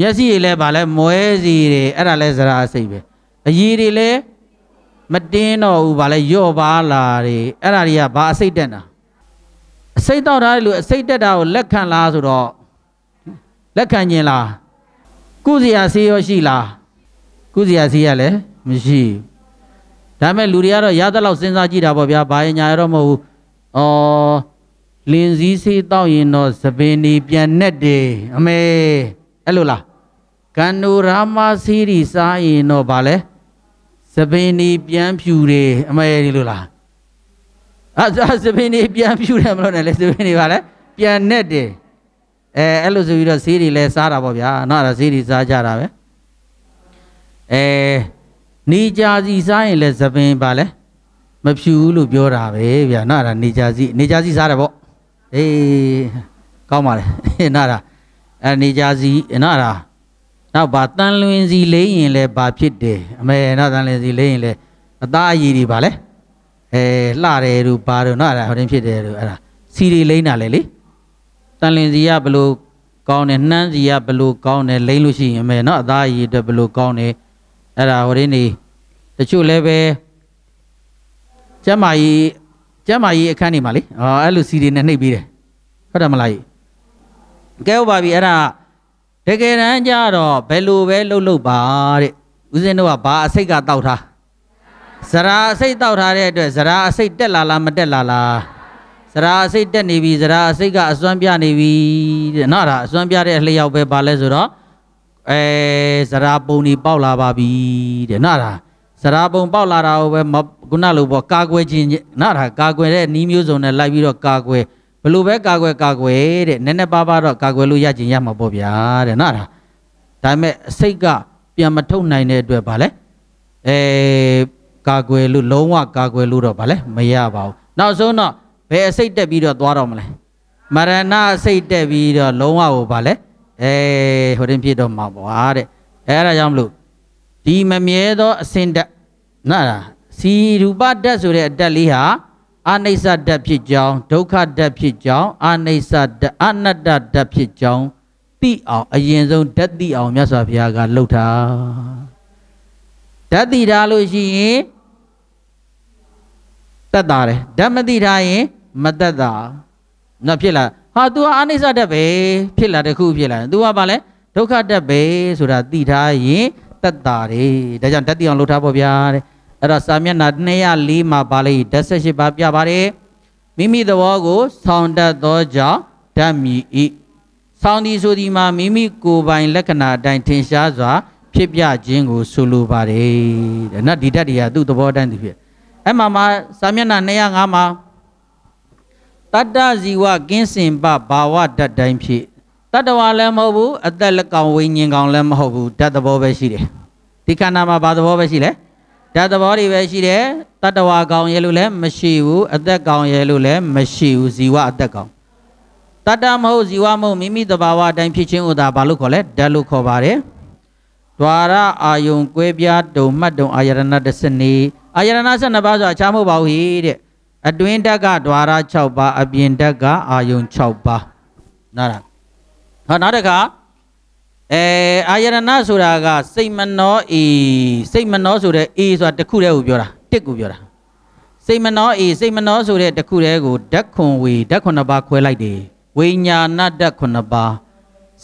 မျက်စိတွေလည်းဗာလဲမွဲစီတယ်အဲ့ဒါလဲဇရာအစိတ်ပဲအရည်တွေလည်းမတင်းတော့ဘူးဗာလဲယော့ပါလာတွေအဲ့ဒါတွေကဘာအစိတ်တက်တာအစိတ်တော့တာလို့အစိတ်တက်တာကိုလက်ခံလားဆိုတော့လက်ခံခြင်းလားကုစရာစီရောရှိလားကုစရာစီရလည်းမရှိဒါမဲ့လူတွေကတော့ရသလောက်စဉ်းစားကြည့်တာပေါ့ဗျာဘာညာရတော့မဟုတ်ဘူးအော်လင်းစည်းစေးတောက်ရင်တော့သပင်ဒီပြန်နဲ့တည်းအမေအဲ့လိုလားကန္နူရာမစီရီစားရင်တော့ဗာလဲသပင်နေပြန်ဖြူတယ်အမေဒီလိုလားအဲသပင်နေပြန်ဖြူတယ်မလို့နဲ့လေသပင်နေပါလဲပြန်နဲ့တယ်အဲအဲ့လိုဆိုပြီးတော့ဈေးတွေလဲစားတာပေါ့ဗျာနော်အဲ့ဒါဈေးတွေစားကြတာပဲအဲနေကြစီစားရင်လဲသပင်ပါလဲမဖြူဘူးလို့ပြောတာပဲဗျာနော်အဲ့ဒါနေကြစီနေကြစီစားတယ်ပေါ့အေးကောင်းပါလေနော်အဲ့ဒါအဲနေကြစီနော်အဲ့ဒါနောက်ဘာတန်လွင်စီလေးရင်လဲဘာဖြစ်တယ်အမေနော်တန်လွင်စီလေးရင်လဲအသားအရည်တွေပါလဲအဲလှတယ်တို့ဘာတို့နော်အဲ့ဒါဟိုတင်ဖြစ်တယ်တို့အဲ့ဒါစီတွေလိမ့်တာလေလေတန်လွင်စီကဘလို့ကောင်းတယ်နှမ်းစီကဘလို့ကောင်းတယ်လိမ့်လို့ရှိရင်အမေနော်အသားအရည်အတွက်ဘလို့ကောင်းတယ်အဲ့ဒါဟိုတင်နေတချို့လည်းပဲကျမကြီးကျမကြီးအခန်းနေမှာလေအော်အဲ့လိုစီတွေနဲ့နှိပ်ပြီးတယ်ဟုတ်တယ်မလားကြီးကဲဟုတ်ပါပြီအဲ့ဒါတကယ်တမ်းကျတော့ဘယ်လိုပဲလှုပ်လှုပ်ပါတဲ့ဦးဇင်းတို့ကဘာအစိတ်ကတောက်ထားဇရာအစိတ်တောက်ထားတဲ့အတွက်ဇရာအစိတ်တက်လာလားမတက်လာလားဇရာအစိတ်တက်နေပြီဇရာအစိတ်ကအစွမ်းပြနေပြီတဲ့နော်ဒါအစွမ်းပြတဲ့အလျောက်ပဲပါလဲဆိုတော့အဲဇရာပုံนี่ပေါက်လာပါပြီတဲ့နော်ဒါဇရာပုံပေါက်လာတာကိုပဲခုနလိုပေါ့ကာကွယ်ခြင်းနော်ဒါကာကွယ်တဲ့နီးမျိုးစုံနဲ့လိုက်ပြီးတော့ကာကွယ်လို့ပဲကာကွယ်ကာကွယ်တဲ့နည်းနည်းပါးပါးတော့ကာကွယ်လို့ရကျင်ရမှာပေါ့ဗျာတဲ့နော်ဒါဒါပေမဲ့အစိတ်ကပြန်မထုတ်နိုင်တဲ့အတွက်ဗာလဲအဲကာကွယ်လို့လုံးဝကာကွယ်လို့တော့ဗာလဲမရပါဘူးနောက်ဆုံးတော့ဘယ်အစိတ်တက်ပြီးတော့သွားတော့မလဲမရဏအစိတ်တက်ပြီးတော့လုံးဝကိုဗာလဲအဲဟိုတင်ပြတော့မှာပေါ့တဲ့အဲအဲ့ဒါကြောင့်မလို့ဒီမမြဲသောအစင်တက်နော်စီရူပတက်ဆိုတဲ့အတက်လေးဟာအာနိစ္စဓာတ်ဖြစ်ကြောင်းဒုက္ခဓာတ်ဖြစ်ကြောင်းအာနိစ္စဓာတ်အနတ္တဓာတ်ဖြစ်ကြောင်းသိအောင်အရင်ဆုံးဓာတ်သိအောင်မြတ်စွာဘုရားကလှုပ်တာဓာတ်သိထားလို့ရှိရင်တက်တာတယ်ဓာတ်မသိထားရင်မတက်တာနော်ဖြစ်လာဟာ तू ကအာနိစ္စဓာတ်ပဲဖြစ်လာတခုဖြစ်လာ तू ကဘာလဲဒုက္ခဓာတ်ပဲဆိုတာသိထားရင်တက်တာတယ်ဒါကြောင့်ဓာတ်သိအောင်လှုပ်ထားပေါ့ဗျာတဲ့အဲ့တော့စာမျက်နှာ204မှာပါဠိ18ပါးပြပါတယ်မိမိသဘောကို ဆောင်းတတ်သောကြောင့်ဓာတ်မြည်ဤဆောင်းသည်ဆိုသည်မှာမိမိကိုယ်ပိုင်လက္ခဏာအတိုင်းထင်ရှားစွာ ဖြစ်ပြခြင်းကိုဆိုလိုပါတယ်တဲ့နော်ဒီဓာတ်တွေကသူ့သဘောအတိုင်းသူဖြစ်အဲ့မှာမှာစာမျက်နှာ205မှာတတ္တဇီဝကင်းစင်ပဘာဝဓာတ်တိုင်းဖြစ်တတ္တဝါလည်းမဟုတ်ဘူးအသက်လည်းကောင်ဝိညာဉ်ကောင်လည်းမဟုတ်ဘူးဓာတ်သဘောပဲရှိတယ်ဒီခန္ဓာမှာဘာသဘောပဲရှိလဲဓာတ်သဘောတွေပဲရှိတယ်တတ္တဝါကောင်ရဲ့လို့လည်းမရှိဘူးအသက်ကောင်ရဲ့လို့လည်းမရှိဘူးဇီဝအသက်ကောင်တတ္တမဟုတ်ဇီဝမဟုတ်မိမိတဘာဝအတိုင်းဖြစ်ခြင်းဥဒါဘာလို့ခေါ်လဲဓာတ်လို့ခေါ်ပါတယ်ဒွာရအာယုံကွဲပြားတုံမှတ်တုံအာယရဏ12အာယရဏ12ပါးဆိုတာအခြားမဟုတ်ပါဘူးဟိတဲ့အတွင်းဓာတ်ကဒွာရ6ပါးအပြင်ဓာတ်ကအာယုံ6ပါးနားလားဟောနောက်တစ်ခါအဲအာယရဏဆိုတာက စိတ်မနောအေစိတ်မနောဆိုတဲ့အေဆိုတာတခုတည်းကိုပြောတာတစ်ကိုပြောတာစိတ်မနောအေစိတ်မနောဆိုတဲ့တခုတည်းကိုဓက်ခွန်ဝေဓက်ခွန်နှစ်ပါးခွဲလိုက်တယ်ဝိညာဏဓက်ခွန်နှစ်ပါး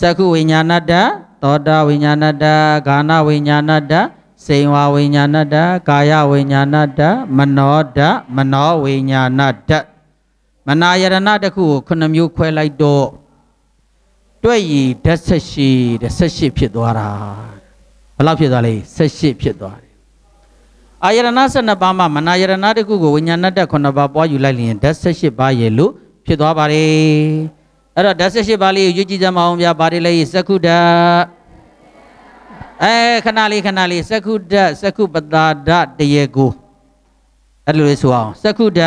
သက္ခုဝိညာဏဓက်သောတာဝိညာဏဓက်ဂါနဝိညာဏဓက်စေဝဝိညာဏဓာကာယဝိညာဏဓာမနောဓာမနောဝိညာဏဓာမနာယရဏတခုကိုခုနှမျိုးခွဲလိုက်တော့တွက်ရည်ဓာတ်ဆက်ရှိတဲ့ဆက်ရှိဖြစ်သွားတာဘယ်လောက်ဖြစ်သွားလဲဆက်ရှိဖြစ်သွားတယ်အာယရဏ12ပါးမှာမနာယရဏတခုကိုဝိညာဏတတ်9ပါးပွားယူလိုက်ရင်ဓာတ်ဆက်ရှိပါရဲ့လို့ဖြစ်သွားပါတယ်အဲ့တော့ဓာတ်ဆက်ရှိပါလေးကိုရွေးကြည့်ကြမအောင်ဗျာပါတယ်လေစက္ခုဒအဲခဏလေးခဏလေးစက္ခုဒစက္ခုပတာဒတရေကိုအဲ့လိုလေးဆိုအောင်စက္ခုဒ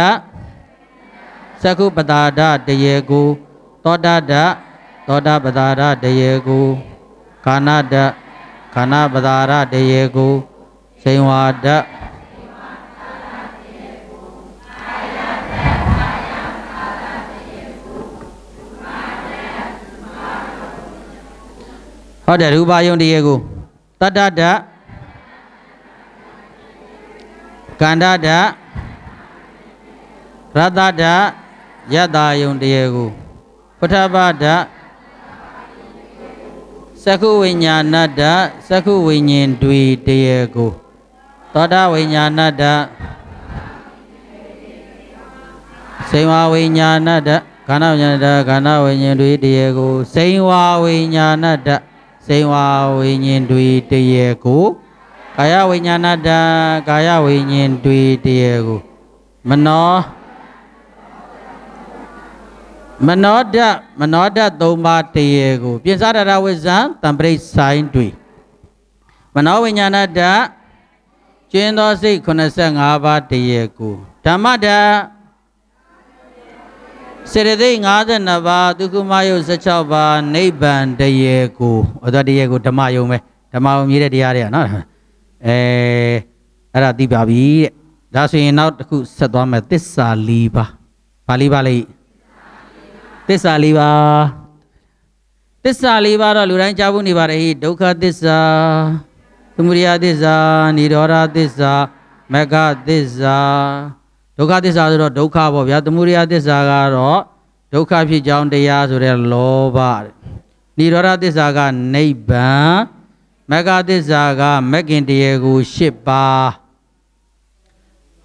စက္ခုပတာဒတရေကိုသောတာဒသောတာပတာရတရေကိုခန္ဓာတခန္ဓာပတာရတရေကိုစိန်ဝါဒဟုတ်တယ်ရူပါယုံတရေကိုတတ္တတကန္ဓာတရတ္တတယတ္တာယုံတရေကိုပထပတ္တသကုဝိညာဏတ္တသကုဝိညာဉ်တွေတရေကိုသောတာဝိညာဏတ္တစေဝဝိညာဏတ္တခန္ဓာဝိညာဏတ္တခန္ဓာဝိညာဉ်တွေတရေကိုစေဝဝိညာဏတ္တစေဝဝိညာဉ်တွေတရေကိုကာယဝိညာဏတ္တကာယဝိညာဉ်တွေတရေကိုမနောမနောဒမနောဒသုံးပါးတရေကိုပြင်စရတာဝိဇံတံပရိဆိုင်တွေမနောဝိညာဏဓာတ်ကျင်းသောစိတ်85ပါးတရေကိုဓမ္မဓာတ်စေတသိက်52ပါးဒုက္ခမယုတ်16ပါးနိဗ္ဗာန်တရေကိုအတော်တရေကိုဓမ္မယုံပဲဓမ္မယုံမြည်တဲ့တရားတွေကနော်အဲအဲ့ဒါသိပါပြီတဲ့ဒါဆိုရင်နောက်တစ်ခုဆက်သွားမယ်သစ္စာ၄ပါးဘာ၄ပါးလဲသစ္စာ၄ပါးသစ္စာ၄ပါးတော့လူတိုင်းကြားဖို့နေပါတယ်ဟိဒုက္ခသစ္စာသမုဒယသစ္စာនិရောဓသစ္စာမဂ္ဂသစ္စာဒုက္ခသစ္စာဆိုတော့ဒုက္ခပေါ့ဗျာသမုဒယသစ္စာကတော့ဒုက္ခဖြစ်ကြောင်းတရားဆိုတဲ့လောဘနိရောဓသစ္စာကနိဗ္ဗာန်မဂ္ဂသစ္စာကမဂ္ဂင်တရားကို၈ပါး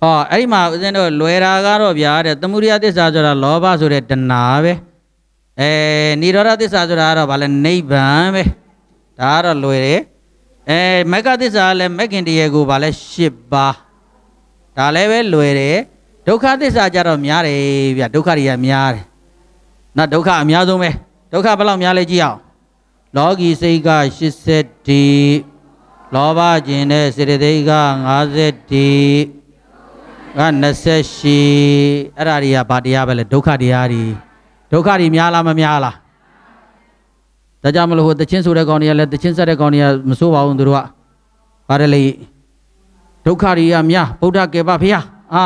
ဟောအဲ့ဒီမှာဦးဇင်းတို့လွယ်တာကတော့ဗျာတဲ့သမုဒယသစ္စာဆိုတာလောဘဆိုတဲ့တဏှာပဲအဲនិရောဓသစ္စာဆိုတာကတော့ဗာလဲနိဗ္ဗာန်ပဲဒါကတော့လွယ်တယ်အဲမက္ကသစ္စာကလည်းမက္ခင်တရားကိုဗာလဲ၈ပါးဒါလည်းပဲလွယ်တယ်ဒုက္ခသစ္စာကြတော့များတယ်ဗျဒုက္ခတွေကများတယ်နော်ဒုက္ခအများဆုံးပဲဒုက္ခဘယ်လောက်များလဲကြည့်အောင်လောကီစိတ်က80ဒီလောဘကျင်တဲ့စေတသိက်က90ဒီက28အဲ့ဒါတွေကဘာတရားပဲလဲဒုက္ခတရားတွေဒုက္ခတွေများလားမများလားဒါကြောင့်မလို့ဟိုတချင်းဆိုတဲ့ကောင်တွေကလည်းတချင်းဆက်တဲ့ကောင်တွေကမဆိုးပါဘူးသူတို့ကပါတယ်လေဒုက္ခတွေကများဗုဒ္ဓကေပဖះအာ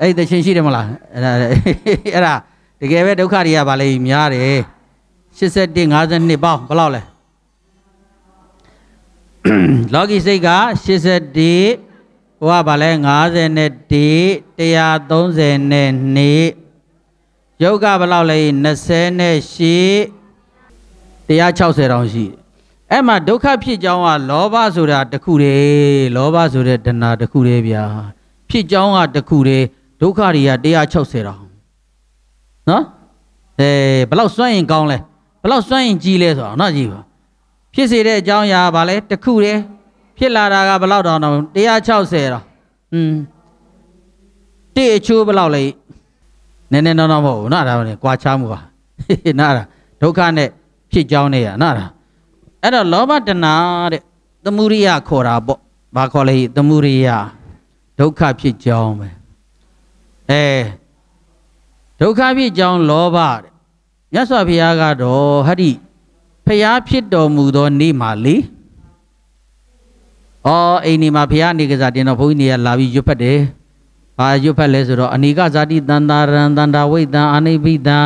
အဲ့တချင်းရှိတယ်မလားအဲ့ဒါတကယ်ပဲဒုက္ခတွေကဗာလေများတယ်81 52ပေါင်းဘယ်လောက်လဲလောကီစိတ်က81ဟိုကဗာလဲ51 132ယုတ်ကဘယ်လောက်လဲ20နဲ့8 160တောင်ရှိအဲ့မှာဒုက္ခဖြစ်ကြောင်းကလောဘဆိုတာတခုတည်းလောဘဆိုတဲ့တဏှာတခုတည်းဗျာဖြစ်ကြောင်းကတခုတည်းဒုက္ခတွေက160တောင်နော်အဲဘယ်လောက်စွန့်ရင်ကောင်းလဲဘယ်လောက်စွန့်ရင်ကြီးလဲဆိုတော့နော်ကြီးပါ ဖြစ်စေတဲ့အကြောင်းအရာဘာလဲတခုတည်းဖြစ်လာတာကဘယ်လောက်တောင်တော့160တောင်อืมတိအချိုးဘယ်လောက်လဲနည်းနည်းတော့တော့မဟုတ်ဘူးနော်ဒါကလည်းကြွားချမှုပါနော်ဒါဒုက္ခနဲ့ဖြစ်ကြောင်းနေရနော်ဒါအဲ့တော့လောဘတဏတဲ့သမုဒိယခေါ်တာပေါ့ဘာခေါ်လဲသမုဒိယဒုက္ခဖြစ်ကြောင်းပဲအဲဒုက္ခဖြစ်ကြောင်းလောဘတဲ့မြတ်စွာဘုရားကတော့ဟတိဖျားဖြစ်တော်မူသောနေ့မှာလေဩအိမ်ဒီမှာဘုရားနေကစားတင်တော့ဘုန်းကြီးတွေကလာပြီးရွတ်ဖက်တယ်ဘာရွတ်ဖတ်လဲဆိုတော့အနိကဇာတိတန်တာရံတန်တာဝိတံအာနိပိတံ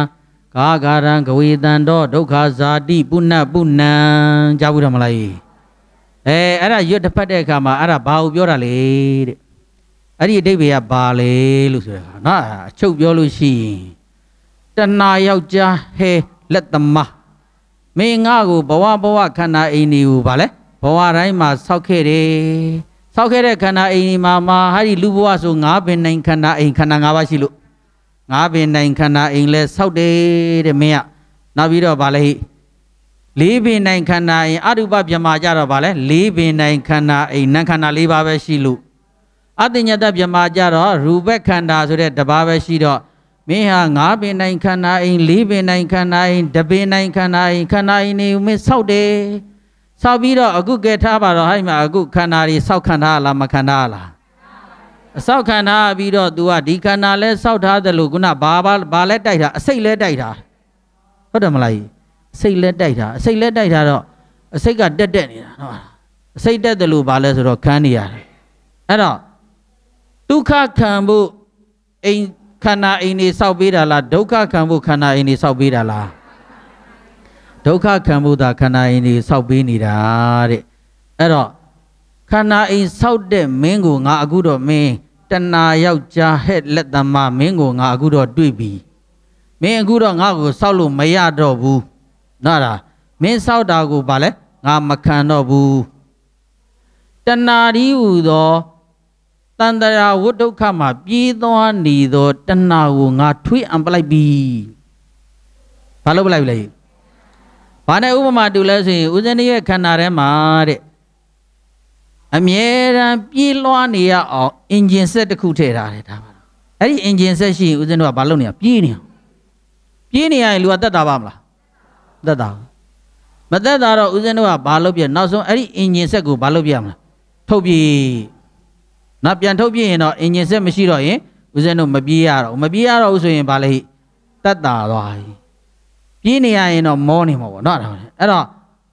ကာဂရံဂဝေတံတော့ဒုက္ခဇာတိပုဏ္ဏပုဏ္ဏကြားဘူးတော့မလားအဲအဲ့ဒါရွတ်တစ်ဖက်တဲ့အခါမှာအဲ့ဒါဘာကိုပြောတာလဲတဲ့အဲ့ဒီအတိတ်ကဘာလဲလို့ဆိုရတာနော်အချုပ်ပြောလို့ရှိရင်တဏှာယောက်ျားဟဲလက်သမားမင်းငါ့ကိုဘဝဘဝခန္ဓာအိမ်ဒီကိုဗာလဲဘဝတိုင်းမှာ ဆောက်ခဲ့တယ်ဆောက်ခဲ့တဲ့ခန္ဓာအိမ်ဒီမှာမှာဟာဒီလူဘဝဆိုငါးပင်နိုင်ခန္ဓာအိမ်ခန္ဓာ၅ပါးရှိလို့ငါးပင်နိုင် ခန္ဓာအိမ်လဲဆောက်တယ်တဲ့မင်းကနောက်ပြီးတော့ဗာလဲလေးပင်နိုင်ခန္ဓာအိမ်အတုပပြမာကြတော့ဗာလဲလေးပင်နိုင် ခန္ဓာအိမ်နံခန္ဓာ၄ပါးပဲရှိလို့အတဉ္ညတပြမာကြတော့ရူပခန္ဓာဆိုတဲ့တပါးပဲရှိတော့မင်းဟာငါးပင်နိုင်ခန္ဓာအိမ်လေးပင်နိုင်ခန္ဓာအိမ်တပင်နိုင်ခန္ဓာအိမ်ခန္ဓာအိမ်နေမင်းဆောက်တယ်ဆောက်ပြီးတော့အခုကဲထားပါတော့ဟဲ့မှာအခုခန္ဓာတွေဆောက်ခန္ဓာလားမခန္ဓာလားအဆောက်ခန္ဓာပြီးတော့ तू ကဒီခန္ဓာလဲဆောက်ထားတယ်လို့ခုနဘာဘာဘာလဲတိုက်တာအစိတ်လဲတိုက်တာဟုတ်တယ်မလားစိတ်လဲတိုက်တာအစိတ်လဲတိုက်တာတော့အစိတ်ကတက်တက်နေတာနော်အစိတ်တက်တယ်လို့ဘာလဲဆိုတော့ခံနေရတယ်အဲ့တော့ဒုက္ခခံဖို့အိမ်ခန္ဓာအိမ်နေဆောက်ပေးတာလားဒုက္ခခံဖို့ခန္ဓာအိမ်နေဆောက်ပေးတာလားဒုက္ခခံမှုသာခန္ဓာအိမ်တွေဆောက်ပေးနေတာတဲ့အဲ့တော့ခန္ဓာအိမ်ဆောက်တဲ့မင်းကိုငါအခုတော့မင်းတဏှာယောက်ျားဟဲ့လက်သမားမင်းကိုငါအခုတော့တွေ့ပြီမင်းအခုတော့ငါ့ကို ဆောက်လို့မရတော့ဘူးနော်လားမင်းဆောက်တာကိုဗာလဲငါမခံတော့ဘူးတဏှာဤဟူသောတန်တရာဝိဒုက္ခမှာပြေးသွားနေသောတဏှာကိုငါထွေးအံပလိုက်ပြီဘာလို့ပလိုက်လဲ။ဘာနဲ့ဥပမာတူလဲဆိုရင်ဦးဇင်းရဲ့ခန္ဓာထဲမှာတဲ့အမြဲတမ်းပြေးလွှားနေရအောင်အင်ဂျင်ဆက်တစ်ခုထည့်ထားတယ်ဒါပါ။အဲ့ဒီအင်ဂျင်ဆက်ရှိရင်ဦးဇင်းတို့ကဘာလုပ် နေရပြေးနေအောင်။ပြေးနေရရင်လူကတက်တာပါမလား။တက်တာ။မတက်တာတော့ဦးဇင်းတို့ကဘာလုပ်ပြနောက်ဆုံးအဲ့ဒီအင်ဂျင်ဆက်ကိုဘာလုပ်ပြမလား။ထုတ်ပြေး။နောက်ပြန်ထုတ်ပြေးရင်တော့အင်ဂျင်ဆက်မရှိတော့ရင်ဦးဇင်းတို့မပြေးရတော့မပြေးရတော့ဘူးဆိုရင်ဘာလဲ။တက်တာသွားပြီ။ပြေးနေရရင်တော့မောနေမှာပေါ့နော်အဲ့တော့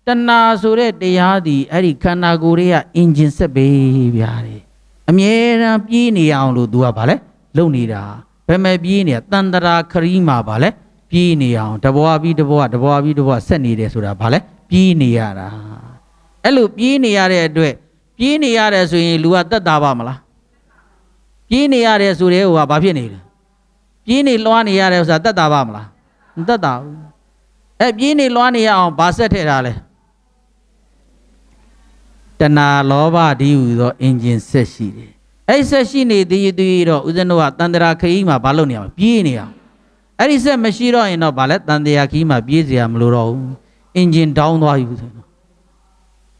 တဏှာဆိုတဲ့တရားဒီအဲ့ဒီခန္ဓာကိုယ်ရဲ့အင်ဂျင်ဆက်ပဲဗျာလေအမြဲတမ်းပြေးနေရအောင်လို့ तू ကဗာလဲလုံနေတာဘယ်မဲ့ပြေးနေတာတန်တရာခရီးမှာဗာလဲပြေးနေအောင်တဘွားပြီးတဘွားတဘွားပြီးတဘွားဆက်နေတယ်ဆိုတာဗာလဲပြေးနေရတာအဲ့လိုပြေးနေရတဲ့အတွက်ပြေးနေရတယ်ဆိုရင်လူကတက်တာပါမလားပြေးနေရတယ်ဆိုတဲ့ဟိုကဘာဖြစ်နေလဲပြေးနေလွှားနေရတယ်ဆိုတာတက်တာပါမလားမတက်တာဘူးအဲပြင်းနေလွှားနေရအောင်ဗာဆက်ထည့်ထားလဲတဏှာလောဘဒီဟူသောအင်ဂျင်ဆက်ရှိတယ်အဲ့ဆက်ရှိနေသေးသေးတော့ဦးဇင်းတို့ကတန်တရာခရီးမှာဘာလုပ်နေရမလဲပြေးနေအောင်အဲ့ဒီဆက်မရှိတော့ရင်တော့ဗာလဲတန်တရာခရီးမှာပြေးစရာမလိုတော့ဘူးအင်ဂျင်ဒေါင်းသွားပြီဆိုရင်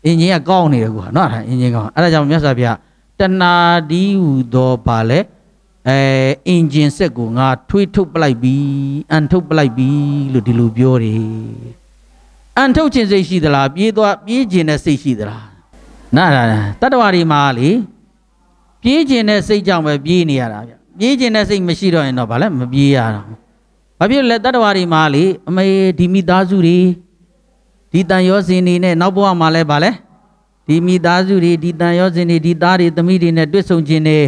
အင်ဂျင်ကကောင်းနေတယ်ကွာနော်အင်ဂျင်ကောင်းအဲ့ဒါကြောင့်မြတ်စွာဘုရားတဏှာဒီဟူသောဗာလဲအဲအင်ဂျင်ဆက်ကိုငါထွေးထုတ်ပလိုက်ပြီအန်ထုတ်ပလိုက်ပြီလို့ဒီလိုပြောတယ်အန်ထုတ်ခြင်းစိတ်ရှိသလားပြေးသွားပြေးခြင်းနဲ့စိတ်ရှိသလားနားလားတတ္တဝါတွေမှာလေပြေးခြင်းနဲ့စိတ်ကြောင့်ပဲပြေးနေရတာဗျပြေးခြင်းနဲ့စိတ်မရှိတော့ရင်တော့ဗာလဲမပြေးရတော့ဘာဖြစ်လဲတတ္တဝါတွေမှာလေအမေဒီမိသားစုတွေဒီတန်ရောစင်တွေနဲ့နောက်ဘဝမှာလဲဗာလဲဒီမိသားစုတွေဒီတန်ရောစင်တွေဒီသားတွေသမီးတွေနဲ့တွေ့ဆုံခြင်းတွေ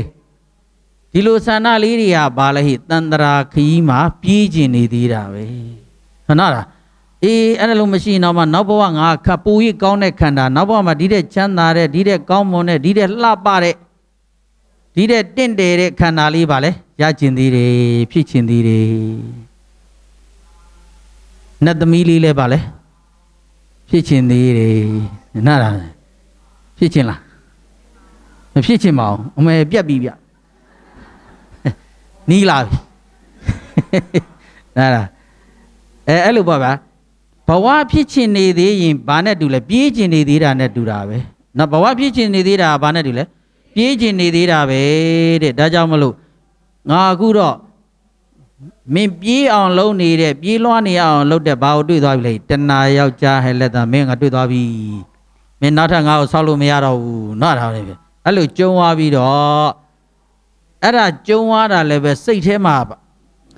ဒီလိုဆန္ဒလေးတွေဟာဘာလဲဟိတန္တရာခီးမှာ ပြေးကျင်နေသေးတာပဲဟုတ်နော်လားအေးအဲ့လိုမရှိရင်တော့မှနောက်ဘဝငါခပ်ပူရကောင်းတဲ့ခန္ဓာနောက်ဘဝမှာဒီတဲ့ချမ်းသာတဲ့ဒီတဲ့ကောင်းမွန်တဲ့ဒီတဲ့လှပတဲ့ဒီတဲ့တင့်တယ်တဲ့ခန္ဓာလေးပါလေရကျင်သေးတယ်ဖြစ်ကျင်သေးတယ်နတ်သမီးလေးလည်းပါလေဖြစ်ကျင်သေးတယ်နားလားဖြစ်ကျင်လားမဖြစ်ကျင်ပါဘူးအမေပြက်ပြီးဗျနီးလာပြီအဲ့ဒါအဲအဲ့လိုပေါ့ဗျာဘဝဖြစ်ချင်နေသေးရင်ဘာနဲ့တူလဲပြေးချင်နေသေးတာနဲ့တူတာပဲနော်ဘဝဖြစ်ချင်နေသေးတာဘာနဲ့တူလဲပြေးချင်နေသေးတာပဲတဲ့ဒါကြောင့်မလို့ငါအခုတော့မင်းပြေးအောင်လုပ်နေတဲ့ပြေးလွှားနေအောင်လုပ်တဲ့ဘာကိုတွေ့သွားပြီလဲတဏှာယောက်ျားဟဲ့လက်သားမင်းငါတွေ့သွားပြီမင်းနောက်ထပ်ငါ့ကိုဆောက်လို့မရတော့ဘူးနော်ဒါပဲအဲ့လိုကြုံသွားပြီးတော့အဲ့ဒါကြုံရတာလည်းပဲစိတ်ထဲမှာ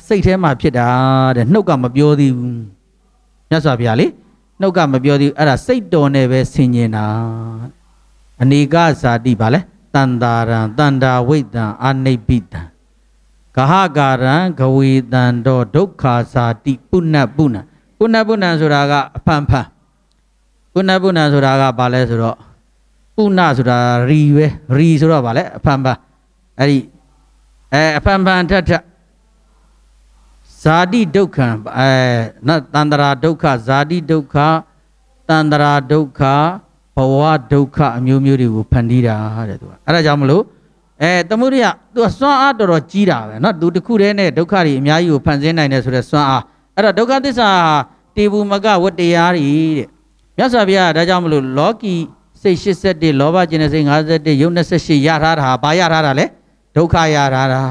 စိတ်ထဲမှာဖြစ်တာတဲ့နှုတ်ကမပြောသေးဘူးမြတ်စွာဘုရားလေနှုတ်ကမပြောသေးဘူးအဲ့ဒါစိတ်တော်နဲ့ပဲဆင်ញင်တာအနေကဇာတိပါလဲတန်တာရံတန်တာဝိတံအာနိပိတံဂဟကာရံဂဝေတံတော်ဒုက္ခဇာတိပုဏ္ဏပုဏ္ဏပုဏ္ဏပုဏ္ဏဆိုတာကအဖန်ဖန်ပုဏ္ဏပုဏ္ဏဆိုတာကဘာလဲဆိုတော့ပုဏ္ဏဆိုတာရီပဲရီဆိုတော့ဗာလဲအဖန်ဖန်အဲ့ဒီအဲအဖန်ဖန်ထက်ထက်ဇာတိဒုက္ခအဲနတန္တရာဒုက္ခဇာတိဒုက္ခတန္တရာဒုက္ခဘဝဒုက္ခအမျိုးမျိုးတွေကိုဖန်တီးတာတဲ့သူကအဲ့ဒါကြောင့်မလို့အဲသမှုရိယသူကစွမ်းအားတော်တော်ကြီးတာပဲเนาะသူတစ်ခုတည်းနဲ့ဒုက္ခတွေအများကြီးကိုဖန်ဆင်းနိုင်တယ်ဆိုတော့စွမ်းအားအဲ့တော့ဒုက္ခသစ္စာတေဘူးမကဝတ္တရားတွေတဲ့မြတ်စွာဘုရားဒါကြောင့်မလို့လောကီစိတ်81လောဘကျင်တဲ့စိတ်51ယုတ်28ရထားတာဘာရထားတာလဲဒုက္ခရတာတာ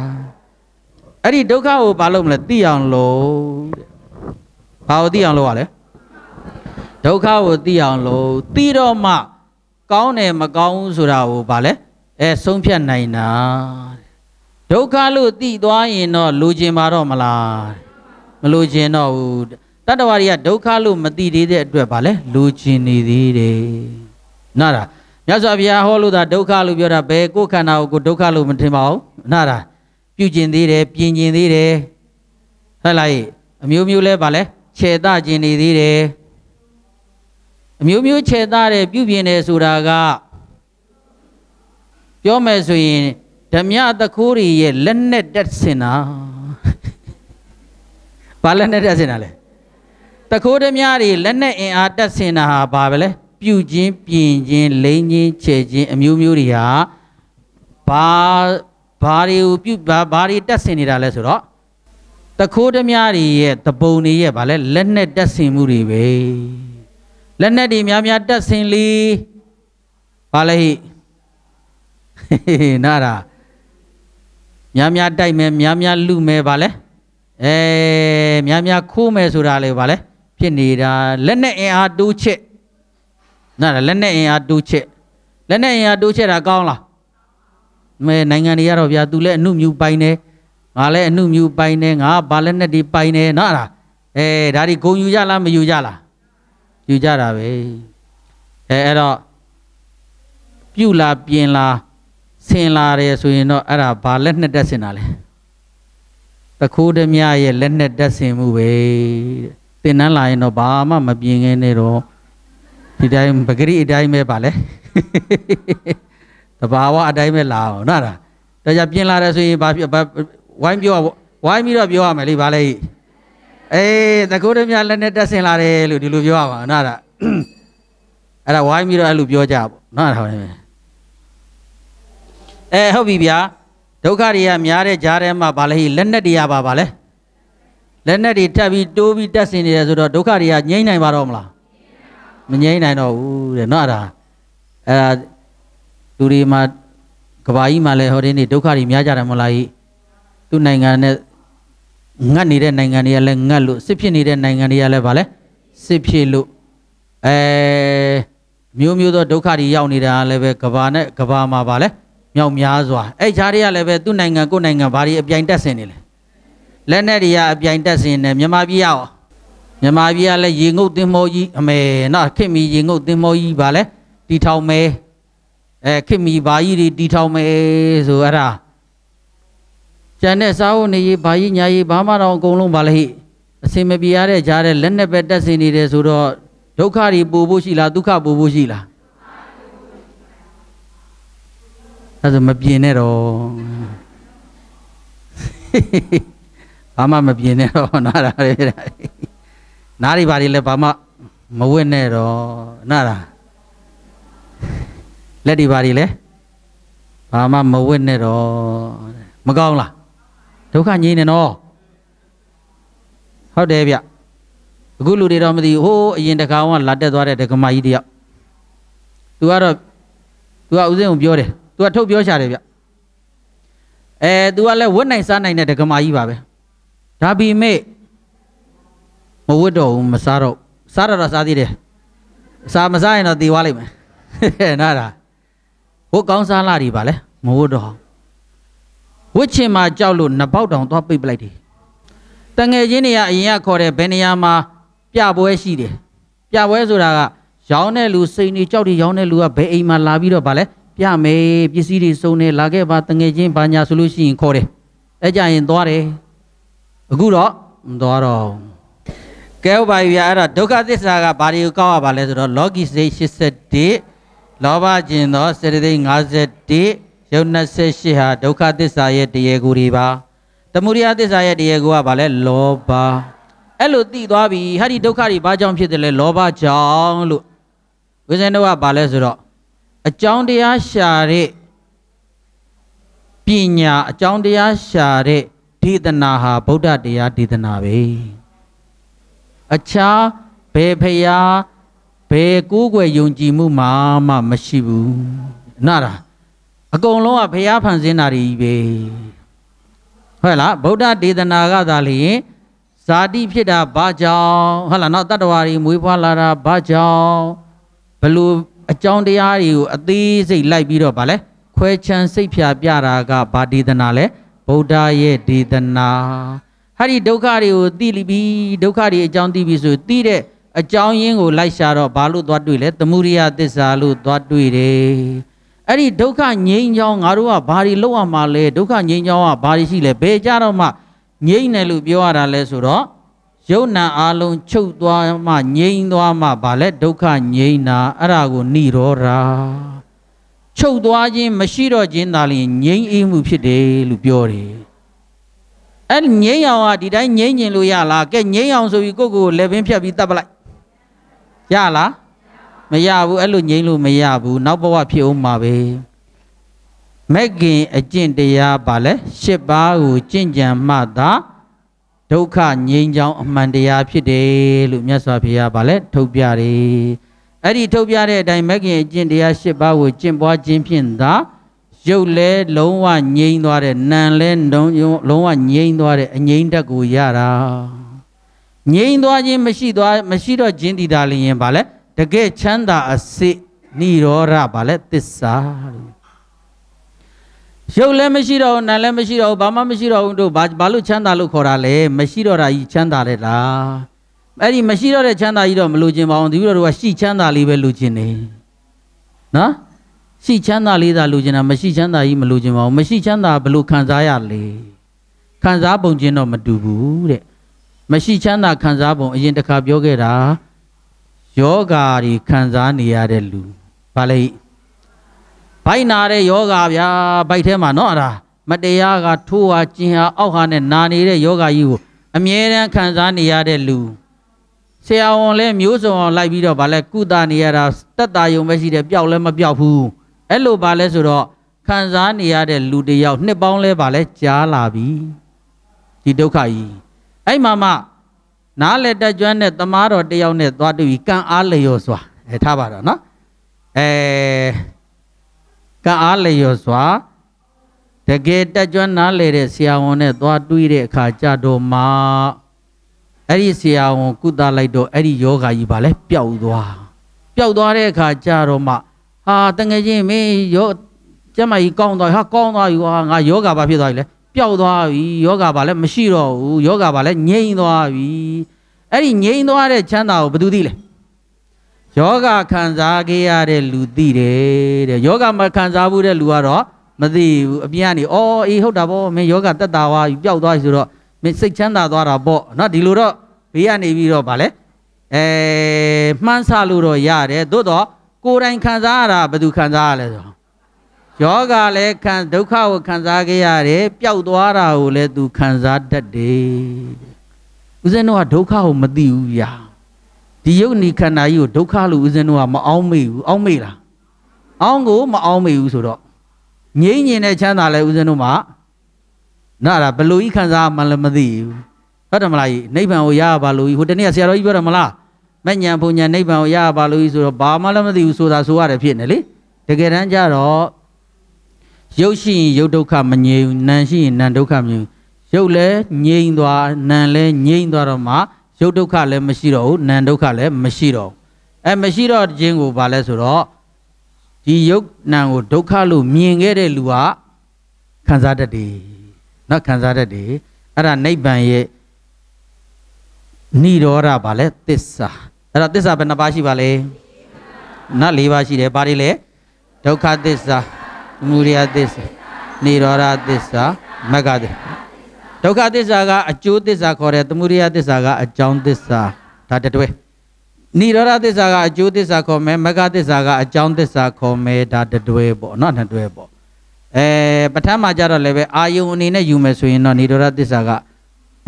အဲ့ဒီဒုက္ခကိုဘာလို့မလဲသိအောင်လို့တဲ့ဘာကိုသိအောင်လို့ရလဲဒုက္ခကိုသိအောင်လို့သိတော့မှ ကောင်းတယ်မကောင်းဘူးဆိုတာကိုဘာလဲအဲဆုံးဖြတ်နိုင်တာဒုက္ခလို့သိသွားရင်တော့လူကျင်ပါတော့မလားမလူကျင်တော့ဘူးတတ္တဝါတွေကဒုက္ခလို့မသိသေးတဲ့အတွက်ဘာလဲလူကျင်နေသေးတယ်နားလားမြတ်စွာဘုရားဟောလို့သာဒုက္ခလို့ပြောတာဘယ်ကိုယ်ခန္ဓာကိုကိုဒုက္ခလို့မထင်ပါဘူးနားလားပြုကျင်သေးတယ်ပြင်ကျင်သေးတယ်ဟဲ့လားအမျိုးမျိုးလဲပါလဲခြေတကျင်နေသေးတယ်အမျိုးမျိုးခြေတတယ်ပြုပြင်တယ်ဆိုတာကပြောမယ်ဆိုရင်ဓမြတခိုးတွေရဲ့လက်နဲ့တက်စင်တာဘာလက်နဲ့တက်စင်တာလဲတခိုးဓမြတွေလက်နဲ့အင်အားတက်စင်တာဟာဘာပဲလဲပြုခြင်းပြင်ခြင်းလိမ်ခြင်းချဲ့ခြင်းအမျိုးမျိုးတွေဟာဘာဘာတွေကိုပြုဘာဘာတွေတက်ဆင်နေတာလဲဆိုတော့တခိုးဓမြတွေရဲ့တပုံတွေရဲ့ဗာလဲလက်နဲ့တက်ဆင်မှုတွေပဲလက်နဲ့တွေများများတက်ဆင်လီဗာလဲဟိနာရာများများတိုက်မယ်များများလူမယ်ဗာလဲအဲများများခိုးမယ်ဆိုတာလေဗာလဲဖြစ်နေတာလက်နဲ့အင်အားတိုးချက်နားလားလက်နဲ့အင်အားတိုးချက်လက်နဲ့အင်အားတိုးချက်တာကောင်းလားမဲနိုင်ငံတွေကတော့ဗျာသူလည်းအမှုမြူပိုင်တယ်ငါလည်းအမှုမြူပိုင်တယ်ငါဘာလက်နဲ့ဒီပိုင်တယ်နော်အဲ့ဒါအဲဒါဒီဂုံယူကြလားမယူကြလားယူကြတာပဲအဲအဲ့တော့ပြုတ်လာပြင်လာဆင်လာတယ်ဆိုရင်တော့အဲ့ဒါဘာလက်နဲ့တက်ဆင်တာလဲတခိုးဓမြရဲ့လက်နဲ့တက်ဆင်မှုပဲတင်နှန်းလာရင်တော့ဘာမှမပြင်းခဲနဲ့တော့ဒီတိုင်းပဂရိအတိုင်းပဲပါလေတဘာဝအတိုင်းပဲလာအောင်နော်ဒါဒါကြပြင်လာတယ်ဆိုရင်ဘာဖြစ်ဝိုင်းပြောဝိုင်းပြီးတော့ပြောရမယ်လေဘာလဲအေးတကူတည်းများလက်နဲ့တက်ဆင်လာတယ်လို့ဒီလိုပြောရပါနော်ဒါအဲ့ဒါဝိုင်းပြီးတော့အဲ့လိုပြောကြပေါ့နော်ဒါပဲအဲဟုတ်ပြီဗျာဒုက္ခတွေကများတဲ့ကြားထဲမှာဘာလဲလက်နဲ့တရားပါပါလဲလက်နဲ့တွေတက်ပြီးတိုးပြီးတက်ဆင်နေတယ်ဆိုတော့ဒုက္ခတွေကငြိမ့်နိုင်ပါတော့မလားမငြိမ့်နိုင်တော့ဘူးတဲ့နော်အဲ့ဒါအဲ့ဒါလူတွေမှာကဘာကြီးမှာလည်းဟိုဒီနေ့ဒုက္ခတွေများကြတယ်မလားကြီးသူ့နိုင်ငံနဲ့ငတ်နေတဲ့နိုင်ငံတွေကလည်းငတ်လို့စစ်ဖြစ်နေတဲ့နိုင်ငံတွေကလည်းဗာလဲစစ်ဖြစ်လို့အဲမျိုးမျိုးသောဒုက္ခတွေရောက်နေတာလည်းပဲကဘာနဲ့ကဘာမှာဗာလဲမြောက်များစွာအဲ့ခြားတွေကလည်းပဲသူ့နိုင်ငံကိုယ်နိုင်ငံဘာတွေအပြိုင်တက်ဆင်နေလဲလက်နဲ့တွေကအပြိုင်တက်ဆင်နေမြန်မာပြည်ရောက်မြန်မာပြည်ကလည်းရေငုတ်သင်္ဘောကြီးအမေနော်ခင်မီရေငုတ်သင်္ဘောကြီးပါလေတီထောင်မဲအဲခင်မီဘာကြီးတွေတီထောင်မဲဆိုအဲ့ဒါကျန်တဲ့စားဝတ်နေရေးဘာကြီးညာရေးဘာမှတော့အကုန်လုံးပါလေဟိအစင်မပြေရတဲ့ကြားတဲ့လက်နဲ့ပဲတက်စင်နေတယ်ဆိုတော့ဒုက္ခတွေပို့ဖို့ရှိလားဒုက္ခပို့ဖို့ရှိလားအဲ့ဒါမပြင်းနဲ့တော့ဘာမှမပြင်းနဲ့တော့နားရတယ်နားတွေဘာတွေလဲဘာမှမဝင့်နဲ့တော့နားလားလက်တွေဘာတွေလဲဘာမှမဝင့်နဲ့တော့မကောင်းလားဒုက္ခငြိမ်းနေနော်ဟုတ်တယ်ဗျအခုလူတွေတော့မသိဟိုးအရင်တကောင်ကလာတက်သွားတဲ့ဒကမကြီးတယောက်သူကတော့သူကဥစဉ်ကိုပြောတယ်သူကထုတ်ပြောရှာတယ်ဗျအဲသူကလည်းဝတ်နိုင်စားနိုင်တဲ့ဒကမကြီးပါပဲဒါပေမဲ့ဝတ်တော့ဘူးမစားတော့စားတော့တော့စားသေးတယ်စားမစားရင်တော့တည်သွားလိမ့်မယ်နားလားဝတ်ကောင်းစားလာတွေပါလဲမဝတ်တော့ဝတ်ချင်မှကြောက်လို့နှစ်ပေါက်တောင်သွားပိတ်ပလိုက်တယ်တငယ်ချင်းတွေကအရင်ကခေါ်တယ်ဘယ်နေရာမှာပြပွဲရှိတယ်ပြပွဲဆိုတာကရောင်းတဲ့လူစိန်တွေကြောက်တွေရောင်းတဲ့လူကဘယ်အိမ်မှာလာပြီးတော့ဗာလဲပြမယ်ပစ္စည်းတွေစုံနေလာခဲ့ပါတငယ်ချင်းဘာညာဆိုလို့ရှိရင်ခေါ်တယ်အဲ့ကြရင်သွားတယ်အခုတော့မသွားတော့ကဲဥပါယူရအဲ့တော့ဒုက္ခသစ္စာကဘာတွေကိုကောက်ရပါလဲဆိုတော့လောကီစိတ်81လောဘကျင်သောစေတသိက်51ယုံ28ဟာဒုက္ခသစ္စာရဲ့တရားကိုတွေပါသမုဒိယသစ္စာရဲ့တရားကိုကဘာလဲလောဘအဲ့လိုသိသွားပြီဟာဒီဒုက္ခတွေဘာကြောင့်ဖြစ်တယ်လဲလောဘကြောင့်လို့ဝိဇ္ဇန်တို့ကဘာလဲဆိုတော့အကြောင်းတရားရှာတဲ့ပညာအကြောင်းတရားရှာတဲ့ဒေသနာဟာဗုဒ္ဓတရားဒေသနာပဲအခြားဘယ်ဖရာဘယ်ကိုးကွယ်ယုံကြည်မှုမှမှမရှိဘူးနားလားအကုန်လုံးကဖရာဖန်ဆင်းတာတွေပဲဟုတ်လားဗုဒ္ဓဒေသနာကသာလျင်ဇာတိဖြစ်တာဘာကြောင့်ဟုတ်လားနောက်တတ္တဝါတွေမွေးဖွားလာတာဘာကြောင့်ဘလို့အကြောင်းတရားတွေကိုအသေးစိတ်လိုက်ပြီးတော့ဗာလဲခွဲခြမ်းစိတ်ဖြာပြတာကဘာဒေသနာလဲဗုဒ္ဓရဲ့ဒေသနာဟာဒီဒုက္ခတွေကိုသိလိပြီဒုက္ခတွေအကြောင်းသိပြီဆိုသိတဲ့အကြောင်းရင်းကို လိုက်ရှာတော့ဘာလို့သွားတွေ့လဲသမုဒိယသစ္စာလို့သွားတွေ့တယ်အဲ့ဒီဒုက္ခငြိမ်းချောင်းငါတို့ကဘာတွေလောက်ရမှာလဲဒုက္ခငြိမ်းချောင်းကဘာတွေရှိလဲဘယ်ကြတော့မှငြိမ်းတယ်လို့ပြောရတာလဲဆိုတော့ယုံနာအလုံးချုပ်သွားမှငြိမ်းသွားမှဘာလဲဒုက္ခငြိမ်းတာအဲ့ဒါကိုဏိရောဓချုပ်သွားခြင်းမရှိတော့ခြင်းသာလျှင်ငြိမ်းအေးမှုဖြစ်တယ်လို့ပြောတယ်အဲ့ငိမ့်အောင်ကဒီတိုင်းငိမ့်ကျင်လို့ရလားကဲငိမ့်အောင်ဆိုပြီးကိုယ့်ကိုယ်လက်ပင်ဖြတ်ပြီးတတ်ပလိုက်ရလားမရဘူးအဲ့လိုငိမ့်လို့မရဘူးနောက်ဘဝဖြစ်အောင်မှာပဲမက်ခင်အကျင့်တရားပါလဲ၈ပါးကိုကျင့်ကြံမှသာဒုက္ခငြိမ်းချောင်းအမှန်တရားဖြစ်တယ်လို့မြတ်စွာဘုရားပါလဲထုတ်ပြတယ်အဲ့ဒီထုတ်ပြတဲ့အတိုင်းမက်ခင်အကျင့်တရား၈ပါးကိုကျင့်ပွားခြင်းဖြင့်သာရုပ်လဲလုံးဝငြိမ့်သွားတဲ့နာမ်လဲလုံးဝငြိမ့်သွားတဲ့အငြိမ့်ဓာတ်ကိုရတာငြိမ့်သွားခြင်းမရှိသွားမရှိတော့ခြင်းဒီတာလျင်ဗာလဲတကယ်ချမ်းသာအစစ်နိရောဓဗာလဲသစ္စာရုပ်လည်းမရှိတော့နာမ်လည်းမရှိတော့ဘာမှမရှိတော့ဘူးတို့ဘာဘာလို့ချမ်းသာလို့ခေါ်တာလဲမရှိတော့တာကြီးချမ်းသာတဲ့လားအဲ့ဒီမရှိတော့တဲ့ချမ်းသာကြီးတော့မလိုချင်ပါဘူးဒီလိုတော့ကရှိချမ်းသာလေးပဲလိုချင်နေနော်ရှိချမ်းသာလေးသာလိုချင်တာမရှိချမ်းသာကြီးမလိုချင်ပါဘူးမရှိချမ်းသာဘလို့ခံစားရလဲခံစားပုံချင်းတော့မတူဘူးတဲ့မရှိချမ်းသာခံစားပုံအရင်တစ်ခါပြောခဲ့တာယောဂါတွေခံစားနေရတဲ့လူဘာလဲဘိုက်နာတဲ့ယောဂါဗျာဘိုက်ထဲမှာနော်အဲ့ဒါမတရားကထိုးဟာကျင်ဟာအောက်ဟာနဲ့နာနေတဲ့ယောဂါကြီးကို အမြဲတမ်းခံစားနေရတဲ့လူဆရာဝန်လည်းမျိုးစုံအောင်လိုက်ပြီးတော့ဗာလဲကုသနေရတာတက်တာယုံပဲရှိတယ်ပျောက်လည်းမပျောက်ဘူးအဲ့လိုပါလဲဆိုတော့ခံစားနေရတဲ့လူတယောက်နှစ်ပေါင်းလဲပါလဲကြားလာပြီဒီဒုက္ခကြီးအဲ့မှာမှနားလက်တက်ကျွမ်းတဲ့တမားတော်တယောက်နဲ့သွားတူပြီးကံအားလျော်စွာအဲထားပါတော့နော်အဲကံအားလျော်စွာ တကယ်တက်ကြွနားလေတဲ့ဆရာဝန်နဲ့သွားတွေးတဲ့အခါကြတော့မှအဲ့ဒီဆရာဝန်ကုသလိုက်တော့အဲ့ဒီယောဂါကြီးဘာလဲပျောက်သွားပျောက်သွားတဲ့အခါကြတော့မှဟာတငယ်ချင်းမင်းရောကျမကြီးကောင်းသွားပြီဟာကောင်းသွားပြီဟာငါယောဂါဘာဖြစ်သွားပြီလဲပျောက်သွားပြီယောဂါဘာလဲမရှိတော့ဘူးယောဂါဘာလဲငြိမ့်သွားပြီအဲ့ဒီငြိမ့်သွားတဲ့ချမ်းသာကိုဘယ်သူသိလဲယောဂခံစားခဲ့ရတဲ့လူသိတယ်တဲ့ယောဂမခံစားဘူးတဲ့လူကတော့မသိဘူးအပြင်ကနေအော်အေးဟုတ်တာပေါ့မင်းယောဂတက်တာဝါယူပျောက်သွားပြီဆိုတော့မင်းစိတ်ချမ်းသာသွားတာပေါ့နော်ဒီလိုတော့ဘေးကနေပြီးတော့ဗာလဲအဲမှန်းဆလို့တော့ရတယ်သို့တော့ကိုယ်တိုင်ခံစားရတာဘယ်သူခံစားရလဲဆိုယောဂလည်းခံဒုက္ခကိုခံစားခဲ့ရတယ်ပျောက်သွားတာကိုလည်းသူခံစားတတ်တယ်ဦးဇင်းတို့ကဒုက္ခကိုမသိဘူးဗျာဒီယုတ်နီခန္ဓာကြီးကိုဒုက္ခလို့ဦးဇင်းတို့ကမအောင်မေ့ဘူးအောင်မေ့လားအောင်ကိုမအောင်မေ့ဘူးဆိုတော့ငြိမ့်ညင်တဲ့ချမ်းသာလဲဦးဇင်းတို့မှာနာတာဘလို့ကြီးခံစားမှလည်းမသိဘူးဟုတ်တယ်မလားကြီးနိဗ္ဗာန်ကိုရရပါလို့ကြီးဟိုတနေ့ဆရာတော်ကြီးပြောတယ်မလားမညံဘုံညံနိဗ္ဗာန်ကိုရပါလို့ဆိုတော့ဘာမှလည်းမသိဘူးဆိုတာဆိုရတယ်ဖြစ်နေလေတကယ်တမ်းကျတော့ရုပ်ရှိရင်ရုပ်ဒုက္ခမငြိမ်နာမ်ရှိရင်နာမ်ဒုက္ခမငြိမ်ရုပ်လည်းငြိမ်သွားနာမ်လည်းငြိမ်သွားတော့မှရုပ်ဒုက္ခလည်းမရှိတော့ဘူးနာမ်ဒုက္ခလည်းမရှိတော့ဘူးအဲမရှိတော့ခြင်းကိုဘာလဲဆိုတော့ဒီယုတ်နံကိုဒုက္ခလို့မြင်ခဲ့တဲ့လူကခံစားတတ်တယ်။နော်ခံစားတတ်တယ်။အဲ့ဒါနိဗ္ဗာန်ရဲ့និရောဓပါလဲသစ္စာအဲ့တော့သစ္စာဘယ်နှပါးရှိပါလဲနတ်၄ပါးရှိတယ်ဘာတွေလဲဒုက္ခသစ္စာမူရိယသစ္စာနိရောဓသစ္စာမဂ္ဂသစ္စာဒုက္ခသစ္စာကအကျိုးသစ္စာခေါ်တယ်သမုဒိယသစ္စာကအကြောင်းသစ္စာဒါတတွဲနိရောဓသစ္စာကအကျိုးသစ္စာခေါ်မယ်မဂ္ဂသစ္စာကအကြောင်းသစ္စာခေါ်မယ်ဒါတတွဲပေါ့နော်နှစ်တွဲပေါ့အဲပထမကြတော့လည်းပဲအာယုံအနေနဲ့ယူမယ်ဆိုရင်တော့နိရောဓသစ္စာက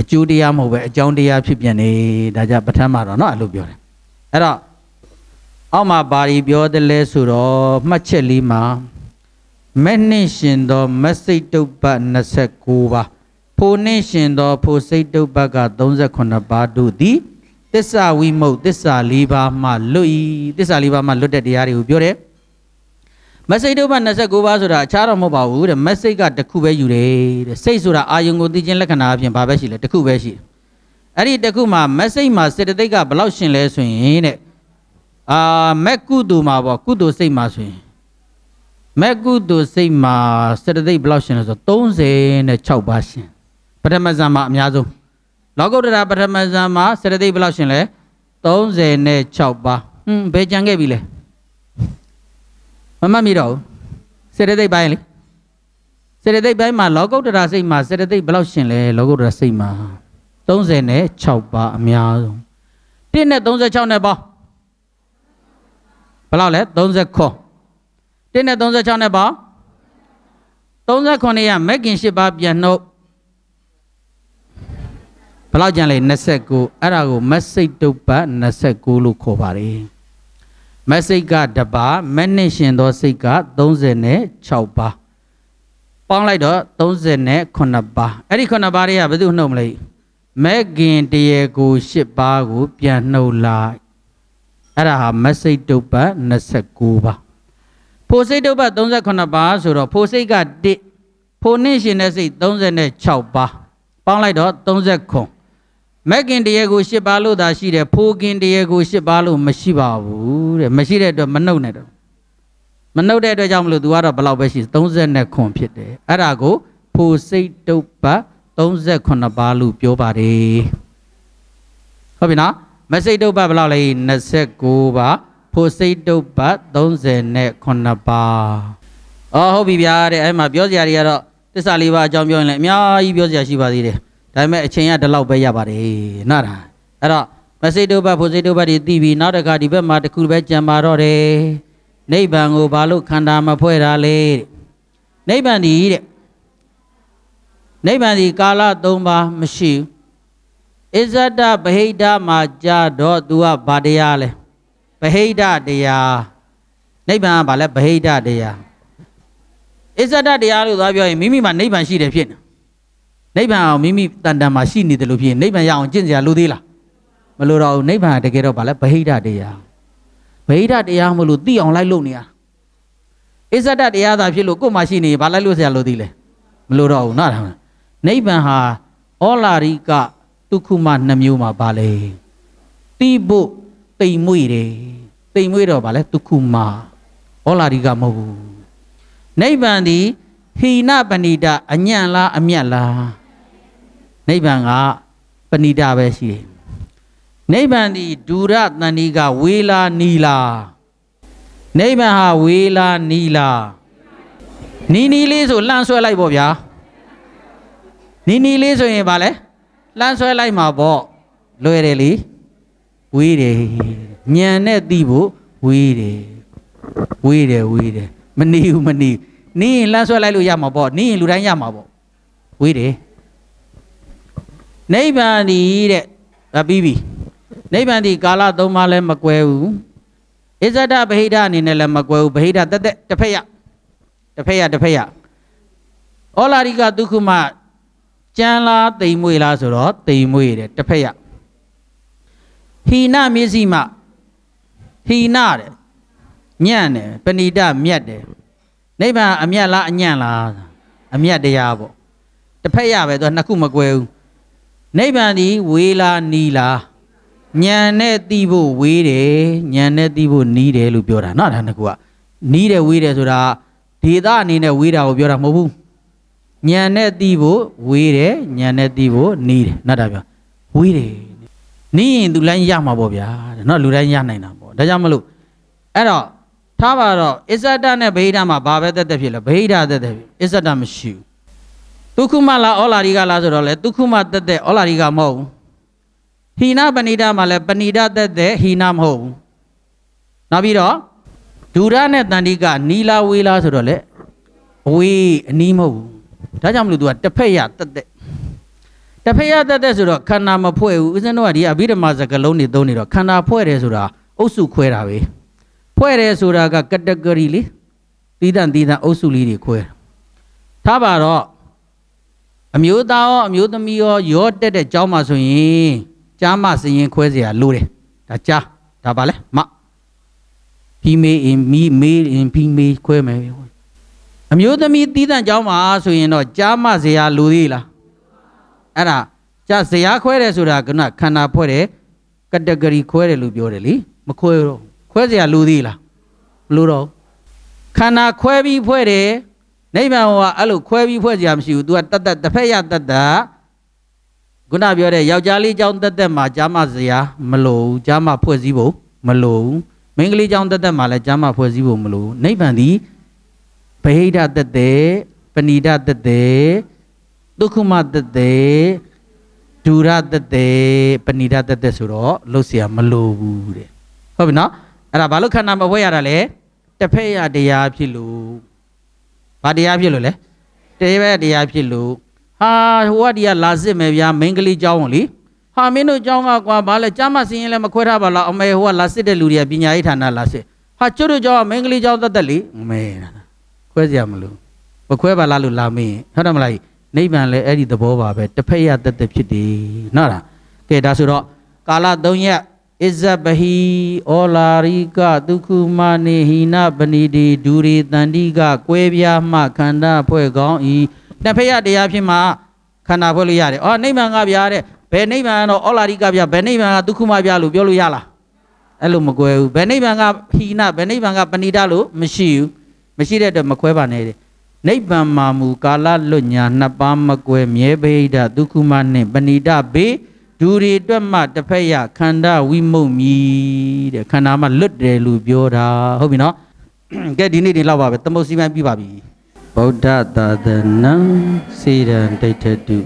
အကျိုးတရားမဟုတ်ပဲအကြောင်းတရားဖြစ်ပြန်နေဒါကြပထမတော့နော်အဲ့လိုပြောတယ်အဲ့တော့အောက်မှာဘာဒီပြောတယ်လဲဆိုတော့မှတ်ချက်လေးမှာမက်နှင့်ရှင်သောမစိတ်တုပ္ပ29ပါဖိုနှင့်ရှင်သော ဖိုစိတ်တုပ္ပက38ပါတို့သည်တစ္ဆဝိမုတ်တစ္ဆ၄ပါးမှလွတ်၏တစ္ဆ၄ပါးမှလွတ်တဲ့တရားတွေကိုပြောတယ်မစိတ်တုပ္ပ29ပါဆိုတာအခြားတော့မဟုတ်ပါဘူးတဲ့မစိတ်ကတစ်ခုပဲယူတယ်တဲ့စိတ်ဆိုတာအာယုံကိုသိခြင်းလက္ခဏာအပြင်ဘာပဲရှိလဲတစ်ခုပဲရှိတယ်အဲ့ဒီတခုမှမစိတ်မှာစေတသိက်ကဘလောက်ရှင်လဲဆိုရင်တဲ့အာမက်ကုတုမှာပေါ့ကုတုစိတ်မှာဆိုရင်မက်ကုတုစိတ်မှာစေတသိက်ဘလောက်ရှင်လဲဆို36ပါးရှင်ပထမဇန်မှာအများဆုံးလောကုတ္တရာပထမဇန်မှာစေတသိက်ဘလောက်ရှင်လဲ36ပါးဟွန်းဘယ်ကြံခဲ့ပြီလဲမမှတ်မိတော့ဘူးစေတသိက်ပိုင်းလေစေတသိက်ပိုင်းမှာလောကုတ္တရာစိတ်မှာစေတသိက်ဘလောက်ရှင်လဲလောကုတ္တရာစိတ်မှာ36ပါအများဆုံး1နဲ့36နဲ့ပေါင်းဘယ်လောက်လဲ30ခွန်း1နဲ့36နဲ့ပေါင်း39ရမက်ကင်8ပါပြန်နှုတ်ဘလောက်ကြံလဲ29အဲ့ဒါကိုမက်စိတ်တုပ်ပတ်29လို့ခေါ်ပါတယ်မက်စိတ်ကတပါမက်နစ်ရှင်သောစိတ်က36ပါပေါင်းလိုက်တော့38ပါအဲ့ဒီ9ပါတွေကဘယ်သူနှုတ်မလဲမက်ခင်တရေကို၈ပါးကိုပြန်နှုတ်လိုက်အဲ့ဒါဟာမစိတ်တုပ္ပ29ပါဖိုစိတ်တုပ္ပ38ပါဆိုတော့ဖိုစိတ်က1ဖိုနှင့်ရှင်တဲ့စိတ်36ပါပေါင်းလိုက်တော့39မက်ကင်တရေကို၈ပါလို့သာရှိတယ်ဖိုကင်တရေကို၈ပါလို့မရှိပါဘူးတဲ့မရှိတဲ့အတွက်မနှုတ်နဲ့တော့မနှုတ်တဲ့အတွက်ကြောင့်မလို့ तू ကတော့ဘလောက်ပဲရှိ39ဖြစ်တယ်အဲ့ဒါကိုဖိုစိတ်တုပ္ပ38ပါးလို့ပြောပါတယ်ဟုတ်ပြီနော်မစိတ်တုပ္ပဘယ်လောက်လဲ29ပါးဖို့စိတ်တုပ္ပ38ပါးအော်ဟုတ်ပြီဗျာတဲ့အဲ့မှာပြောစရာတွေကတော့တစ္ဆာလေးပါအကြောင်းပြောရင်လည်းအများကြီးပြောစရာရှိပါသေးတယ်ဒါပေမဲ့အချိန်ကဒီလောက်ပဲရပါတယ်နားလားအဲ့တော့မစိတ်တုပ္ပဖို့စိတ်တုပ္ပတွေသိပြီးနောက်တစ်ခါဒီဘက်မှာတစ်ခုပဲကြံပါတော့တယ်နိဗ္ဗာန်ကိုဘာလို့ခန္ဓာမဖွဲ့တာလဲနိဗ္ဗာန်ဒီတဲ့နိဗ္ဗာန်ဒီကာလ၃ပါးမရှိဣဇဒဗဟိတမှာကြာတော့သူကဗာတရားလဲဗဟိတတရားနိဗ္ဗာန်ကဗာလဲဗဟိတတရားဣဇဒတရားလို့သွားပြောရင်မိမိမှာနိဗ္ဗာန်ရှိတယ်ဖြစ်နေနိဗ္ဗာန်အောင်မိမိတန်တန်မှာရှိနေတယ်လို့ဖြစ်ရင်နိဗ္ဗာန်ရအောင်ကျင့်စရာလိုသေးလားမလိုတော့ဘူးနိဗ္ဗာန်တကယ်တော့ဗာလဲဗဟိတတရားဗဟိတတရားမလို့သိအောင်လိုက်လုပ်နေရဣဇဒတရားသာဖြစ်လို့ကို့မှာရှိနေဘာလိုက်လို့စရာလိုသေးလဲမလိုတော့ဘူးနော်နိဗ္ဗာန်ဟာဩလာရိကဒုက္ခမနှမျိုးမှာပါလေတိဘုတိမ်မွေတယ်တိမ်မွေတော့ဗာလဲဒုက္ခမဩလာရိကမဟုတ်ဘူးနိဗ္ဗာန်ဒီဟိနပဏိတအညံ့လားအမြတ်လားနိဗ္ဗာန်ကပဏိတပဲရှိတယ်နိဗ္ဗာန်ဒီဒူရတဏီကဝေလာနီလာနိဗ္ဗာန်ဟာဝေလာနီလာနီနီလေးဆိုလှမ်းဆွဲလိုက်ပေါ့ဗျာနီနီလေးဆိုရင်ဗာလဲလှမ်းဆွဲလိုက်မှာပေါ့လွယ်တယ်လीဝေးတယ်ညံနဲ့တီးဖို့ဝေးတယ်ဝေးတယ်ဝေးတယ်မနေဘူးမနေနေရင်လှမ်းဆွဲလိုက်လို့ရမှာပေါ့နေရင်လူတိုင်းရမှာပေါ့ဝေးတယ်နိဗ္ဗာန်ဒီတဲ့ပြီးပြီနိဗ္ဗာန်ဒီကာလသုံးပါးလည်းမကွဲဘူးဣဇဒဗဟိဒအနေနဲ့လည်းမကွဲဘူးဗဟိဒတက်တက်တစ်ဖက်ရတစ်ဖက်ရတစ်ဖက်ရဩလာရိကဒုက္ခမကြမ်းလားတိမ်မွေလားဆိုတော့တိမ်မွေတယ်တစ်ဖက်ရဟိနမျက်စိမှဟိနတယ်ညံ့တယ်ပဏိတမြတ်တယ်နိဗ္ဗာန်အမြတ်လားအညံ့လားအမြတ်တရားပေါ့တစ်ဖက်ရပဲသူကနှစ်ခုမကွဲဘူးနိဗ္ဗာန်ဒီဝေလားနီလားညံနဲ့တီးဖို့ဝေးတယ်ညံနဲ့တီးဖို့နီးတယ်လို့ပြောတာเนาะဒါနှစ်ခုကနီးတယ်ဝေးတယ်ဆိုတာဒေသအနေနဲ့ဝေးတာကိုပြောတာမဟုတ်ဘူးညံနဲ့တီးဖို့ဝေးတယ်ညံနဲ့တီးဖို့နီးတယ်နတ်တာပြောဝေးတယ်နီးရင်သူလိုင်းရမှာပေါ့ဗျာတဲ့နော်လူတိုင်းရနိုင်တာပေါ့ဒါကြောင့်မလို့အဲ့တော့ထားပါတော့အစ္ဆဒနဲ့ဗဟိတမှာဘာပဲတက်တက်ဖြစ်လဲဗဟိတတက်တက်ဖြစ်အစ္ဆဒမရှိဘူးဒုက္ခမလားဩလာရိကလားဆိုတော့လေဒုက္ခမတက်တက်ဩလာရိကမဟုတ်ဘူးဟိနပဏိတာမှာလဲပဏိတာတက်တက်ဟိနမဟုတ်ဘူးနောက်ပြီးတော့ဒူရနဲ့တန္တိကနီလာဝေလာဆိုတော့လေအဝေးအနီးမဟုတ်ဘူးဒါကြောင့်မလို့ तू ကတစ်ဖက်ရတက်တက်တစ်ဖက်ရတက်တက်ဆိုတော့ခန္ဓာမဖွဲ့ဘူးဦးဇင်းတို့ကဒီအဘိဓမ္မာစကလုံးတွေသုံးနေတော့ခန္ဓာဖွဲ့တယ်ဆိုတာအုပ်စုခွဲတာပဲဖွဲ့တယ်ဆိုတာက category လေတီးတန့်တီးတန့်အုပ်စုလေးတွေခွဲထားပါတော့အမျိုးသားရောအမျိုးသမီးရောရောတက်တဲ့เจ้าမှာဆိုရင်ကြားမစရင်ခွဲเสียလို့တယ်ဒါကြားဒါပါလဲမ female in me male in female ခွဲမယ်အမျိုးသမီးတီးတန့်ကြောင်းမှာဆိုရင်တော့ကြားမဇရာလူသေးလားအဲ့ဒါကြားဇရာခွဲတယ်ဆိုတာကခန္ဓာဖွဲ့တယ်ကတဂရီခွဲတယ်လို့ပြောတယ်လीမခွဲတော့ခွဲဇရာလူသေးလားမလို့တော့ခန္ဓာခွဲပြီးဖွဲ့တယ်နိဗ္ဗာန်ဟောကအဲ့လိုခွဲပြီးဖွဲ့ဇရာမရှိဘူး तू ကတတ်တတ်တစ်ဖက်ရတတ်တာခုနပြောတဲ့ယောက်ျားလေးကြောင့်တက်တက်မှာဂျာမဇရာမလို့ဂျာမဖွဲ့စည်းဖို့မလို့မိန်းကလေးကြောင့်တက်တက်မှာလည်းဂျာမဖွဲ့စည်းဖို့မလို့နိဗ္ဗာန်ဒီဗဟိတတတေပဏိတတတေဒုက္ခမတတေဒူရတတေပဏိတတတေဆိုတော့လှုပ်เสียမလိုဘူးတဲ့ဟုတ်ပြီနော်အဲ့ဒါဘာလို့ခန္ဓာမဝဲရတာလဲတစ်ဖက်ရတရားဖြစ်လို့ဘာတရားဖြစ်လို့လဲတစ်ဖက်တရားဖြစ်လို့ဟာဟိုကဒီကလာစစ်မယ်ဗျာမိန်းကလေးเจ้าဝင်လीဟာမင်းတို့เจ้าကကွာဘာလဲကြားမစင်းရင်လည်းမခွဲထားပါလားအမေဟိုကလာစစ်တဲ့လူတွေကပညာရေးဌာနလာစစ်ဟာကျွတ်တို့เจ้าကမိန်းကလေးเจ้าတတ်တယ်လीအမေခွဲเสียမလို့မခွဲပါလားလို့လာမင်းဟုတ်တယ်မလားနိဗ္ဗာန်လည်းအဲ့ဒီသဘောပါပဲတစ်ဖက်ရတက်တက်ဖြစ်တယ်နော်လားကဲဒါဆိုတော့ကာလ၃ရက်ဣဇဘဟီဩလာရိကဒုက္ခမနေဟိနပဏိတိဒူရီတန္တိကကွဲပြားမှခန္ဓာဖွဲ့ကောင်းဤတစ်ဖက်ရတရားဖြစ်မှခန္ဓာဖွဲ့လို့ရတယ်အော်နိဗ္ဗာန်ကဗျာတဲ့ဘယ်နိဗ္ဗာန်တော့ဩလာရိကဗျာဘယ်နိဗ္ဗာန်ကဒုက္ခမဗျာလို့ပြောလို့ရလားအဲ့လိုမကွဲဘူးဘယ်နိဗ္ဗာန်ကဟိနဘယ်နိဗ္ဗာန်ကပဏိတလို့မရှိဘူးမရှိတဲ့အတွက်မခွဲပါနဲ့တဲ့နိဗ္ဗာန်မှာမူကာလလွတ်ညာနှစ်ပါးမကွဲမြဲပိဒဒုက္ခမနှင့်ပဏိတဘေဒူရီအတွက်မှတစ်ဖက်ရခန္ဓာဝိမုတ်မြည်တဲ့ခန္ဓာမှလွတ်တယ်လို့ပြောတာ ဟုတ်ပြီနော်ကဲဒီနေ့ဒီလောက်ပါပဲသမုတ်စီမံပြီးပါပြီဗုဒ္ဓသာသနံစေရန်ဒိဋ္ဌတု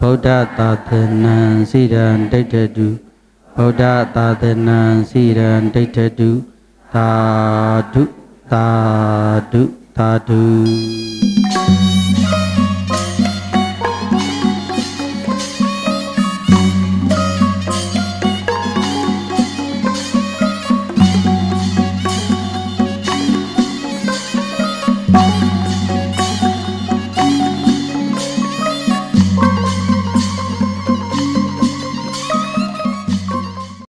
ဗုဒ္ဓသာသနံစေရန်ဒိဋ္ဌတုဗုဒ္ဓသာသနံစေရန်ဒိဋ္ဌတုသာဓု Tadu, tadu. Ta